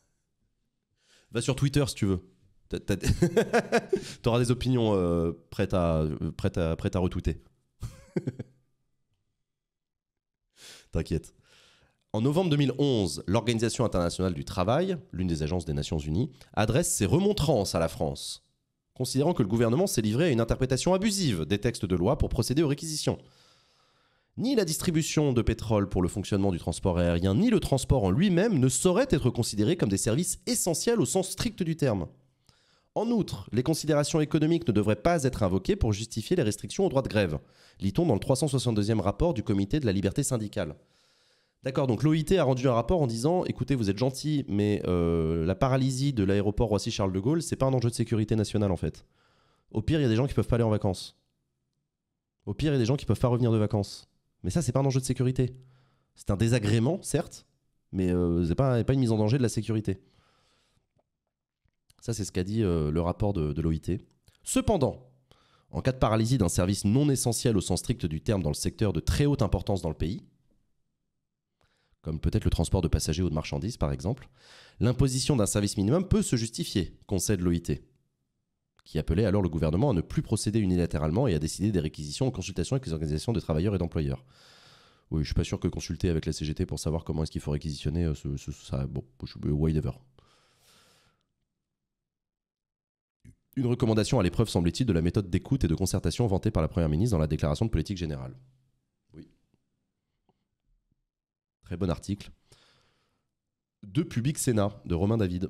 Va sur Twitter si tu veux. (laughs) T'auras des opinions euh, prêtes, à, prêtes, à, prêtes à retweeter. (laughs) T'inquiète. En novembre 2011, l'Organisation internationale du travail, l'une des agences des Nations unies, adresse ses remontrances à la France, considérant que le gouvernement s'est livré à une interprétation abusive des textes de loi pour procéder aux réquisitions. Ni la distribution de pétrole pour le fonctionnement du transport aérien, ni le transport en lui-même ne sauraient être considérés comme des services essentiels au sens strict du terme. En outre, les considérations économiques ne devraient pas être invoquées pour justifier les restrictions au droits de grève, lit-on dans le 362e rapport du Comité de la liberté syndicale. D'accord, donc l'OIT a rendu un rapport en disant écoutez, vous êtes gentil, mais euh, la paralysie de l'aéroport Roissy-Charles de Gaulle, c'est pas un enjeu de sécurité nationale en fait. Au pire, il y a des gens qui peuvent pas aller en vacances. Au pire, il y a des gens qui peuvent pas revenir de vacances. Mais ça, c'est pas un enjeu de sécurité. C'est un désagrément, certes, mais ce euh, c'est pas, pas une mise en danger de la sécurité. Ça, c'est ce qu'a dit euh, le rapport de, de l'OIT. Cependant, en cas de paralysie d'un service non essentiel au sens strict du terme dans le secteur de très haute importance dans le pays, comme peut-être le transport de passagers ou de marchandises par exemple, l'imposition d'un service minimum peut se justifier, concède l'OIT qui appelait alors le gouvernement à ne plus procéder unilatéralement et à décider des réquisitions en consultation avec les organisations de travailleurs et d'employeurs. Oui, je suis pas sûr que consulter avec la CGT pour savoir comment est-ce qu'il faut réquisitionner, euh, ce, ça, bon, euh, whatever. Une recommandation à l'épreuve, semble-t-il, de la méthode d'écoute et de concertation vantée par la Première ministre dans la déclaration de politique générale. Oui. Très bon article. De Public Sénat, de Romain David.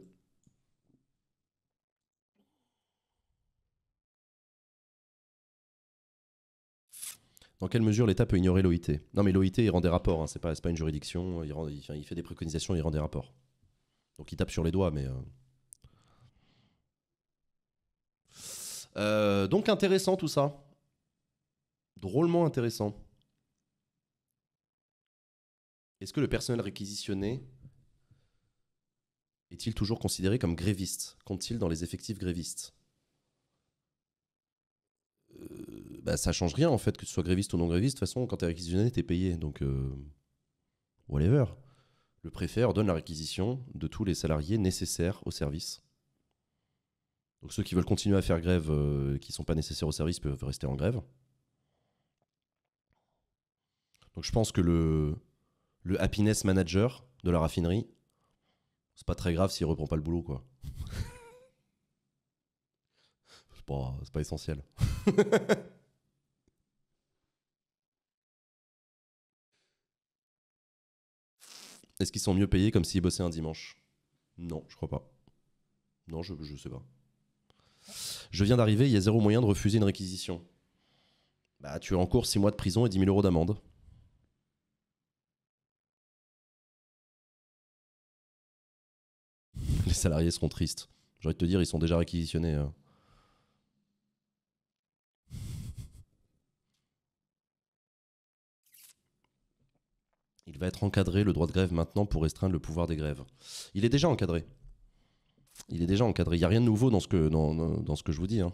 dans quelle mesure l'État peut ignorer l'OIT Non, mais l'OIT, il rend des rapports, hein, c'est pas, une juridiction, il, fait des préconisations, il rend des rapports. Donc il tape sur les doigts, mais. Euh. Euh, donc intéressant tout ça. Drôlement intéressant. Est-ce que le personnel réquisitionné est-il toujours considéré comme gréviste Compte-t-il dans les effectifs grévistes bah, ça change rien en fait, que tu sois gréviste ou non gréviste. De toute façon, quand t'es réquisitionné, t'es payé. Donc, euh, whatever. Le préfet ordonne la réquisition de tous les salariés nécessaires au service. Donc, ceux qui veulent continuer à faire grève, euh, qui sont pas nécessaires au service, peuvent rester en grève. Donc, je pense que le, le happiness manager de la raffinerie, c'est pas très grave s'il reprend pas le boulot, quoi. (laughs) c'est pas, pas essentiel. (laughs) Est-ce qu'ils sont mieux payés comme s'ils bossaient un dimanche Non, je crois pas. Non, je, je sais pas. Je viens d'arriver, il y a zéro moyen de refuser une réquisition. Bah, tu en cours 6 mois de prison et 10 000 euros d'amende. Les salariés seront tristes. J'ai envie de te dire, ils sont déjà réquisitionnés. Euh. Il va être encadré, le droit de grève, maintenant, pour restreindre le pouvoir des grèves. Il est déjà encadré. Il est déjà encadré. Il n'y a rien de nouveau dans ce que, dans, dans ce que je vous dis. Hein.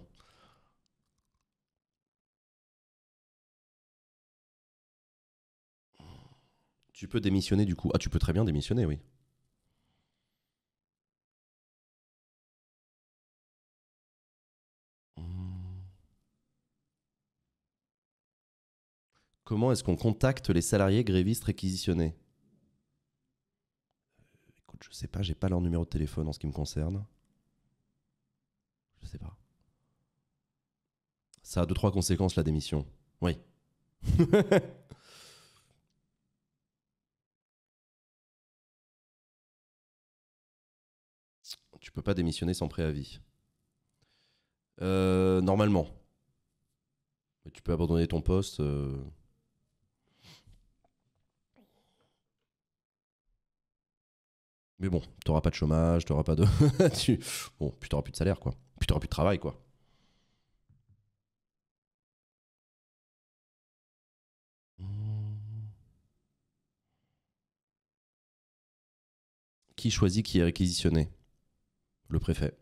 Tu peux démissionner du coup. Ah, tu peux très bien démissionner, oui. comment est-ce qu'on contacte les salariés grévistes réquisitionnés Écoute, je sais pas, j'ai pas leur numéro de téléphone en ce qui me concerne. Je sais pas. Ça a deux trois conséquences la démission. Oui. (laughs) tu peux pas démissionner sans préavis. Euh, normalement. tu peux abandonner ton poste. Euh, Mais bon, t'auras pas de chômage, t'auras pas de. (laughs) Bon, puis t'auras plus de salaire, quoi. Puis t'auras plus de travail, quoi. Qui choisit qui est réquisitionné Le préfet.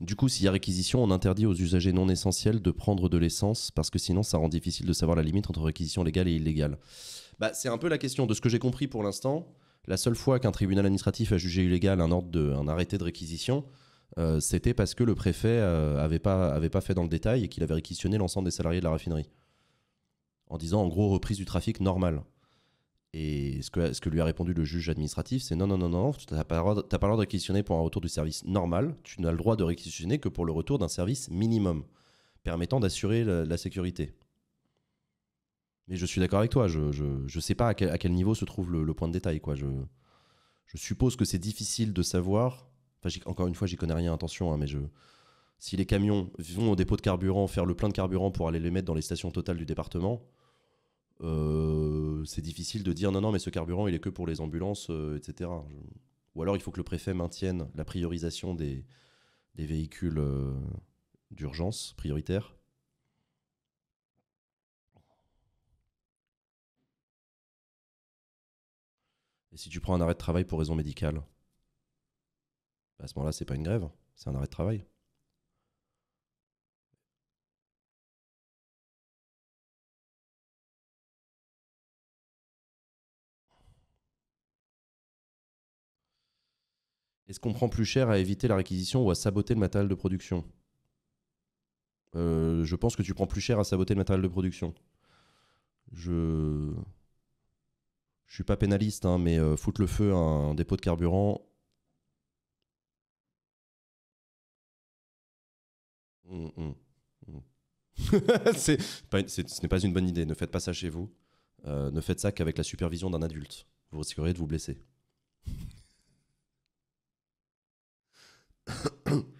Du coup, s'il y a réquisition, on interdit aux usagers non essentiels de prendre de l'essence parce que sinon, ça rend difficile de savoir la limite entre réquisition légale et illégale. Bah, c'est un peu la question de ce que j'ai compris pour l'instant. La seule fois qu'un tribunal administratif a jugé illégal un ordre de, arrêté de réquisition, euh, c'était parce que le préfet n'avait euh, avait pas avait pas fait dans le détail et qu'il avait réquisitionné l'ensemble des salariés de la raffinerie en disant en gros reprise du trafic normal. Et ce que, ce que lui a répondu le juge administratif, c'est non, non, non, non, tu n'as pas, le droit de réquisitionner pour un retour du service normal, tu n'as le droit de réquisitionner que pour le retour d'un service minimum, permettant d'assurer la, sécurité. Mais je suis d'accord avec toi, je ne je, je sais pas à quel, à quel, niveau se trouve le, point de détail. Quoi. Je, je suppose que c'est difficile de savoir. Enfin, encore une fois, j'y connais rien, attention, hein, mais je, si les camions vont au dépôt de carburant faire le plein de carburant pour aller les mettre dans les stations totales du département, euh, c'est difficile de dire non, non, mais ce carburant, il est que pour les ambulances, euh, etc. Ou alors, il faut que le préfet maintienne la priorisation des, véhicules euh, d'urgence prioritaires. Et si tu prends un arrêt de travail pour raison médicale, à ce moment-là, c'est pas une grève, c'est un arrêt de travail. Est-ce qu'on prend plus cher à éviter la réquisition ou à saboter le matériel de production euh, Je pense que tu prends plus cher à saboter le matériel de production. Je je suis pas pénaliste, hein, mais euh, foutre le feu à un dépôt de carburant. Hum, hum, hum. (laughs) c'est, ce n'est pas une bonne idée. Ne faites pas ça chez vous. Euh, ne faites ça qu'avec la supervision d'un adulte. Vous risquerez de vous blesser. (coughs)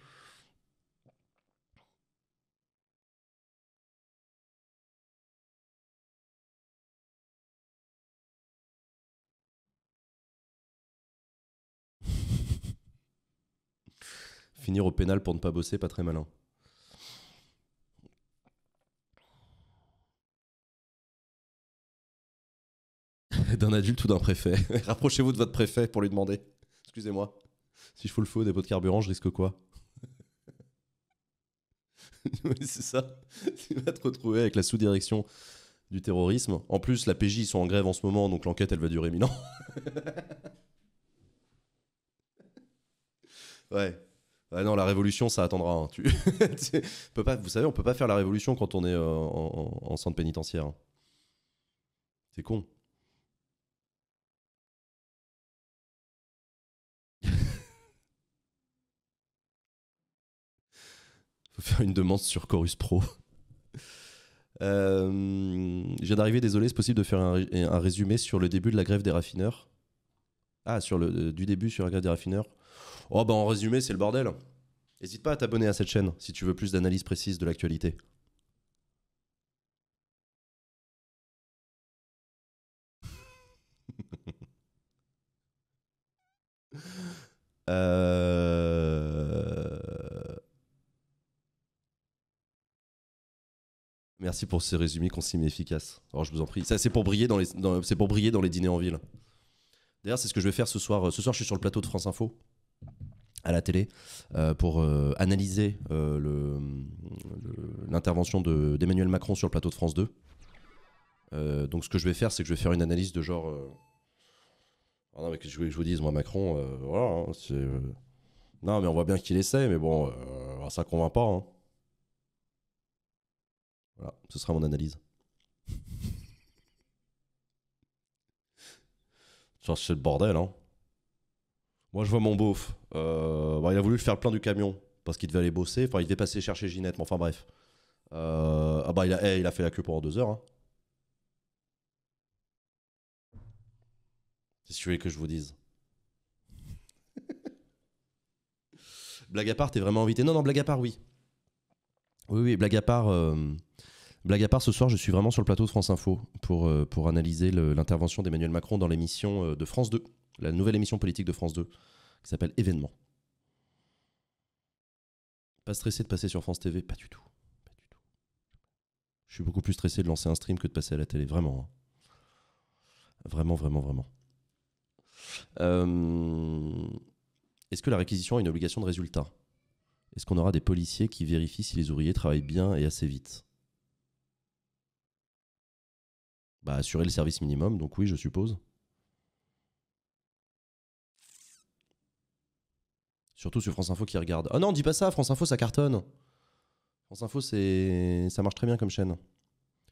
Finir au pénal pour ne pas bosser, pas très malin. (laughs) d'un adulte ou d'un préfet. (laughs) Rapprochez-vous de votre préfet pour lui demander. Excusez-moi si je fous le feu au dépôt de carburant, je risque quoi (laughs) Oui, C'est ça. (laughs) Tu vas te retrouver avec la sous-direction du terrorisme. En plus, la PJ, ils sont en grève en ce moment, donc l'enquête, elle va durer mille ans. (laughs) ouais. Ah non, la révolution, ça attendra. Hein. Tu... pas... Vous savez, on peut pas faire la révolution quand on est euh, en, en, centre pénitentiaire. Hein. C'est con. faire une demande sur Chorus Pro. (laughs) Euh, je viens d'arriver, désolé, c'est possible de faire un, résumé sur le début de la grève des raffineurs Ah, sur le, euh, du début sur la grève des raffineurs Oh, bah en résumé, c'est le bordel. N'hésite pas à t'abonner à cette chaîne si tu veux plus d'analyses précises de l'actualité. (laughs) euh... Merci pour ces résumés concis mais efficace. Alors je vous en prie. c'est pour briller dans les, c'est pour briller dans les dîners en ville. D'ailleurs c'est ce que je vais faire ce soir. Euh, ce soir je suis sur le plateau de France Info à la télé euh, pour euh, analyser l'intervention d'Emmanuel Macron sur le plateau de France 2. donc ce que je vais faire c'est que je vais faire une analyse de genre. Ah non mais que je, vous dise moi Macron, voilà, hein, non mais on voit bien qu'il essaie mais bon ça convainc pas. Hein. Voilà, ce sera mon analyse. (laughs) c'est le bordel, hein. Moi, je vois mon beauf. Euh, bah, il a voulu faire plein du camion parce qu'il devait aller bosser. Enfin, il devait passer chercher Ginette, mais enfin, bref. Euh, ah bah, il a, eh, il a fait la queue pendant deux heures. Hein. C'est ce que, que je vous dise. (laughs) blague à part, t'es vraiment invité. Non, non, blague à part, oui. Oui, oui, blague à part. Euh, Blague à part, ce soir, je suis vraiment sur le plateau de France Info pour, euh, analyser l'intervention d'Emmanuel Macron dans l'émission euh, de France 2, la nouvelle émission politique de France 2, qui s'appelle Événement. Pas stressé de passer sur France TV Pas du tout. Je suis beaucoup plus stressé de lancer un stream que de passer à la télé, vraiment. Hein. Vraiment, vraiment, vraiment. Euh, est-ce que la réquisition a une obligation de résultat Est-ce qu'on aura des policiers qui vérifient si les ouvriers travaillent bien et assez vite Bah, assurer le service minimum, donc oui, je suppose. Surtout sur France Info qui regarde. Oh non, dis pas ça, France Info, ça cartonne. France Info, c'est ça marche très bien comme chaîne.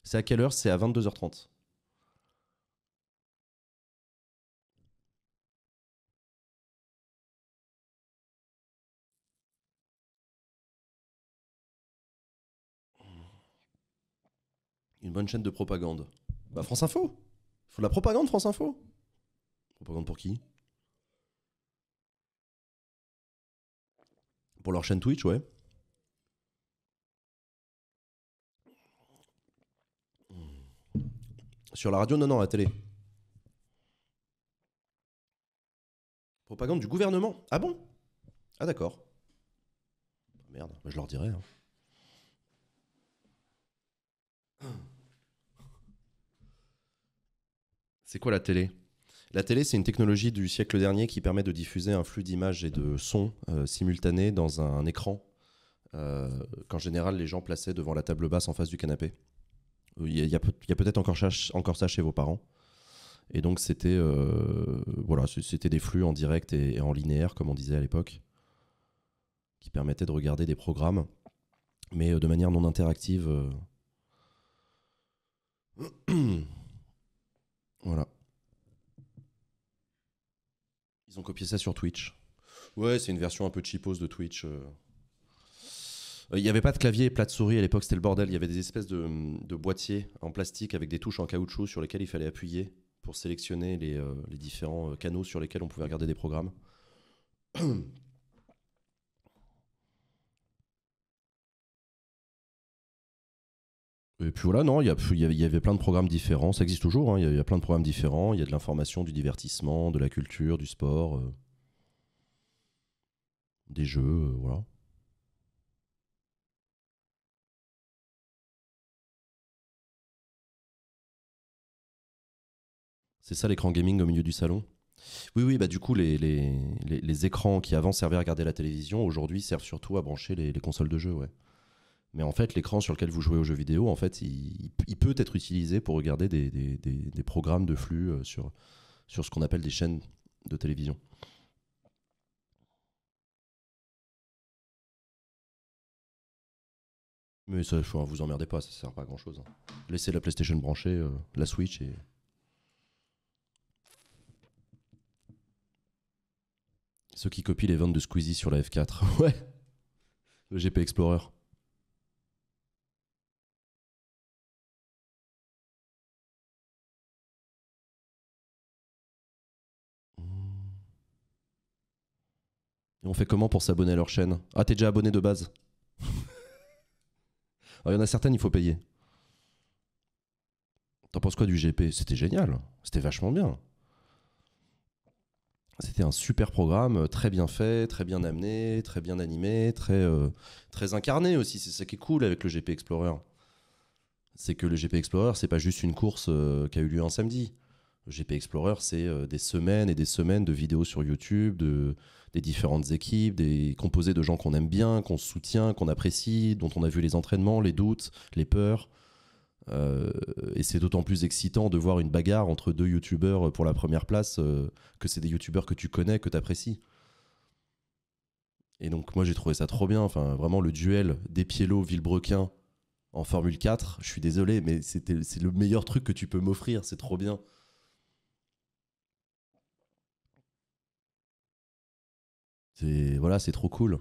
C'est à quelle heure C'est à 22h30. Une bonne chaîne de propagande. Bah France Info. Il Faut de la propagande France Info. Propagande pour qui Pour leur chaîne Twitch, ouais. Sur la radio, non, non, à la télé. Propagande du gouvernement. Ah bon Ah d'accord. Merde, je leur dirai. Hein. C'est quoi la télé La télé, c'est une technologie du siècle dernier qui permet de diffuser un flux d'images et de sons euh, simultanés dans un écran euh, qu'en général les gens plaçaient devant la table basse en face du canapé. Euh, il y a, peut-être encore, ça chez vos parents. Et donc c'était voilà, c'était des flux en direct et, et, en linéaire, comme on disait à l'époque, qui permettaient de regarder des programmes, mais de manière non interactive. (clears throat) Voilà. Ils ont copié ça sur Twitch. Ouais, c'est une version un peu cheapos de Twitch. Euh. Euh, il n'y avait pas de clavier et plat de souris à l'époque, c'était le bordel. Il y avait des espèces de, boîtiers en plastique avec des touches en caoutchouc sur lesquelles il fallait appuyer pour sélectionner les, euh, les différents canaux sur lesquels on pouvait regarder des programmes. (clears throat) Et puis voilà, non, il y, avait plein de programmes différents. Ça existe toujours, hein, il y, a plein de programmes différents. Il y a de l'information, du divertissement, de la culture, du sport, euh, des jeux, euh, voilà. C'est ça l'écran gaming au milieu du salon Oui, oui, bah du coup, les, les écrans qui avant servaient à regarder la télévision, aujourd'hui servent surtout à brancher les, consoles de jeux, ouais. Mais en fait, l'écran sur lequel vous jouez aux jeux vidéo, en fait, il, peut être utilisé pour regarder des, programmes de flux euh, sur, sur ce qu'on appelle des chaînes de télévision. Mais ça, hein, vous emmerdez pas, ça sert pas à grand chose. Hein. Laissez la PlayStation branchée, euh, la Switch et. Ceux qui copient les ventes de Squeezie sur la F4. (laughs) ouais! Le GP Explorer. on fait comment pour s'abonner à leur chaîne Ah, t'es déjà abonné de base (laughs) Il y en a certaines, il faut payer. T'en penses quoi du GP C'était génial. C'était vachement bien. C'était un super programme, euh, très bien fait, très bien amené, très bien animé, très, euh, très incarné aussi. C'est ça qui est cool avec le GP Explorer. C'est que le GP Explorer, c'est pas juste une course euh, qui a eu lieu un samedi. GP Explorer, c'est euh, des semaines et des semaines de vidéos sur YouTube, de, des différentes équipes, des composés de gens qu'on aime bien, qu'on soutient, qu'on apprécie, dont on a vu les entraînements, les doutes, les peurs. Euh, et c'est d'autant plus excitant de voir une bagarre entre deux youtubeurs pour la première place euh, que c'est des youtubeurs que tu connais, que tu apprécies. Et donc moi j'ai trouvé ça trop bien, enfin vraiment le duel des Villebrequin en Formule 4, je suis désolé mais c'est le meilleur truc que tu peux m'offrir, c'est trop bien. C'est voilà, c'est trop cool.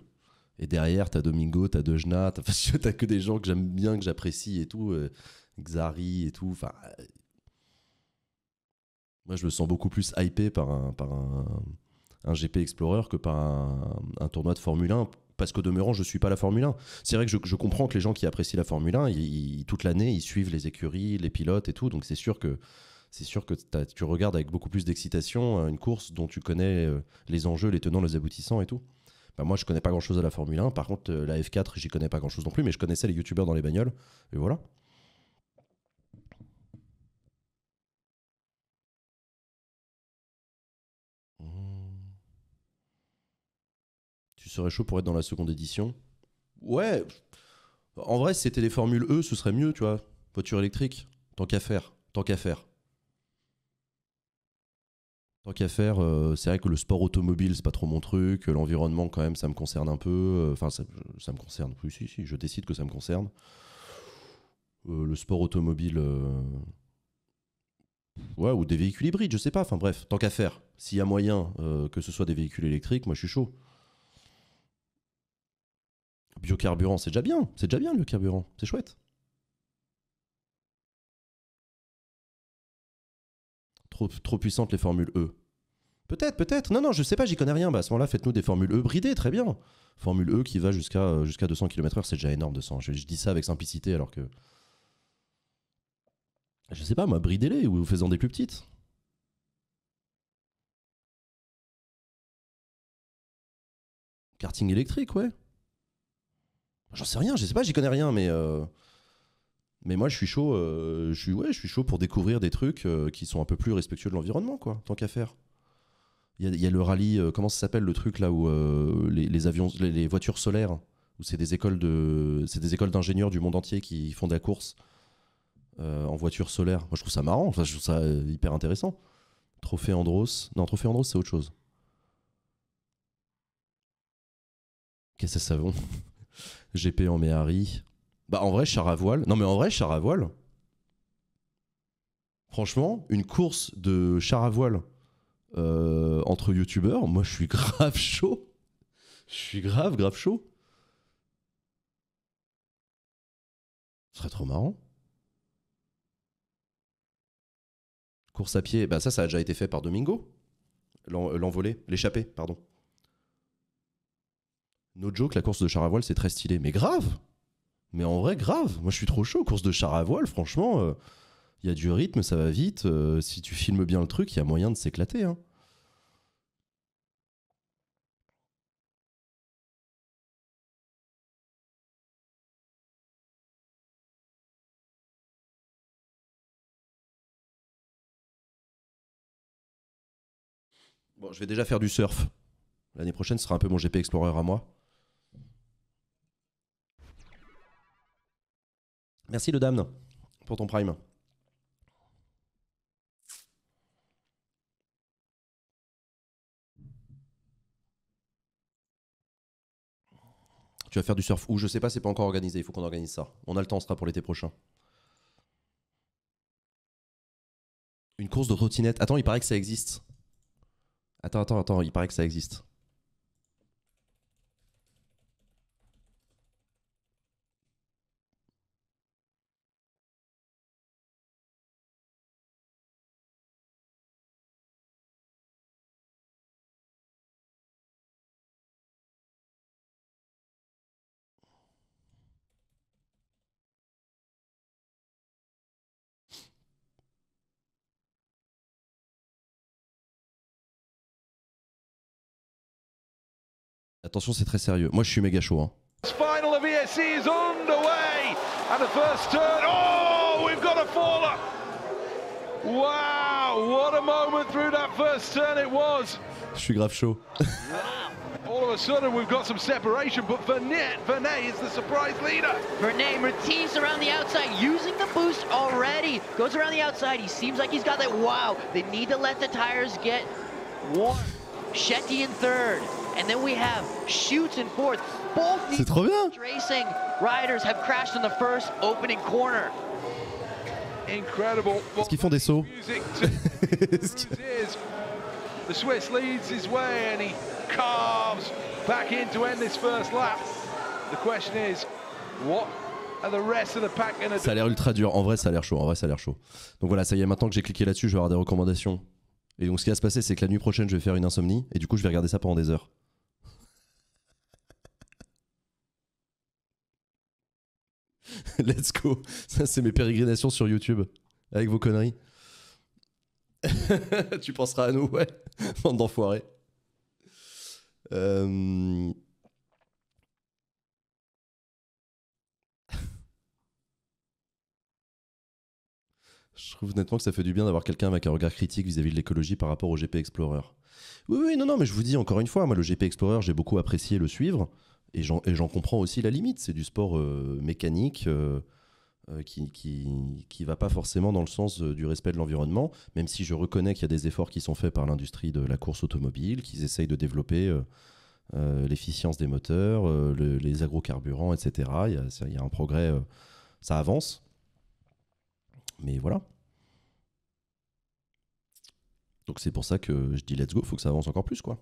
Et derrière, t'as Domingo, t'as Dejna, t'as (laughs) as que des gens que j'aime bien, que j'apprécie et tout, euh, Xari et tout. Enfin, euh, moi, je me sens beaucoup plus hypé par un, par un, GP Explorer que par un, tournoi de Formule 1. Parce qu'au demeurant, je suis pas la Formule 1. C'est vrai que je, comprends que les gens qui apprécient la Formule 1, toute l'année, ils suivent les écuries, les pilotes et tout. Donc c'est sûr que c'est sûr que tu regardes avec beaucoup plus d'excitation euh, une course dont tu connais euh, les enjeux, les tenants, les aboutissants et tout. Bah, moi, je connais pas grand chose à la Formule 1. Par contre, euh, la F4, j'y connais pas grand chose non plus, mais je connaissais les youtubeurs dans les bagnoles. Et voilà. Mmh. Tu serais chaud pour être dans la seconde édition Ouais. En vrai, si c'était les formules E, ce serait mieux, tu vois. Voiture électrique, tant qu'à faire. Tant qu'à faire. Tant qu'à faire, euh, c'est vrai que le sport automobile, c'est pas trop mon truc. L'environnement, quand même, ça me concerne un peu. Enfin, ça, me concerne. Oui, si, si, je décide que ça me concerne. Euh, le sport automobile. Euh, ouais, ou des véhicules hybrides, je sais pas. Enfin, bref, tant qu'à faire. S'il y a moyen que ce soit des véhicules électriques, moi, je suis chaud. Biocarburant, c'est déjà bien. C'est déjà bien, le biocarburant, C'est chouette. trop, trop puissantes les formules E. Peut-être, peut-être. Non, non, je sais pas, j'y connais rien. Bah, à ce moment-là, faites-nous des formules E bridées, très bien. Formule E qui va jusqu'à euh, jusqu'à 200 km/h, c'est déjà énorme, 200. Je, je dis ça avec simplicité alors que. Je sais pas, moi, bridez-les ou faisons des plus petites. Karting électrique, ouais. J'en sais rien, je sais pas, j'y connais rien, mais. Euh, mais moi, je suis chaud. Euh, je suis ouais, je suis chaud pour découvrir des trucs euh, qui sont un peu plus respectueux de l'environnement, quoi. Tant qu'à faire. Il y, a le rallye. Euh, comment ça s'appelle le truc là où les, avions, les, voitures solaires, où c'est des écoles de, c'est des écoles d'ingénieurs du monde entier qui font de la course en voiture solaire. Moi, je trouve ça marrant. je trouve ça hyper intéressant. Trophée Andros. Non, Trophée Andros, c'est autre chose. Qu'est-ce que ça veut GP (laughs) en Méhari. Bah en vrai, char à voile. Non mais en vrai, char à voile. Franchement, une course de char à voile euh, entre youtubeurs, moi je suis (laughs) grave chaud. Je suis grave, grave chaud. Ce serait trop marrant. Course à pied, bah ça, ça a déjà été fait par Domingo. Euh, l'envoler, l'échapper, pardon. No joke, la course de char à voile, c'est très stylé. Mais grave mais en vrai, grave. Moi, je suis trop chaud. Course de char à voile, franchement, il euh, y a du rythme, ça va vite. Euh, si tu filmes bien le truc, il y a moyen de s'éclater. Hein. Bon, je vais déjà faire du surf. L'année prochaine, ce sera un peu mon GP Explorer à moi. Merci le dame pour ton prime. Tu vas faire du surf ou je sais pas, c'est pas encore organisé, il faut qu'on organise ça. On a le temps, ce sera pour l'été prochain. Une course de trottinette. Attends, il paraît que ça existe. Attends, attends, attends, il paraît que ça existe. attention, c'est très sérieux. Moi, je suis méga chaud. Hein. Final of ESC is underway. And the first turn. Oh, we've got a faller. Wow, what a moment through that first turn it was. Je suis grave chaud. All of a sudden, we've got some separation, but Vernet, Vernet is the surprise leader. Vernet, Matisse around the outside, using the boost already. Goes around the outside. He seems like he's got that. Wow, they need to let the tires get warm. Shetty in third shoots C'est trop bien. qu'ils font des sauts (laughs) ça a l'air ultra dur. En vrai, ça a l'air chaud. En vrai, ça a l'air chaud. Donc voilà, ça y est, maintenant que j'ai cliqué là-dessus, je vais avoir des recommandations. Et donc, ce qui va se passer, c'est que la nuit prochaine, je vais faire une insomnie. Et du coup, je vais regarder ça pendant des heures. (laughs) Let's go. Ça, c'est mes pérégrinations sur YouTube. Avec vos conneries. (laughs) tu penseras à nous, ouais. (laughs) Bande d'enfoirés. Euh, je trouve nettement que ça fait du bien d'avoir quelqu'un avec un regard critique vis-à-vis -vis de l'écologie par rapport au GP Explorer. Oui, oui, non, non, mais je vous dis encore une fois, moi, le GP Explorer, j'ai beaucoup apprécié le suivre. Et j'en comprends aussi la limite. C'est du sport euh, mécanique euh, euh, qui, qui, qui va pas forcément dans le sens du respect de l'environnement, même si je reconnais qu'il y a des efforts qui sont faits par l'industrie de la course automobile, qu'ils essayent de développer. l'efficience des moteurs, les agrocarburants, etc. Il y a, un progrès, ça avance. Mais voilà. Donc c'est pour ça que je dis let's go, il faut que ça avance encore plus quoi.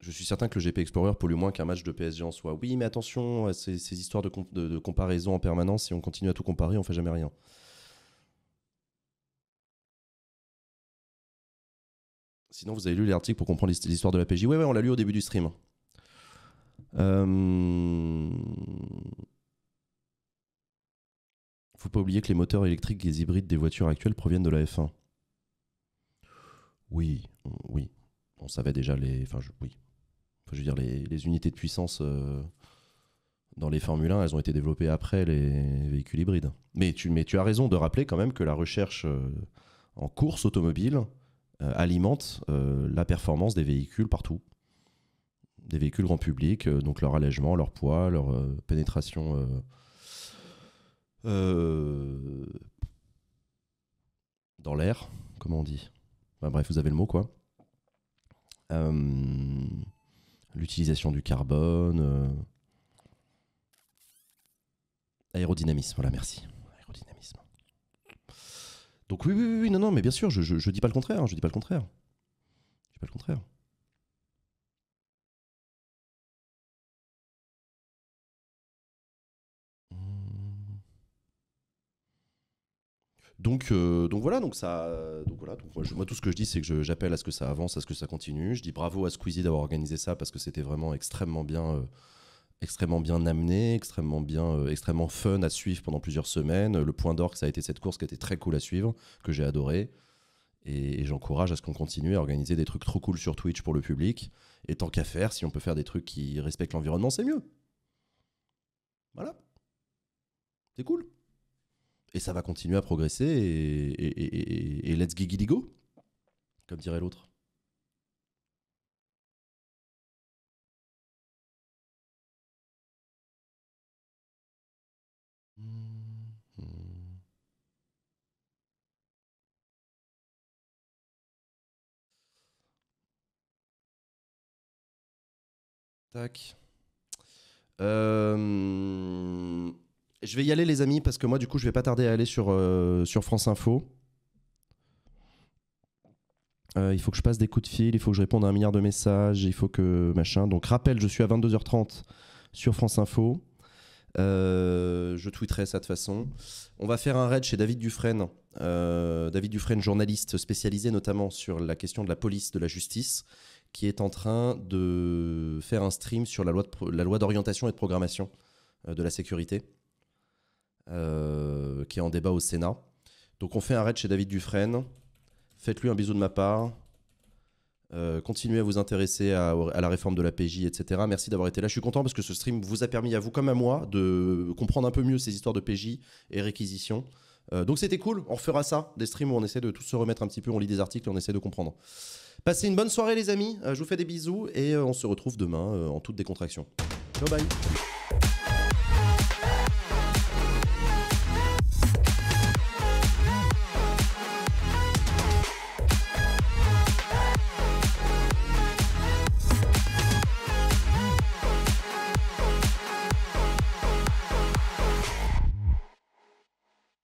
je suis certain que le GP Explorer pollue moins qu'un match de PSG en soi. Oui, mais attention, à euh, ces histoires de, de, comparaison en permanence, si on continue à tout comparer, on fait jamais rien. Sinon, vous avez lu l'article pour comprendre l'histoire de la PJ. Oui, on l'a lu au début du stream. Euh... Faut pas oublier que les moteurs électriques et les hybrides des voitures actuelles proviennent de la F1. Oui, oui, on savait déjà les. Enfin, oui, je veux dire, les, unités de puissance euh, dans les Formule 1, elles ont été développées après les véhicules hybrides. Mais tu, mais tu as raison de rappeler quand même que la recherche euh, en course automobile euh, alimente la performance des véhicules partout. Des véhicules grand public, donc leur allègement, leur poids, leur pénétration. dans l'air, comment on dit Bref, vous avez le mot quoi. Euh, l'utilisation du carbone. Euh, Aérodynamisme, voilà, merci. Aérodynamisme. Donc oui, oui, oui, non, non, mais bien sûr, je, ne dis pas le contraire, hein, je dis pas le contraire. Je dis pas le contraire. Donc, euh, donc voilà, donc ça, voilà, moi, tout ce que je dis c'est que j'appelle à ce que ça avance, à ce que ça continue. Je dis bravo à Squeezie d'avoir organisé ça parce que c'était vraiment extrêmement bien, euh, extrêmement bien amené, extrêmement bien, euh, extrêmement fun à suivre pendant plusieurs semaines. Le point d'or ça a été cette course qui a été très cool à suivre, que j'ai adoré. et j'encourage à ce qu'on continue à organiser des trucs trop cool sur Twitch pour le public. Et tant qu'à faire, si on peut faire des trucs qui respectent l'environnement, c'est mieux. Voilà. C'est cool. Et ça va continuer à progresser et, et, et, et let's go, comme dirait l'autre. Tac. Euh, je vais y aller, les amis, parce que moi, du coup, je vais pas tarder à aller sur, euh, sur France Info. Euh, il faut que je passe des coups de fil, il faut que je réponde à un milliard de messages, il faut que machin. Donc rappel, je suis à 22h30 sur France Info. Euh, je tweeterai ça de façon. On va faire un raid chez David Dufresne. David Dufresne, journaliste spécialisé notamment sur la question de la police, de la justice, qui est en train de faire un stream sur la loi d'orientation et de programmation de la sécurité. Euh, qui est en débat au Sénat. Donc on fait un raid chez David Dufresne. Faites-lui un bisou de ma part. Euh, continuez à vous intéresser à, la réforme de la PJ, etc. Merci d'avoir été là. Je suis content parce que ce stream vous a permis à vous comme à moi de comprendre un peu mieux ces histoires de PJ et réquisition. Euh, donc c'était cool, on refera ça, des streams où on essaie de tous se remettre un petit peu, on lit des articles on essaie de comprendre. Passez une bonne soirée les amis, je vous fais des bisous et on se retrouve demain en toute décontraction. Ciao bye